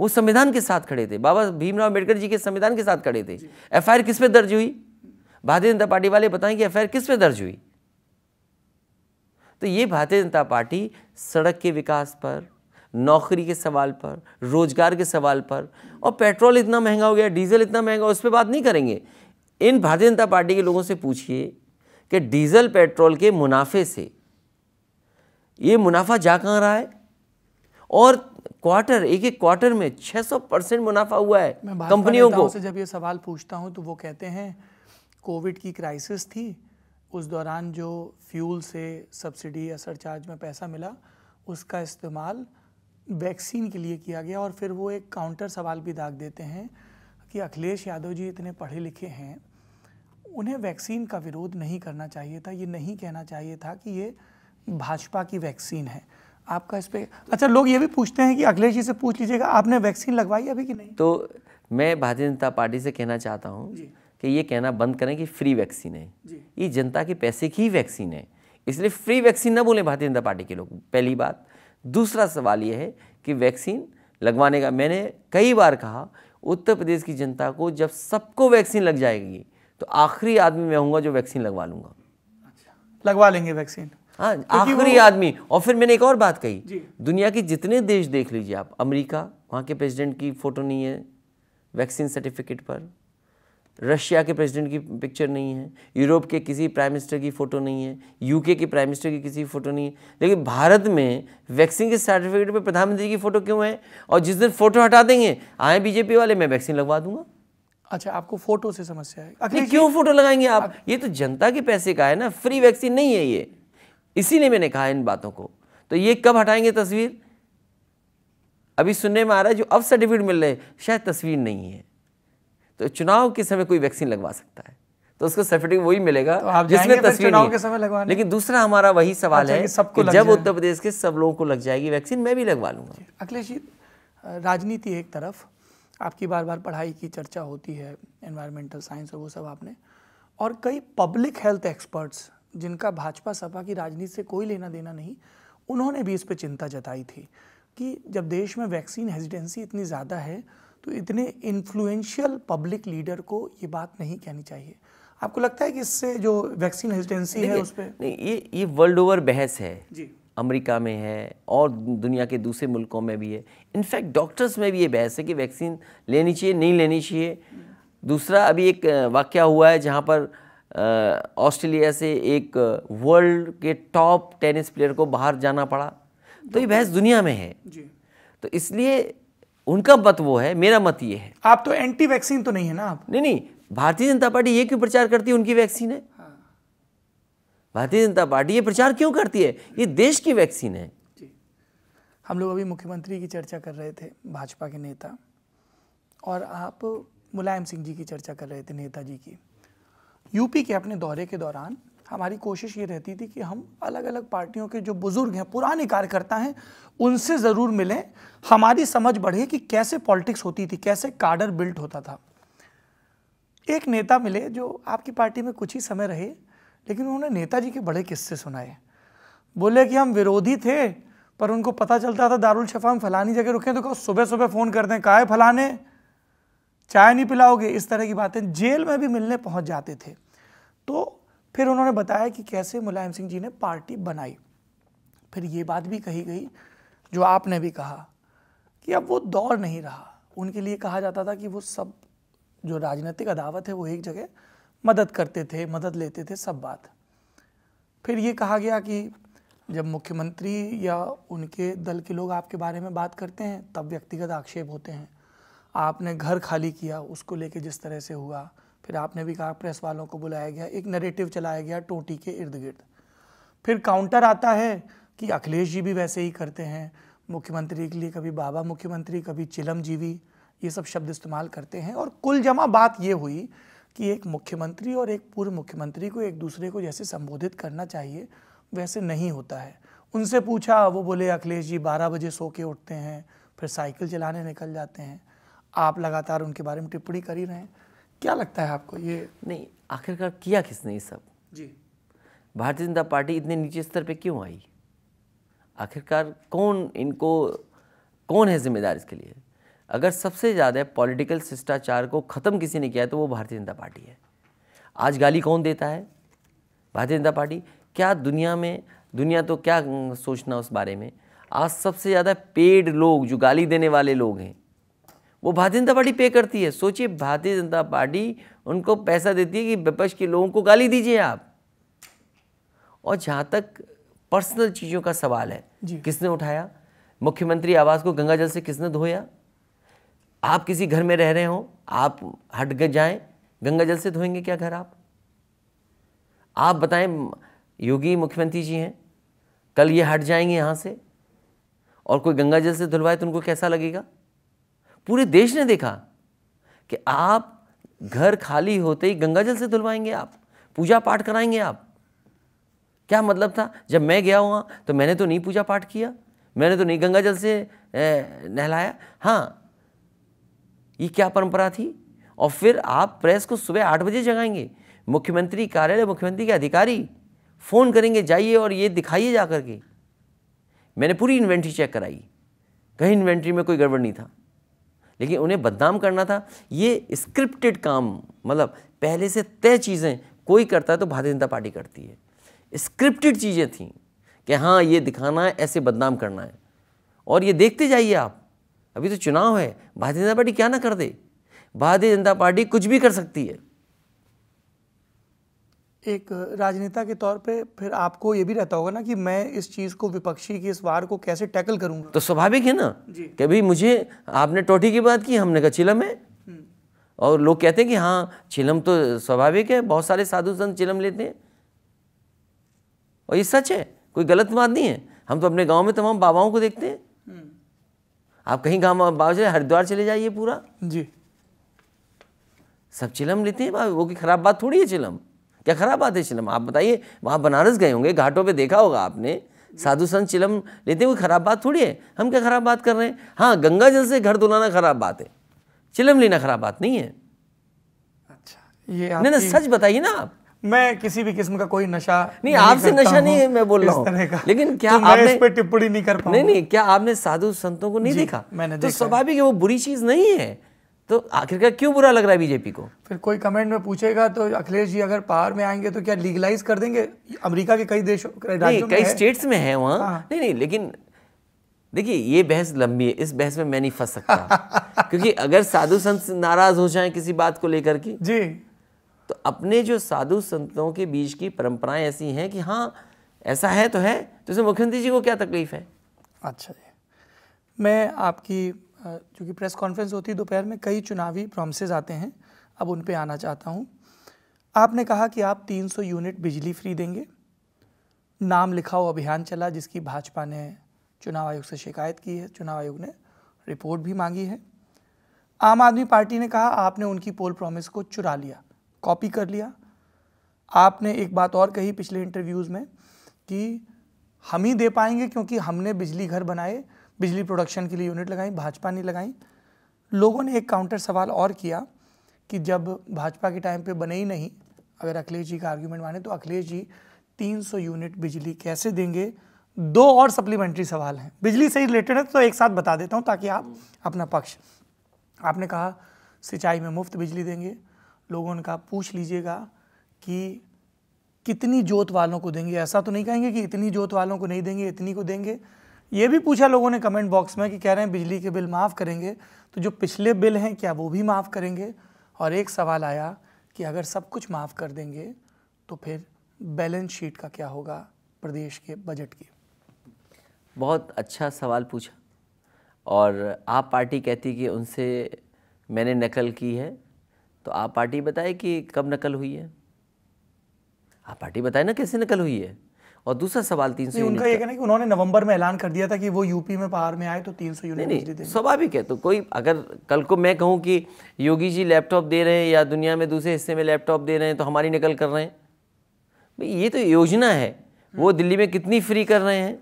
वो संविधान के साथ खड़े थे बाबा भीमराव अम्बेडकर जी के संविधान के साथ खड़े थे एफ किस पे दर्ज हुई भारतीय जनता पार्टी वाले बताएं कि एफ किस पे दर्ज हुई तो ये भारतीय जनता पार्टी सड़क के विकास पर नौकरी के सवाल पर रोज़गार के सवाल पर और पेट्रोल इतना महंगा हो गया डीजल इतना महंगा उस पर बात नहीं करेंगे इन भारतीय जनता पार्टी के लोगों से पूछिए कि डीजल पेट्रोल के मुनाफे से ये मुनाफा जा कहाँ रहा है और क्वार्टर एक एक क्वार्टर में 600 परसेंट मुनाफा हुआ है कंपनियों को से जब ये सवाल पूछता हूँ तो वो कहते हैं कोविड की क्राइसिस थी उस दौरान जो फ्यूल से सब्सिडी या सरचार्ज में पैसा मिला उसका इस्तेमाल वैक्सीन के लिए किया गया और फिर वो एक काउंटर सवाल भी दाग देते हैं कि अखिलेश यादव जी इतने पढ़े लिखे हैं उन्हें वैक्सीन का विरोध नहीं करना चाहिए था ये नहीं कहना चाहिए था कि ये भाजपा की वैक्सीन है आपका इस पर अच्छा लोग ये भी पूछते हैं कि अखिलेश जी से पूछ लीजिएगा आपने वैक्सीन लगवाई अभी कि नहीं तो मैं भारतीय जनता पार्टी से कहना चाहता हूँ कि ये कहना बंद करें कि फ्री वैक्सीन है ये जनता के पैसे की वैक्सीन है इसलिए फ्री वैक्सीन ना बोलें भारतीय जनता पार्टी के लोग पहली बात दूसरा सवाल यह है कि वैक्सीन लगवाने का मैंने कई बार कहा उत्तर प्रदेश की जनता को जब सबको वैक्सीन लग जाएगी तो आखिरी आदमी मैं हूँगा जो वैक्सीन लगवा लूँगा अच्छा लगवा लेंगे वैक्सीन हाँ आखिरी आदमी और फिर मैंने एक और बात कही दुनिया के जितने देश देख लीजिए आप अमेरिका वहाँ के प्रेसिडेंट की फ़ोटो नहीं है वैक्सीन सर्टिफिकेट पर रशिया के प्रेसिडेंट की पिक्चर नहीं है यूरोप के किसी प्राइम मिनिस्टर की फ़ोटो नहीं है यूके के प्राइम मिनिस्टर की किसी फ़ोटो नहीं है लेकिन भारत में वैक्सीन के सर्टिफिकेट पे प्रधानमंत्री की फ़ोटो क्यों है और जिस दिन फ़ोटो हटा देंगे आए बीजेपी वाले मैं वैक्सीन लगवा दूंगा अच्छा आपको फ़ोटो से समस्या है क्यों फ़ोटो लगाएंगे आप ये तो जनता के पैसे का है ना फ्री वैक्सीन नहीं है ये इसीलिए मैंने कहा इन बातों को तो ये कब हटाएंगे तस्वीर अभी सुनने में आ रहा है जो अब सर्टिफिकेट मिल रहे शायद तस्वीर नहीं है तो चुनाव के समय कोई वैक्सीन लगवा सकता है तो उसको सर्टिफिकेट वही मिलेगा तो आप जिसमें तस्वीर चुनाव के समय लगवाने लेकिन दूसरा हमारा वही अच्छा सवाल है सबको जब उत्तर प्रदेश के सब लोगों को लग जाएगी वैक्सीन मैं भी लगवा लूंगा अखिलेश जी राजनीति एक तरफ आपकी बार बार पढ़ाई की चर्चा होती है एनवायरमेंटल साइंस और वो सब आपने और कई पब्लिक हेल्थ एक्सपर्ट्स जिनका भाजपा सपा की राजनीति से कोई लेना देना नहीं उन्होंने भी इस पर चिंता जताई थी कि जब देश में वैक्सीन हेजिडेंसी इतनी ज़्यादा है तो इतने इन्फ्लुएंशियल पब्लिक लीडर को ये बात नहीं कहनी चाहिए आपको लगता है कि इससे जो वैक्सीन हेजिटेंसी है उस पर नहीं ये ये वर्ल्ड ओवर बहस है जी अमेरिका में है और दुनिया के दूसरे मुल्कों में भी है इनफैक्ट डॉक्टर्स में भी ये बहस है कि वैक्सीन लेनी चाहिए नहीं लेनी चाहिए दूसरा अभी एक वाक़ हुआ है जहाँ पर ऑस्ट्रेलिया से एक वर्ल्ड के टॉप टेनिस प्लेयर को बाहर जाना पड़ा तो ये तो बहस दुनिया में है जी। तो इसलिए उनका मत वो है मेरा मत ये है आप तो एंटी वैक्सीन तो नहीं है ना आप नहीं नहीं भारतीय जनता पार्टी ये क्यों प्रचार करती है उनकी वैक्सीन है हाँ। भारतीय जनता पार्टी ये प्रचार क्यों करती है ये देश की वैक्सीन है जी हम लोग अभी मुख्यमंत्री की चर्चा कर रहे थे भाजपा के नेता और आप मुलायम सिंह जी की चर्चा कर रहे थे नेता जी की यूपी के अपने दौरे के दौरान हमारी कोशिश ये रहती थी कि हम अलग अलग पार्टियों के जो बुज़ुर्ग हैं पुराने कार्यकर्ता हैं उनसे ज़रूर मिलें हमारी समझ बढ़े कि कैसे पॉलिटिक्स होती थी कैसे कार्डर बिल्ट होता था एक नेता मिले जो आपकी पार्टी में कुछ ही समय रहे लेकिन उन्होंने नेताजी के बड़े किस्से सुनाए बोले कि हम विरोधी थे पर उनको पता चलता था दारुल शफा में फलानी जगह रुके तो कहो सुबह सुबह फ़ोन कर दें काय फलाने चाय नहीं पिलाओगे इस तरह की बातें जेल में भी मिलने पहुंच जाते थे तो फिर उन्होंने बताया कि कैसे मुलायम सिंह जी ने पार्टी बनाई फिर ये बात भी कही गई जो आपने भी कहा कि अब वो दौर नहीं रहा उनके लिए कहा जाता था कि वो सब जो राजनीतिक अदावत है वो एक जगह मदद करते थे मदद लेते थे सब बात फिर ये कहा गया कि जब मुख्यमंत्री या उनके दल के लोग आपके बारे में बात करते हैं तब व्यक्तिगत आक्षेप होते हैं आपने घर खाली किया उसको लेके जिस तरह से हुआ फिर आपने भी कहा प्रेस वालों को बुलाया गया एक नरेटिव चलाया गया टोटी के इर्द गिर्द फिर काउंटर आता है कि अखिलेश जी भी वैसे ही करते हैं मुख्यमंत्री के लिए कभी बाबा मुख्यमंत्री कभी चिलम जीवी ये सब शब्द इस्तेमाल करते हैं और कुल जमा बात ये हुई कि एक मुख्यमंत्री और एक पूर्व मुख्यमंत्री को एक दूसरे को जैसे संबोधित करना चाहिए वैसे नहीं होता है उनसे पूछा वो बोले अखिलेश जी बारह बजे सो के उठते हैं फिर साइकिल चलाने निकल जाते हैं आप लगातार उनके बारे में टिप्पणी कर ही रहे हैं क्या लगता है आपको ये नहीं आखिरकार किया किसने ये सब जी भारतीय जनता पार्टी इतने नीचे स्तर पे क्यों आई आखिरकार कौन इनको कौन है जिम्मेदार इसके लिए अगर सबसे ज़्यादा पॉलिटिकल शिष्टाचार को ख़त्म किसी ने किया है तो वो भारतीय जनता पार्टी है आज गाली कौन देता है भारतीय जनता पार्टी क्या दुनिया में दुनिया तो क्या सोचना उस बारे में आज सबसे ज़्यादा पेड लोग जो गाली देने वाले लोग हैं वो भारतीय जनता पार्टी पे करती है सोचिए भारतीय जनता पार्टी उनको पैसा देती है कि विपक्ष के लोगों को गाली दीजिए आप और जहां तक पर्सनल चीज़ों का सवाल है किसने उठाया मुख्यमंत्री आवास को गंगा जल से किसने धोया आप किसी घर में रह रहे हो आप हट गए गंगा जल से धोएंगे क्या घर आप आप बताएं योगी मुख्यमंत्री जी हैं कल ये हट जाएंगे यहाँ से और कोई गंगा जल से धुलवाए तो उनको कैसा लगेगा पूरे देश ने देखा कि आप घर खाली होते ही गंगा जल से धुलवाएंगे आप पूजा पाठ कराएंगे आप क्या मतलब था जब मैं गया हुआ तो मैंने तो नहीं पूजा पाठ किया मैंने तो नहीं गंगा जल से नहलाया हाँ ये क्या परंपरा थी और फिर आप प्रेस को सुबह आठ बजे जगाएंगे मुख्यमंत्री कार्यालय मुख्यमंत्री के अधिकारी फ़ोन करेंगे जाइए और ये दिखाइए जा करके मैंने पूरी इन्वेंट्री चेक कराई कहीं इन्वेंट्री में कोई गड़बड़ नहीं था लेकिन उन्हें बदनाम करना था ये स्क्रिप्टेड काम मतलब पहले से तय चीज़ें कोई करता है तो भारतीय जनता पार्टी करती है स्क्रिप्टेड चीज़ें थी कि हाँ ये दिखाना है ऐसे बदनाम करना है और ये देखते जाइए आप अभी तो चुनाव है भारतीय जनता पार्टी क्या ना कर दे भारतीय जनता पार्टी कुछ भी कर सकती है एक राजनेता के तौर पे फिर आपको ये भी रहता होगा ना कि मैं इस चीज़ को विपक्षी की इस वार को कैसे टैकल करूंगा तो स्वाभाविक है ना कि अभी मुझे आपने टोटी की बात की हमने कहा चिलम है हम्म। और लोग कहते हैं कि हाँ चिलम तो स्वाभाविक है बहुत सारे साधु संत चिलम लेते हैं और ये सच है कोई गलत बात नहीं है हम तो अपने गाँव में तमाम बाबाओं को देखते हैं हम्म। आप कहीं गाँव बाबा चले हरिद्वार चले जाइए पूरा जी सब चिलम लेते हैं वो की खराब बात थोड़ी है चिलम क्या खराब बात है चिलम आप बताइए वहाँ बनारस गए होंगे घाटों पर देखा होगा आपने साधु संत चिलम लेते हुए खराब बात थोड़ी है हम क्या खराब बात कर रहे हैं हाँ गंगा जल से घर धुलाना खराब बात है चिलम लेना खराब बात नहीं है अच्छा ये नहीं ना सच बताइए ना आप मैं किसी भी किस्म का कोई नशा नहीं, नहीं आपसे नशा नहीं है मैं बोल रहा हूँ लेकिन क्या तो आपने टिप्पणी नहीं कर पाऊँ नहीं नहीं क्या आपने साधु संतों को नहीं देखा मैंने तो स्वाभाविक है वो बुरी चीज नहीं है तो आखिरकार क्यों बुरा लग रहा है बीजेपी को फिर कोई कमेंट में पूछेगा तो अखिलेश जी अगर पावर में आएंगे तो क्या लीगलाइज कर देंगे अमेरिका के कई देशों नहीं कई स्टेट्स में है वहाँ हाँ। नहीं नहीं लेकिन देखिए ये बहस लंबी है इस बहस में मैं नहीं फंस सकता क्योंकि अगर साधु संत नाराज हो जाए किसी बात को लेकर के जी तो अपने जो साधु संतों के बीच की परंपराएं ऐसी हैं कि हाँ ऐसा है तो है तो इसमें मुख्यमंत्री जी को क्या तकलीफ है अच्छा जी मैं आपकी चूँकि प्रेस कॉन्फ्रेंस होती है दोपहर में कई चुनावी प्रॉमिसेज आते हैं अब उन पर आना चाहता हूँ आपने कहा कि आप 300 यूनिट बिजली फ्री देंगे नाम लिखाओ अभियान चला जिसकी भाजपा ने चुनाव आयोग से शिकायत की है चुनाव आयोग ने रिपोर्ट भी मांगी है आम आदमी पार्टी ने कहा आपने उनकी पोल प्रॉमिस को चुरा लिया कॉपी कर लिया आपने एक बात और कही पिछले इंटरव्यूज़ में कि हम ही दे पाएंगे क्योंकि हमने बिजली घर बनाए बिजली प्रोडक्शन के लिए यूनिट लगाई भाजपा ने लगाई लोगों ने एक काउंटर सवाल और किया कि जब भाजपा के टाइम पे बने ही नहीं अगर अखिलेश जी का आर्ग्यूमेंट माने तो अखिलेश जी 300 यूनिट बिजली कैसे देंगे दो और सप्लीमेंट्री सवाल हैं बिजली से रिलेटेड है तो एक साथ बता देता हूँ ताकि आप अपना पक्ष आपने कहा सिंचाई में मुफ्त बिजली देंगे लोगों ने कहा पूछ लीजिएगा कि कितनी जोत वालों को देंगे ऐसा तो नहीं कहेंगे कि इतनी जोत वालों को नहीं देंगे इतनी को देंगे ये भी पूछा लोगों ने कमेंट बॉक्स में कि कह रहे हैं बिजली के बिल माफ़ करेंगे तो जो पिछले बिल हैं क्या वो भी माफ़ करेंगे और एक सवाल आया कि अगर सब कुछ माफ़ कर देंगे तो फिर बैलेंस शीट का क्या होगा प्रदेश के बजट की बहुत अच्छा सवाल पूछा और आप पार्टी कहती कि उनसे मैंने नकल की है तो आप पार्टी बताए कि कब नकल हुई है आप पार्टी बताए ना कैसे नकल हुई है और दूसरा सवाल तीन सौ उनका ये कहना कि उन्होंने नवंबर में ऐलान कर दिया था कि वो यूपी में पावर में आए तो तीन सौ यूनिट स्वाभाविक है तो कोई अगर कल को मैं कहूँ कि योगी जी लैपटॉप दे रहे हैं या दुनिया में दूसरे हिस्से में लैपटॉप दे रहे हैं तो हमारी नकल कर रहे हैं भाई ये तो योजना है वो हम्म। दिल्ली में कितनी फ्री कर रहे हैं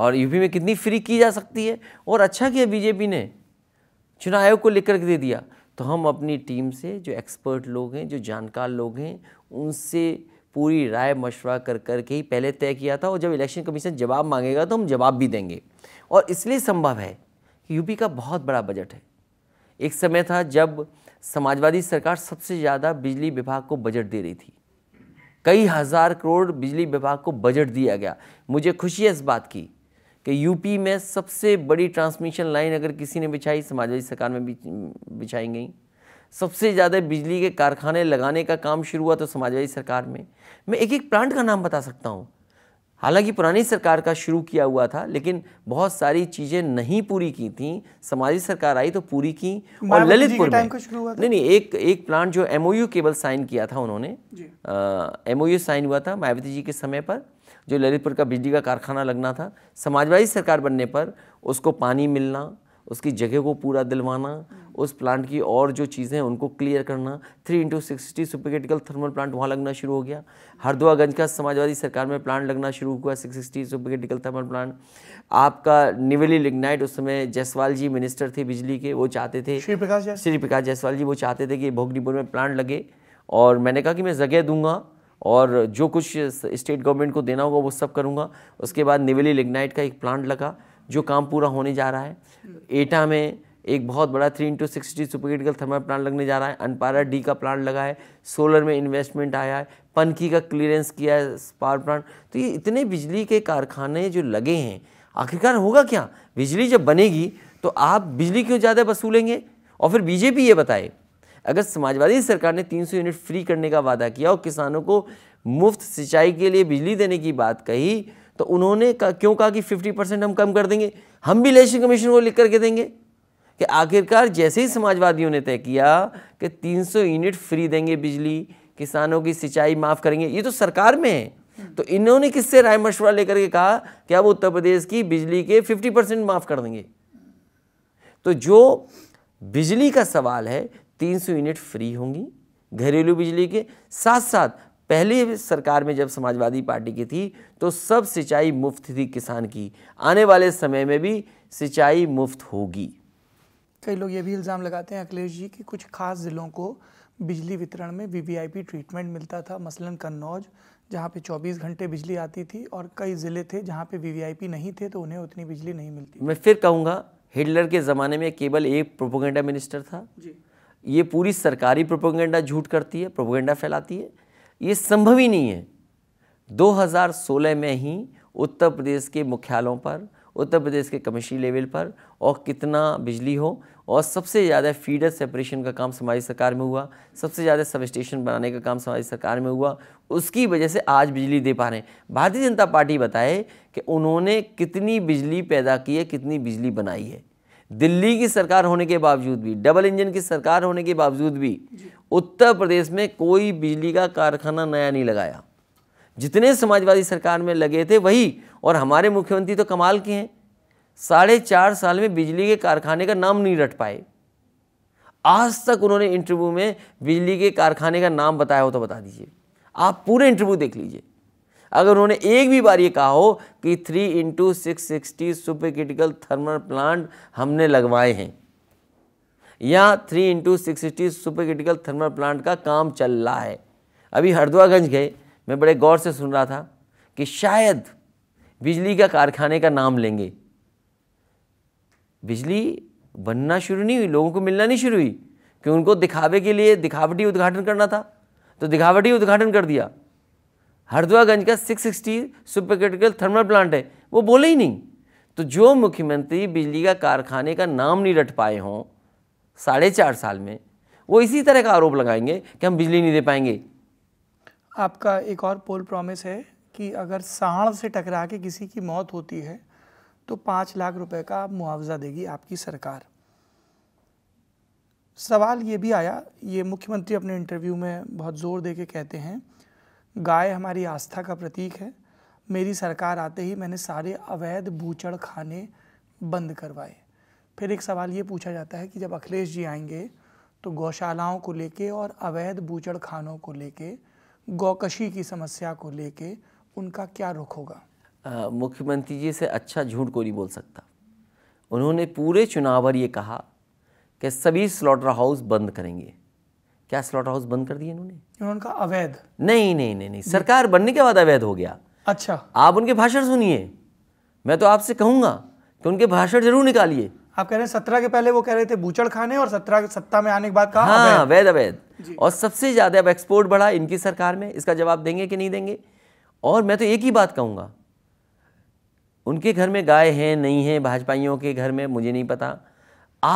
और यूपी में कितनी फ्री की जा सकती है और अच्छा किया बीजेपी ने चुनाव आयोग को लिख करके दे दिया तो हम अपनी टीम से जो एक्सपर्ट लोग हैं जो जानकार लोग हैं उनसे पूरी राय मशवरा कर कर के ही पहले तय किया था और जब इलेक्शन कमीशन जवाब मांगेगा तो हम जवाब भी देंगे और इसलिए संभव है कि यूपी का बहुत बड़ा बजट है एक समय था जब समाजवादी सरकार सबसे ज़्यादा बिजली विभाग को बजट दे रही थी कई हज़ार करोड़ बिजली विभाग को बजट दिया गया मुझे खुशी है इस बात की कि यूपी में सबसे बड़ी ट्रांसमिशन लाइन अगर किसी ने बिछाई समाजवादी सरकार में बिछाई गई सबसे ज़्यादा बिजली के कारखाने लगाने का काम शुरू हुआ तो समाजवादी सरकार में मैं एक एक प्लांट का नाम बता सकता हूँ हालांकि पुरानी सरकार का शुरू किया हुआ था लेकिन बहुत सारी चीज़ें नहीं पूरी की थी समाजी सरकार आई तो पूरी की और ललितपुर में नहीं नहीं एक एक प्लांट जो यू केवल साइन किया था उन्होंने एम यू साइन हुआ था मायावती जी के समय पर जो ललितपुर का बिजली का कारखाना लगना था समाजवादी सरकार बनने पर उसको पानी मिलना उसकी जगह को पूरा दिलवाना उस प्लांट की और जो चीज़ें हैं उनको क्लियर करना three into sixty supercritical thermal plant वहाँ लगना शुरू हो गया हरदुआगंज का समाजवादी सरकार में प्लांट लगना शुरू हुआ six sixty supercritical thermal plant आपका निवेली लिग्नाइट उस समय जायसवाल जी मिनिस्टर थे बिजली के वो चाहते थे श्री प्रकाश श्री प्रकाश जायसवाल जी वो चाहते थे कि भोगनीपुर में प्लांट लगे और मैंने कहा कि मैं जगह दूंगा और जो कुछ स्टेट गवर्नमेंट को देना होगा वो सब करूँगा उसके बाद निवेली लिग्नाइट का एक प्लांट लगा जो काम पूरा होने जा रहा है एटा में एक बहुत बड़ा three into sixty supercritical thermal plant लगने जा रहा है अनपारा डी का प्लांट लगा है सोलर में इन्वेस्टमेंट आया है पनकी का क्लियरेंस किया है पावर प्लांट तो ये इतने बिजली के कारखाने जो लगे हैं आखिरकार होगा क्या बिजली जब बनेगी तो आप बिजली क्यों ज़्यादा वसूलेंगे और फिर बीजेपी ये बताए अगर समाजवादी सरकार ने 300 यूनिट फ्री करने का वादा किया और किसानों को मुफ्त सिंचाई के लिए बिजली देने की बात कही तो उन्होंने का, क्यों कहा कि 50 परसेंट हम कम कर देंगे हम भी इलेक्शन कमीशन को लिख करके देंगे कि आखिरकार जैसे ही समाजवादियों ने तय किया कि 300 यूनिट फ्री देंगे बिजली किसानों की सिंचाई माफ़ करेंगे ये तो सरकार में है तो इन्होंने किससे राय मशवरा लेकर के कहा कि अब उत्तर प्रदेश की बिजली के 50 परसेंट माफ़ कर देंगे तो जो बिजली का सवाल है 300 यूनिट फ्री होंगी घरेलू बिजली के साथ साथ पहले सरकार में जब समाजवादी पार्टी की थी तो सब सिंचाई मुफ्त थी किसान की आने वाले समय में भी सिंचाई मुफ्त होगी कई लोग ये भी इल्ज़ाम लगाते हैं अखिलेश जी कि कुछ खास ज़िलों को बिजली वितरण में वीवीआईपी ट्रीटमेंट मिलता था मसलन कन्नौज जहाँ पे 24 घंटे बिजली आती थी और कई ज़िले थे जहाँ पे वीवीआईपी नहीं थे तो उन्हें उतनी बिजली नहीं मिलती मैं फिर कहूँगा हिटलर के ज़माने में केवल एक प्रोपोगेंडा मिनिस्टर था जी ये पूरी सरकारी प्रोपोगेंडा झूठ करती है प्रोपोगेंडा फैलाती है ये संभव ही नहीं है 2016 में ही उत्तर प्रदेश के मुख्यालयों पर उत्तर प्रदेश के कमिश्नरी लेवल पर और कितना बिजली हो और सबसे ज़्यादा फीडर सेपरेशन का काम समाज सरकार में हुआ सबसे ज़्यादा सब स्टेशन बनाने का काम समाज सरकार में हुआ उसकी वजह से आज बिजली दे पा रहे हैं भारतीय जनता पार्टी बताए कि उन्होंने कितनी बिजली पैदा की है कितनी बिजली बनाई है दिल्ली की सरकार होने के बावजूद भी डबल इंजन की सरकार होने के बावजूद भी उत्तर प्रदेश में कोई बिजली का कारखाना नया नहीं लगाया जितने समाजवादी सरकार में लगे थे वही और हमारे मुख्यमंत्री तो कमाल के हैं साढ़े चार साल में बिजली के कारखाने का नाम नहीं रट पाए आज तक उन्होंने इंटरव्यू में बिजली के कारखाने का नाम बताया हो तो बता दीजिए आप पूरे इंटरव्यू देख लीजिए अगर उन्होंने एक भी बार ये कहा हो कि three into six sixty super critical thermal plant हमने लगवाए हैं या three into six sixty super critical thermal plant का काम चल रहा है अभी हरिद्वारगंज गए मैं बड़े गौर से सुन रहा था कि शायद बिजली का कारखाने का नाम लेंगे बिजली बनना शुरू नहीं हुई लोगों को मिलना नहीं शुरू हुई कि उनको दिखावे के लिए दिखावटी उद्घाटन करना था तो दिखावटी उद्घाटन कर दिया हरिद्वारगंज का 660 सुपर क्रिटिकल थर्मल प्लांट है वो बोले ही नहीं तो जो मुख्यमंत्री बिजली का कारखाने का नाम नहीं रट पाए हों साढ़े चार साल में वो इसी तरह का आरोप लगाएंगे कि हम बिजली नहीं दे पाएंगे आपका एक और पोल प्रॉमिस है कि अगर साढ़ से टकरा के किसी की मौत होती है तो पाँच लाख रुपए का मुआवजा देगी आपकी सरकार सवाल ये भी आया ये मुख्यमंत्री अपने इंटरव्यू में बहुत ज़ोर दे के कहते हैं गाय हमारी आस्था का प्रतीक है मेरी सरकार आते ही मैंने सारे अवैध बूचड़ खाने बंद करवाए फिर एक सवाल ये पूछा जाता है कि जब अखिलेश जी आएंगे तो गौशालाओं को लेके और अवैध बूचड़ खानों को लेके गौकशी की समस्या को लेके उनका क्या रुख होगा मुख्यमंत्री जी से अच्छा झूठ को नहीं बोल सकता उन्होंने पूरे चुनाव पर ये कहा कि सभी स्लॉटर हाउस बंद करेंगे क्या स्लॉट हाउस बंद कर दिए इन्होंने इन्होंने कहा अवैध नहीं नहीं नहीं नहीं सरकार बनने के बाद अवैध हो गया अच्छा आप उनके भाषण सुनिए मैं तो आपसे कहूंगा कि उनके भाषण जरूर निकालिए आप कह रहे हैं सत्रह के पहले वो कह रहे थे बूचड़ खाने और सत्रह सत्ता में आने के बाद कहा हाँ अवैध अवैध और सबसे ज़्यादा अब एक्सपोर्ट बढ़ा इनकी सरकार में इसका जवाब देंगे कि नहीं देंगे और मैं तो एक ही बात कहूंगा उनके घर में गाय है नहीं है भाजपाइयों के घर में मुझे नहीं पता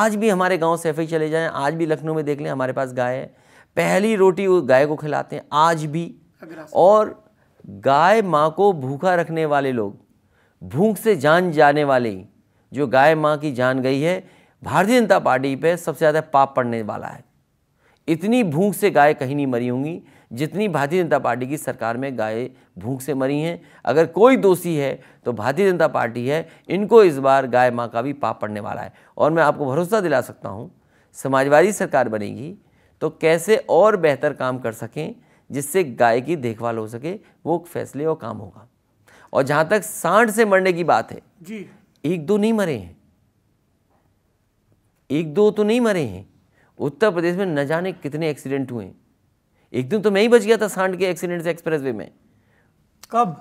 आज भी हमारे गांव सेफे चले जाएं आज भी लखनऊ में देख लें हमारे पास गाय है पहली रोटी वो गाय को खिलाते हैं आज भी और गाय माँ को भूखा रखने वाले लोग भूख से जान जाने वाले जो गाय माँ की जान गई है भारतीय जनता पार्टी पे सबसे ज़्यादा पाप पड़ने वाला है इतनी भूख से गाय कहीं नहीं मरी होंगी जितनी भारतीय जनता पार्टी की सरकार में गाय भूख से मरी हैं अगर कोई दोषी है तो भारतीय जनता पार्टी है इनको इस बार गाय माँ का भी पाप पड़ने वाला है और मैं आपको भरोसा दिला सकता हूँ समाजवादी सरकार बनेगी तो कैसे और बेहतर काम कर सकें जिससे गाय की देखभाल हो सके वो फैसले और काम होगा और जहां तक सांड से मरने की बात है जी एक दो नहीं मरे हैं एक दो तो नहीं मरे हैं उत्तर प्रदेश में न जाने कितने एक्सीडेंट हुए एक दिन तो मैं ही बच गया था सांड के एक्सीडेंट से एक्सप्रेस वे में कब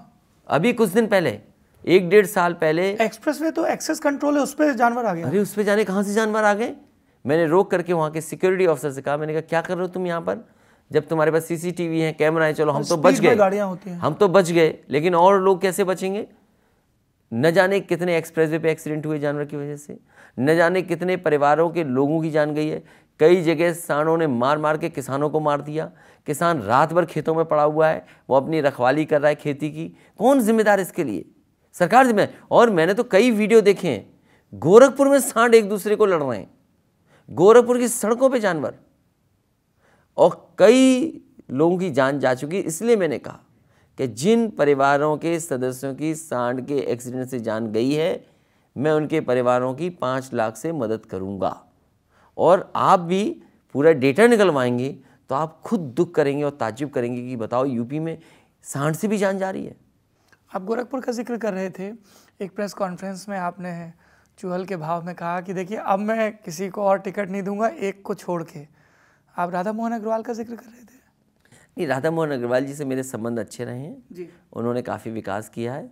अभी कुछ दिन पहले एक डेढ़ साल पहले एक्सप्रेस वे तो एक्सेस कंट्रोल है उस पर जानवर आ गए अरे उस पर जाने कहाँ से जानवर आ गए मैंने रोक करके वहाँ के सिक्योरिटी ऑफिसर से कहा मैंने कहा क्या कर रहे हो तुम यहाँ पर जब तुम्हारे पास सीसीटीवी है कैमरा है चलो हम तो बच गए हैं हम तो बच गए लेकिन और लोग कैसे बचेंगे न जाने कितने वे पे एक्सीडेंट हुए जानवर की वजह से न जाने कितने परिवारों के लोगों की जान गई है कई जगह सांडों ने मार मार के किसानों को मार दिया किसान रात भर खेतों में पड़ा हुआ है वो अपनी रखवाली कर रहा है खेती की कौन जिम्मेदार इसके लिए सरकार जिम्मेदार और मैंने तो कई वीडियो देखे हैं गोरखपुर में सांड एक दूसरे को लड़ रहे हैं गोरखपुर की सड़कों पे जानवर और कई लोगों की जान जा चुकी इसलिए मैंने कहा कि जिन परिवारों के सदस्यों की सांड के एक्सीडेंट से जान गई है मैं उनके परिवारों की पाँच लाख से मदद करूँगा और आप भी पूरा डेटा निकलवाएंगे तो आप खुद दुख करेंगे और ताजुब करेंगे कि बताओ यूपी में सांड से भी जान जा रही है आप गोरखपुर का जिक्र कर रहे थे एक प्रेस कॉन्फ्रेंस में आपने चूहल के भाव में कहा कि देखिए अब मैं किसी को और टिकट नहीं दूंगा एक को छोड़ के आप राधा मोहन अग्रवाल का जिक्र कर रहे थे नहीं राधा मोहन अग्रवाल जी से मेरे संबंध अच्छे रहे हैं जी उन्होंने काफ़ी विकास किया है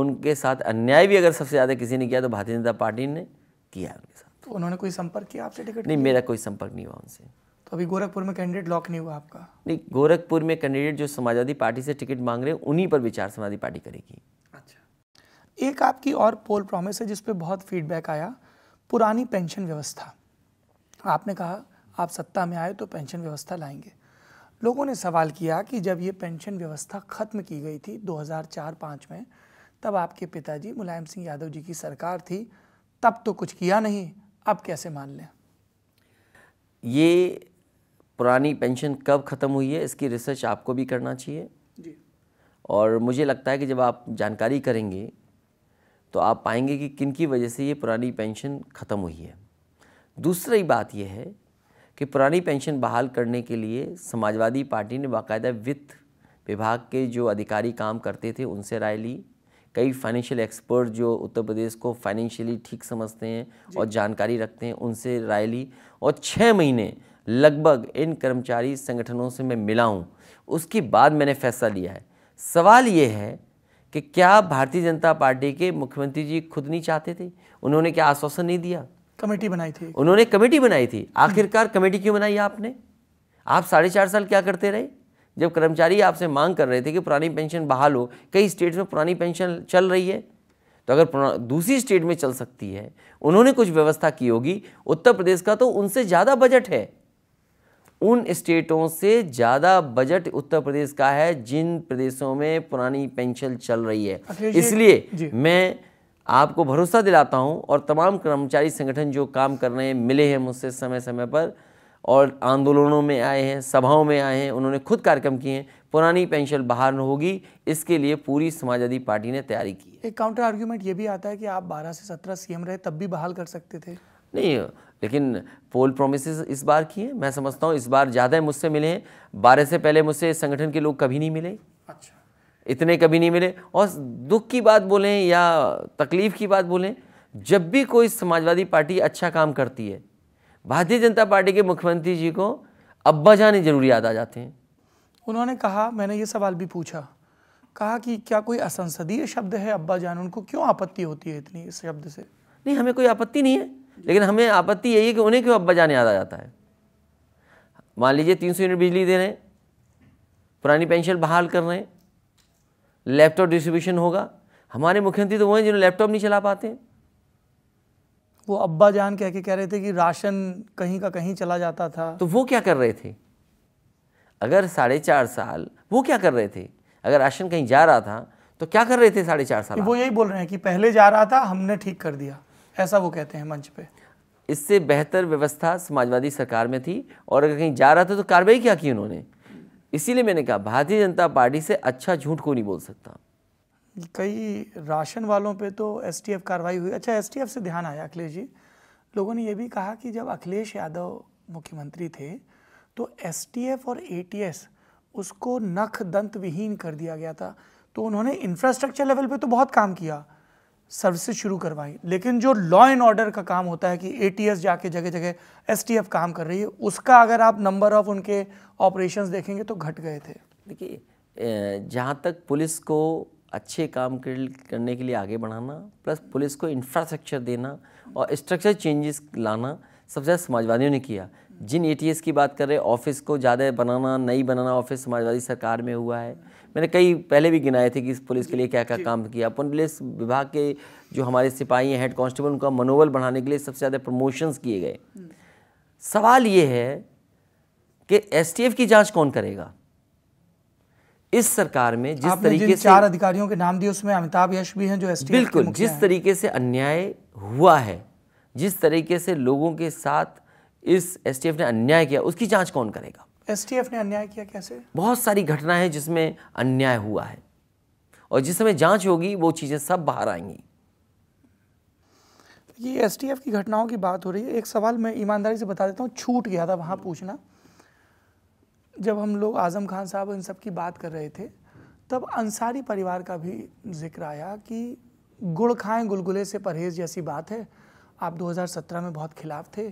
उनके साथ अन्याय भी अगर सबसे ज़्यादा किसी ने किया तो भारतीय जनता पार्टी ने किया उनके साथ तो उन्होंने कोई संपर्क किया आपसे टिकट नहीं मेरा कोई संपर्क नहीं हुआ उनसे तो अभी गोरखपुर में कैंडिडेट लॉक नहीं हुआ आपका नहीं गोरखपुर में कैंडिडेट जो समाजवादी पार्टी से टिकट मांग रहे हैं उन्हीं पर विचार समाजवादी पार्टी करेगी अच्छा एक आपकी और पोल प्रॉमिस है जिस पर बहुत फीडबैक आया पुरानी पेंशन व्यवस्था आपने कहा आप सत्ता में आए तो पेंशन व्यवस्था लाएंगे लोगों ने सवाल किया कि जब ये पेंशन व्यवस्था ख़त्म की गई थी 2004-5 में तब आपके पिताजी मुलायम सिंह यादव जी की सरकार थी तब तो कुछ किया नहीं अब कैसे मान लें ये पुरानी पेंशन कब ख़त्म हुई है इसकी रिसर्च आपको भी करना चाहिए जी और मुझे लगता है कि जब आप जानकारी करेंगे तो आप पाएंगे कि किन की वजह से ये पुरानी पेंशन ख़त्म हुई है दूसरी बात यह है कि पुरानी पेंशन बहाल करने के लिए समाजवादी पार्टी ने बाकायदा वित्त विभाग के जो अधिकारी काम करते थे उनसे राय ली कई फाइनेंशियल एक्सपर्ट जो उत्तर प्रदेश को फाइनेंशियली ठीक समझते हैं और जानकारी रखते हैं उनसे राय ली और छः महीने लगभग इन कर्मचारी संगठनों से मैं मिला हूँ उसके बाद मैंने फैसला लिया है सवाल ये है कि क्या भारतीय जनता पार्टी के मुख्यमंत्री जी खुद नहीं चाहते थे उन्होंने क्या आश्वासन नहीं दिया कमेटी बनाई थी उन्होंने कमेटी बनाई थी हम्म। आखिरकार कमेटी क्यों बनाई आपने आप साढ़े चार साल क्या करते रहे जब कर्मचारी आपसे मांग कर रहे थे कि पुरानी पेंशन बहाल हो कई स्टेट्स में पुरानी पेंशन चल रही है तो अगर दूसरी स्टेट में चल सकती है उन्होंने कुछ व्यवस्था की होगी उत्तर प्रदेश का तो उनसे ज़्यादा बजट है उन स्टेटों से ज़्यादा बजट उत्तर प्रदेश का है जिन प्रदेशों में पुरानी पेंशन चल रही है अच्छा, इसलिए मैं आपको भरोसा दिलाता हूं और तमाम कर्मचारी संगठन जो काम कर रहे हैं मिले हैं मुझसे समय समय पर और आंदोलनों में आए हैं सभाओं में आए हैं उन्होंने खुद कार्यक्रम किए हैं पुरानी पेंशन बाहर होगी इसके लिए पूरी समाजवादी पार्टी ने तैयारी की एक काउंटर आर्ग्यूमेंट ये भी आता है कि आप 12 से 17 सीएम रहे तब भी बहाल कर सकते थे नहीं लेकिन पोल प्रोमिस इस बार की मैं समझता हूँ इस बार ज़्यादा मुझसे मिले हैं बारह से पहले मुझसे संगठन के लोग कभी नहीं मिले अच्छा इतने कभी नहीं मिले और दुख की बात बोलें या तकलीफ़ की बात बोलें जब भी कोई समाजवादी पार्टी अच्छा काम करती है भारतीय जनता पार्टी के मुख्यमंत्री जी को अब्बा जान जरूर याद आ जाते हैं उन्होंने कहा मैंने ये सवाल भी पूछा कहा कि क्या कोई असंसदीय शब्द है अब्बा जान उनको क्यों आपत्ति होती है इतनी इस शब्द से नहीं हमें कोई आपत्ति नहीं है लेकिन हमें आपत्ति यही है कि उन्हें क्यों अब बजाने याद आ जाता है मान लीजिए तीन सौ यूनिट बिजली दे रहे हैं पुरानी पेंशन बहाल कर रहे हैं लैपटॉप डिस्ट्रीब्यूशन होगा हमारे मुख्यमंत्री तो वो हैं जिन्हें लैपटॉप नहीं चला पाते वो अब्बा जान कह के कह रहे थे कि राशन कहीं का कहीं चला जाता था तो वो क्या कर रहे थे अगर साढ़े चार साल वो क्या कर रहे थे अगर राशन कहीं जा रहा था तो क्या कर रहे थे साढ़े चार साल वो यही बोल रहे हैं कि पहले जा रहा था हमने ठीक कर दिया ऐसा वो कहते हैं मंच पे इससे बेहतर व्यवस्था समाजवादी सरकार में थी और अगर कहीं जा रहा था तो कार्रवाई क्या की उन्होंने इसीलिए मैंने कहा भारतीय जनता पार्टी से अच्छा झूठ को नहीं बोल सकता कई राशन वालों पे तो एफ कार्रवाई हुई अच्छा एफ से ध्यान आया अखिलेश जी लोगों ने यह भी कहा कि जब अखिलेश यादव मुख्यमंत्री थे तो एफ और एस उसको नख दंत विहीन कर दिया गया था तो उन्होंने इंफ्रास्ट्रक्चर लेवल पे तो बहुत काम किया सर्विसेज शुरू करवाई लेकिन जो लॉ एंड ऑर्डर का काम होता है कि एटीएस जाके जगह जगह एसटीएफ काम कर रही है उसका अगर आप नंबर ऑफ उनके ऑपरेशंस देखेंगे तो घट गए थे देखिए जहाँ तक पुलिस को अच्छे काम करने के लिए आगे बढ़ाना प्लस पुलिस को इंफ्रास्ट्रक्चर देना और स्ट्रक्चर चेंजेस लाना सबसे ज़्यादा समाजवादियों ने किया जिन ए की बात कर रहे ऑफिस को ज़्यादा बनाना नई बनाना ऑफिस समाजवादी सरकार में हुआ है मैंने कई पहले भी गिनाए थे कि इस पुलिस के लिए क्या क्या काम किया अपन पुलिस विभाग के जो हमारे सिपाही हैं हेड कांस्टेबल उनका मनोबल बढ़ाने के लिए सबसे ज़्यादा प्रमोशंस किए गए हम्म। सवाल ये है कि एस की जाँच कौन करेगा इस सरकार में जिस तरीके से चार अधिकारियों के नाम दिए उसमें अमिताभ यश भी हैं जो एसटीएफ बिल्कुल जिस तरीके से अन्याय हुआ है जिस तरीके से लोगों के साथ इस एसटीएफ ने अन्याय किया उसकी जांच कौन करेगा एसटीएफ ने अन्याय किया कैसे बहुत सारी घटना है जिसमें अन्याय हुआ है और जिस समय जांच होगी वो चीज़ें सब बाहर आएंगी ये एसटीएफ की घटनाओं की बात हो रही है एक सवाल मैं ईमानदारी से बता देता हूँ छूट गया था वहां पूछना जब हम लोग आज़म खान साहब इन सब की बात कर रहे थे तब अंसारी परिवार का भी जिक्र आया कि गुड़ खाएं गुलगुले से परहेज़ जैसी बात है आप 2017 में बहुत खिलाफ थे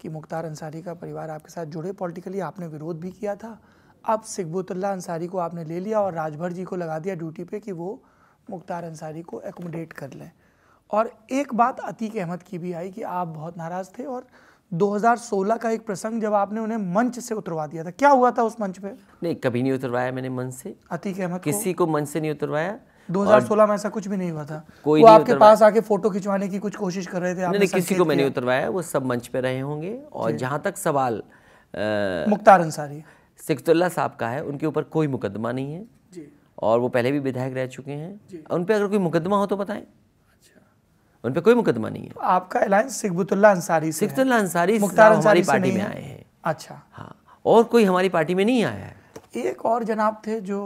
कि मुख्तार अंसारी का परिवार आपके साथ जुड़े पॉलिटिकली आपने विरोध भी किया था अब सिकबुतुल्ला अंसारी को आपने ले लिया और राजभर जी को लगा दिया ड्यूटी पे कि वो मुख्तार अंसारी को एकोमोडेट कर लें और एक बात अतीक अहमद की भी आई कि आप बहुत नाराज़ थे और 2016 का एक प्रसंग जब आपने उन्हें मंच से उतरवा दिया था क्या हुआ था उस मंच पे नहीं कभी नहीं उतरवाया मैंने मंच से अतीक अहमद किसी को, को मंच से नहीं उतरवाया 2016 में ऐसा कुछ भी नहीं हुआ था कोई वो आपके पास आके फोटो खिंचवाने की कुछ कोशिश कर रहे थे आपने किसी को मैंने उतरवाया वो सब मंच पे रहे होंगे और जहाँ तक सवाल मुख्तार अंसारी सिकतुल्ला साहब का है उनके ऊपर कोई मुकदमा नहीं है और वो पहले भी विधायक रह चुके हैं उन पर अगर कोई मुकदमा हो तो बताएं अच्छा। उन पर कोई मुकदमा नहीं है तो आपका अलायंस सिकबतुल्ला अंसारी सिकबतुल्ला अंसारी मुख्तार अंसारी पार्टी में आए हैं अच्छा हाँ और कोई हमारी पार्टी में नहीं आया है एक और जनाब थे जो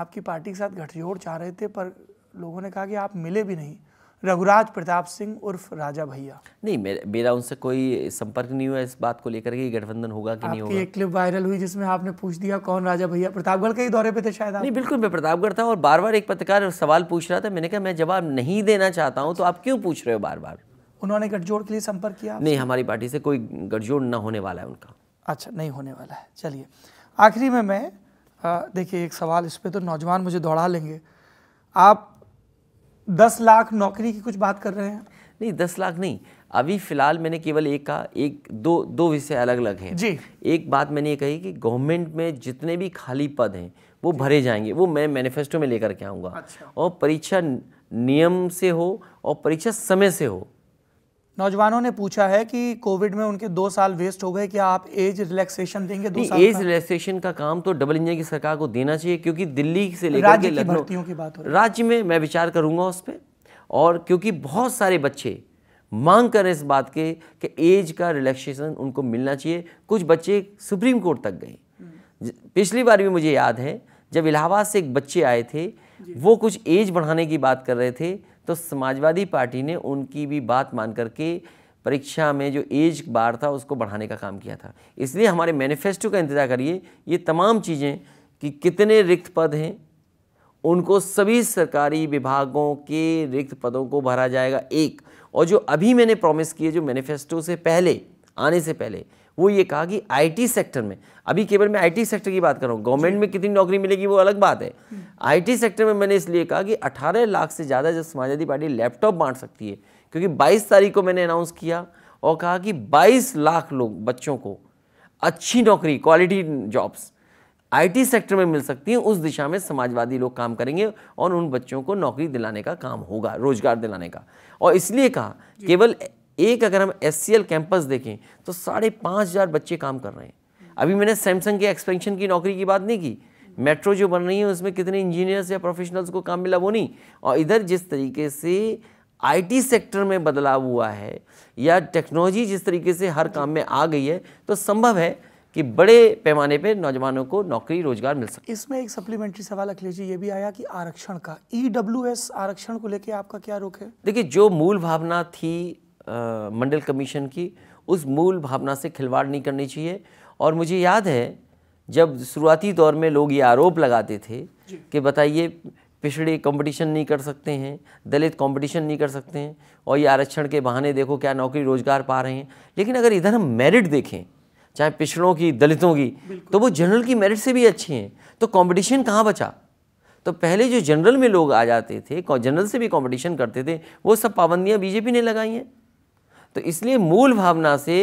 आपकी पार्टी के साथ गठजोड़ चाह रहे थे पर लोगों ने कहा कि आप मिले भी नहीं रघुराज प्रताप सिंह उर्फ राजा भैया नहीं मेरा उनसे कोई संपर्क नहीं हुआ इस बात को लेकर के गठबंधन होगा कि नहीं होगा एक क्लिप वायरल हुई जिसमें आपने पूछ दिया कौन राजा भैया प्रतापगढ़ के ही दौरे पे थे शायद आप नहीं बिल्कुल मैं प्रतापगढ़ था और बार बार एक पत्रकार सवाल पूछ रहा था मैंने कहा मैं जवाब नहीं देना चाहता हूँ तो आप क्यों पूछ रहे हो बार बार उन्होंने गठजोड़ के लिए संपर्क किया नहीं हमारी पार्टी से कोई गठजोड़ न होने वाला है उनका अच्छा नहीं होने वाला है चलिए आखिरी में मैं हाँ, देखिए एक सवाल इस पर तो नौजवान मुझे दौड़ा लेंगे आप दस लाख नौकरी की कुछ बात कर रहे हैं नहीं दस लाख नहीं अभी फिलहाल मैंने केवल एक कहा एक दो दो विषय अलग अलग हैं जी एक बात मैंने ये कही कि गवर्नमेंट में जितने भी खाली पद हैं वो भरे जाएंगे वो मैं मैनिफेस्टो में लेकर के आऊँगा अच्छा। और परीक्षा नियम से हो और परीक्षा समय से हो नौजवानों ने पूछा है कि कोविड में उनके दो साल वेस्ट हो गए क्या आप एज रिलैक्सेशन देंगे दो साल एज रिलैक्सेशन का काम तो डबल इंजन की सरकार को देना चाहिए क्योंकि दिल्ली से लेकर राज्य की बात हो राज्य में मैं विचार करूंगा उस पर और क्योंकि बहुत सारे बच्चे मांग कर इस बात के कि एज का रिलैक्सेशन उनको मिलना चाहिए कुछ बच्चे सुप्रीम कोर्ट तक गए हम्म। पिछली बार भी मुझे याद है जब इलाहाबाद से एक बच्चे आए थे वो कुछ एज बढ़ाने की बात कर रहे थे तो समाजवादी पार्टी ने उनकी भी बात मान करके परीक्षा में जो एज बार था उसको बढ़ाने का काम किया था इसलिए हमारे मैनिफेस्टो का इंतज़ार करिए ये तमाम चीज़ें कि कितने रिक्त पद हैं उनको सभी सरकारी विभागों के रिक्त पदों को भरा जाएगा एक और जो अभी मैंने प्रॉमिस किए जो मैनिफेस्टो से पहले आने से पहले वो ये कहा कि आईटी सेक्टर में अभी केवल मैं आईटी सेक्टर की बात कर रहा हूँ गवर्नमेंट में कितनी नौकरी मिलेगी वो अलग बात है आईटी हम्म। सेक्टर में मैंने इसलिए कहा कि 18 लाख से ज़्यादा जब समाजवादी पार्टी लैपटॉप बांट सकती है क्योंकि 22 तारीख को मैंने अनाउंस किया और कहा कि 22 लाख लोग बच्चों को अच्छी नौकरी क्वालिटी जॉब्स आई सेक्टर में मिल सकती हैं उस दिशा में समाजवादी लोग काम करेंगे और उन बच्चों को नौकरी दिलाने का काम होगा रोजगार दिलाने का और इसलिए कहा केवल एक अगर हम एस कैंपस देखें तो साढ़े पाँच हज़ार बच्चे काम कर रहे हैं अभी मैंने सैमसंग के एक्सपेंशन की नौकरी की बात नहीं की मेट्रो जो बन रही है उसमें कितने इंजीनियर्स या प्रोफेशनल्स को काम मिला वो नहीं और इधर जिस तरीके से आईटी सेक्टर में बदलाव हुआ है या टेक्नोलॉजी जिस तरीके से हर काम में आ गई है तो संभव है कि बड़े पैमाने पे नौजवानों को नौकरी रोजगार मिल सके इसमें एक सप्लीमेंट्री सवाल अखिलेश जी ये भी आया कि आरक्षण का ई e आरक्षण को लेके आपका क्या रुख है देखिए जो मूल भावना थी मंडल कमीशन की उस मूल भावना से खिलवाड़ नहीं करनी चाहिए और मुझे याद है जब शुरुआती दौर में लोग ये आरोप लगाते थे कि बताइए पिछड़े कंपटीशन नहीं कर सकते हैं दलित कंपटीशन नहीं कर सकते हैं और ये आरक्षण के बहाने देखो क्या नौकरी रोजगार पा रहे हैं लेकिन अगर इधर हम मेरिट देखें चाहे पिछड़ों की दलितों की तो वो जनरल की मेरिट से भी अच्छी हैं तो कंपटीशन कहाँ बचा तो पहले जो जनरल में लोग आ जाते थे जनरल से भी कंपटीशन करते थे वो सब पाबंदियाँ बीजेपी ने लगाई हैं तो इसलिए मूल भावना से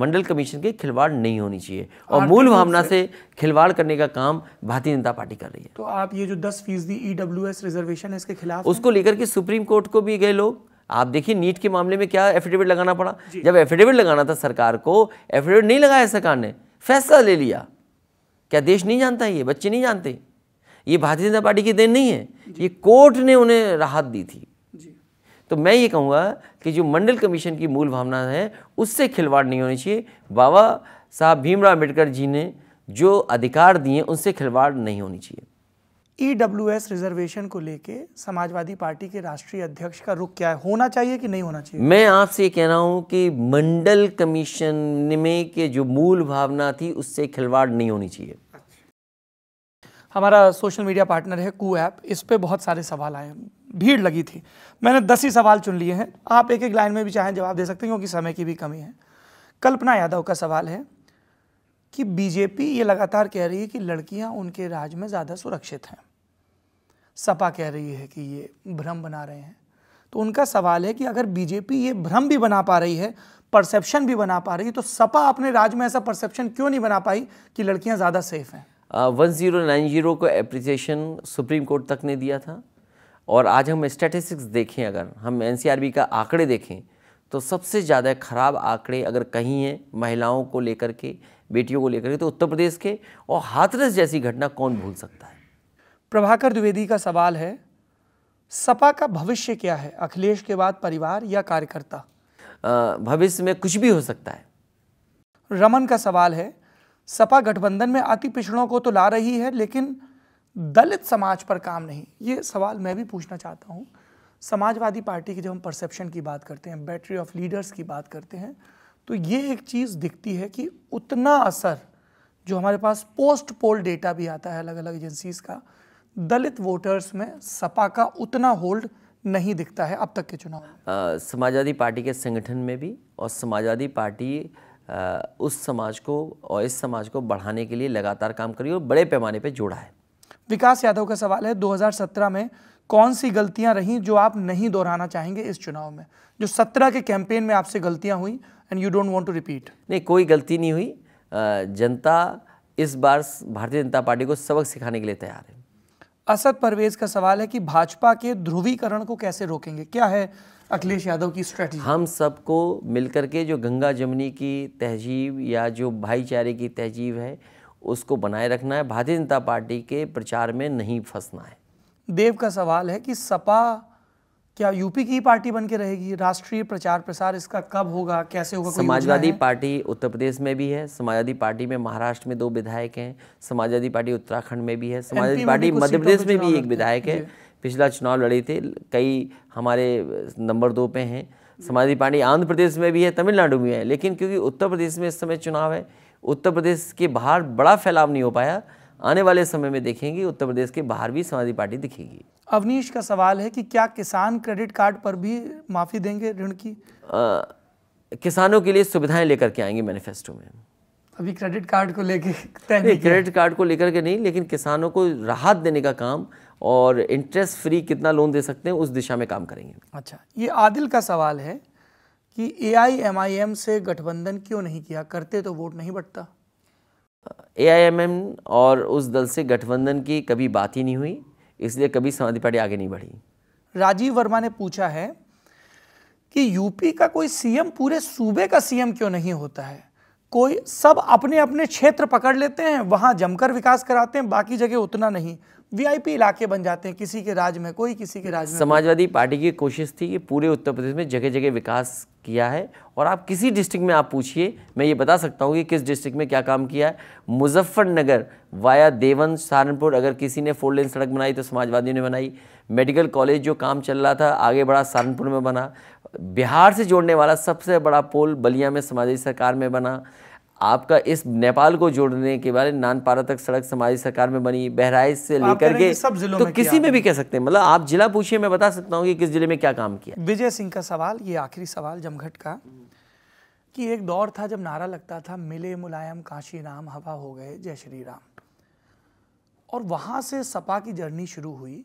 मंडल कमीशन के खिलवाड़ नहीं होनी चाहिए और मूल भावना से खिलवाड़ करने का काम भारतीय जनता पार्टी कर रही है तो आप ये जो दस फीसदी ई e रिजर्वेशन है इसके खिलाफ उसको लेकर के सुप्रीम कोर्ट को भी गए लोग आप देखिए नीट के मामले में क्या एफिडेविट लगाना पड़ा जब एफिडेविट लगाना था सरकार को एफिडेविट नहीं लगाया सरकार ने फैसला ले लिया क्या देश नहीं जानता ये बच्चे नहीं जानते ये भारतीय जनता पार्टी की देन नहीं है ये कोर्ट ने उन्हें राहत दी थी तो मैं ये कहूँगा कि जो मंडल कमीशन की मूल भावना है उससे खिलवाड़ नहीं होनी चाहिए बाबा साहब भीमराव अम्बेडकर जी ने जो अधिकार दिए उनसे खिलवाड़ नहीं होनी चाहिए ई e रिजर्वेशन को लेके समाजवादी पार्टी के राष्ट्रीय अध्यक्ष का रुख क्या है होना चाहिए कि नहीं होना चाहिए मैं आपसे ये कह रहा हूँ कि मंडल कमीशन में के जो मूल भावना थी उससे खिलवाड़ नहीं होनी चाहिए अच्छा। हमारा सोशल मीडिया पार्टनर है कू ऐप इस पर बहुत सारे सवाल आए भीड़ लगी थी मैंने दस ही सवाल चुन लिए हैं आप एक एक लाइन में भी चाहें जवाब दे सकते हैं क्योंकि समय की भी कमी है कल्पना यादव का सवाल है कि बीजेपी ये लगातार कह रही है कि लड़कियां उनके राज में ज़्यादा सुरक्षित हैं सपा कह रही है कि ये भ्रम बना रहे हैं तो उनका सवाल है कि अगर बीजेपी ये भ्रम भी बना पा रही है परसेप्शन भी बना पा रही है तो सपा अपने राज्य में ऐसा परसेप्शन क्यों नहीं बना पाई कि लड़कियां ज़्यादा सेफ हैं वन ज़ीरो नाइन ज़ीरो को एप्रिसिएशन सुप्रीम कोर्ट तक ने दिया था और आज हम स्टैटिस्टिक्स देखें अगर हम एन का आंकड़े देखें तो सबसे ज़्यादा खराब आंकड़े अगर कहीं हैं महिलाओं को लेकर के बेटियों को लेकर के तो उत्तर प्रदेश के और हाथरस जैसी घटना कौन भूल सकता है प्रभाकर द्विवेदी का सवाल है सपा का भविष्य क्या है अखिलेश के बाद परिवार या कार्यकर्ता भविष्य में कुछ भी हो सकता है रमन का सवाल है सपा गठबंधन में आती पिछड़ों को तो ला रही है लेकिन दलित समाज पर काम नहीं ये सवाल मैं भी पूछना चाहता हूँ समाजवादी पार्टी की जब हम परसेप्शन की बात करते हैं बैटरी ऑफ लीडर्स की बात करते हैं तो ये एक चीज़ दिखती है कि उतना असर जो हमारे पास पोस्ट पोल डेटा भी आता है अलग अलग एजेंसीज का दलित वोटर्स में सपा का उतना होल्ड नहीं दिखता है अब तक के चुनाव समाजवादी पार्टी के संगठन में भी और समाजवादी पार्टी आ, उस समाज को और इस समाज को बढ़ाने के लिए लगातार काम करी और बड़े पैमाने पर जोड़ा है विकास यादव का सवाल है 2017 में कौन सी गलतियां रहीं जो आप नहीं दोहराना चाहेंगे इस चुनाव में जो 17 के कैंपेन में आपसे गलतियां हुई and you don't want to repeat नहीं कोई गलती नहीं हुई जनता इस बार भारतीय जनता पार्टी को सबक सिखाने के लिए तैयार है असद परवेज का सवाल है कि भाजपा के ध्रुवीकरण को कैसे रोकेंगे क्या है अखिलेश यादव की स्ट्रेटजी हम सबको मिलकर के जो गंगा जमनी की तहजीब या जो भाईचारे की तहजीब है उसको बनाए रखना है भारतीय जनता पार्टी के प्रचार में नहीं फंसना है देव का सवाल है कि सपा क्या यूपी की पार्टी बन के रहेगी राष्ट्रीय प्रचार प्रसार इसका कब होगा कैसे होगा समाजवादी पार्टी उत्तर प्रदेश में भी है समाजवादी पार्टी में महाराष्ट्र में दो विधायक हैं समाजवादी पार्टी उत्तराखंड में भी है समाजवादी पार्टी मध्य प्रदेश में भी एक विधायक है पिछला चुनाव लड़े थे कई हमारे नंबर दो पे हैं समाजवादी पार्टी आंध्र प्रदेश में भी है तमिलनाडु में है लेकिन क्योंकि उत्तर प्रदेश में इस समय चुनाव है उत्तर प्रदेश के बाहर बड़ा फैलाव नहीं हो पाया आने वाले समय में देखेंगे उत्तर प्रदेश के बाहर भी समाजवादी पार्टी दिखेगी अवनीश का सवाल है कि क्या किसान क्रेडिट कार्ड पर भी माफ़ी देंगे ऋण की आ, किसानों के लिए सुविधाएं लेकर के आएंगे मैनिफेस्टो में अभी क्रेडिट कार्ड को लेके क्रेडिट कार्ड को लेकर के नहीं लेकिन किसानों को राहत देने का काम और इंटरेस्ट फ्री कितना लोन दे सकते हैं उस दिशा में काम करेंगे अच्छा ये आदिल का सवाल है कि ए आई एम आई एम से गठबंधन क्यों नहीं किया करते तो वोट नहीं बढ़ता ए आई एम एम और उस दल से गठबंधन की कभी बात ही नहीं हुई इसलिए कभी समाजवादी पार्टी आगे नहीं बढ़ी राजीव वर्मा ने पूछा है कि यूपी का कोई सीएम पूरे सूबे का सीएम क्यों नहीं होता है कोई सब अपने अपने क्षेत्र पकड़ लेते हैं वहाँ जमकर विकास कराते हैं बाकी जगह उतना नहीं वीआईपी इलाके बन जाते हैं किसी के राज्य में कोई किसी के राज में समाजवादी पार्टी की कोशिश थी कि पूरे उत्तर प्रदेश में जगह जगह विकास किया है और आप किसी डिस्ट्रिक्ट में आप पूछिए मैं ये बता सकता हूँ कि किस डिस्ट्रिक्ट में क्या काम किया है मुजफ्फरनगर वाया देवन सहारनपुर अगर किसी ने फोर लेन सड़क बनाई तो समाजवादियों ने बनाई मेडिकल कॉलेज जो काम चल रहा था आगे बढ़ा सहारनपुर में बना बिहार से जोड़ने वाला सबसे बड़ा पोल बलिया में समाजवादी सरकार में बना आपका इस नेपाल को जोड़ने के बारे नान पारा तक सड़क समाज सरकार में बनी बहराइच से लेकर के सब जिलों तो में किसी में भी कह सकते हैं मतलब आप जिला पूछिए मैं बता सकता हूँ कि किस जिले में क्या काम किया विजय सिंह का सवाल ये आखिरी सवाल जमघट का कि एक दौर था जब नारा लगता था मिले मुलायम काशी राम हवा हो गए जय श्री राम और वहाँ से सपा की जर्नी शुरू हुई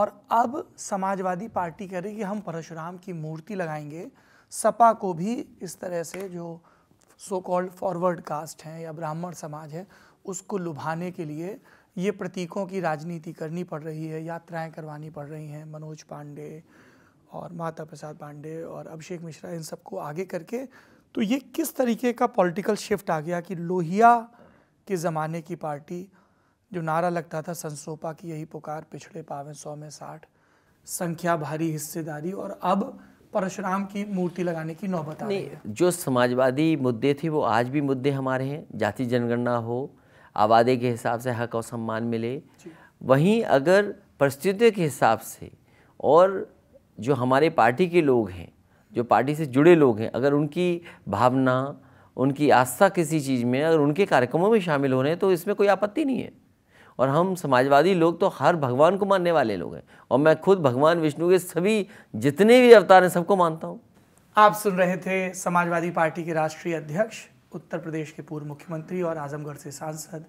और अब समाजवादी पार्टी कह रही कि हम परशुराम की मूर्ति लगाएंगे सपा को भी इस तरह से जो सो कॉल्ड फॉरवर्ड कास्ट हैं या ब्राह्मण समाज है उसको लुभाने के लिए ये प्रतीकों की राजनीति करनी पड़ रही है यात्राएं करवानी पड़ रही हैं मनोज पांडे और माता प्रसाद पांडे और अभिषेक मिश्रा इन सबको आगे करके तो ये किस तरीके का पॉलिटिकल शिफ्ट आ गया कि लोहिया के ज़माने की पार्टी जो नारा लगता था संसोपा की यही पुकार पिछड़े पावें सौ में साठ संख्या भारी हिस्सेदारी और अब परशुराम की मूर्ति लगाने की नौबत आ रही है जो समाजवादी मुद्दे थे वो आज भी मुद्दे हमारे हैं जाति जनगणना हो आबादी के हिसाब से हक और सम्मान मिले वहीं अगर परिस्थितियों के हिसाब से और जो हमारे पार्टी के लोग हैं जो पार्टी से जुड़े लोग हैं अगर उनकी भावना उनकी आस्था किसी चीज़ में अगर उनके कार्यक्रमों में शामिल हो रहे हैं तो इसमें कोई आपत्ति नहीं है और हम समाजवादी लोग तो हर भगवान को मानने वाले लोग हैं और मैं खुद भगवान विष्णु के सभी जितने भी अवतार हैं सबको मानता हूँ आप सुन रहे थे समाजवादी पार्टी के राष्ट्रीय अध्यक्ष उत्तर प्रदेश के पूर्व मुख्यमंत्री और आजमगढ़ से सांसद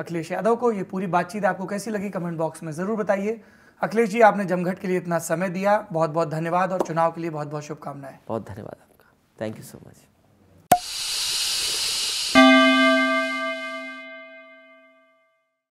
अखिलेश यादव को ये पूरी बातचीत आपको कैसी लगी कमेंट बॉक्स में ज़रूर बताइए अखिलेश जी आपने जमघट के लिए इतना समय दिया बहुत बहुत धन्यवाद और चुनाव के लिए बहुत बहुत शुभकामनाएं बहुत धन्यवाद आपका थैंक यू सो मच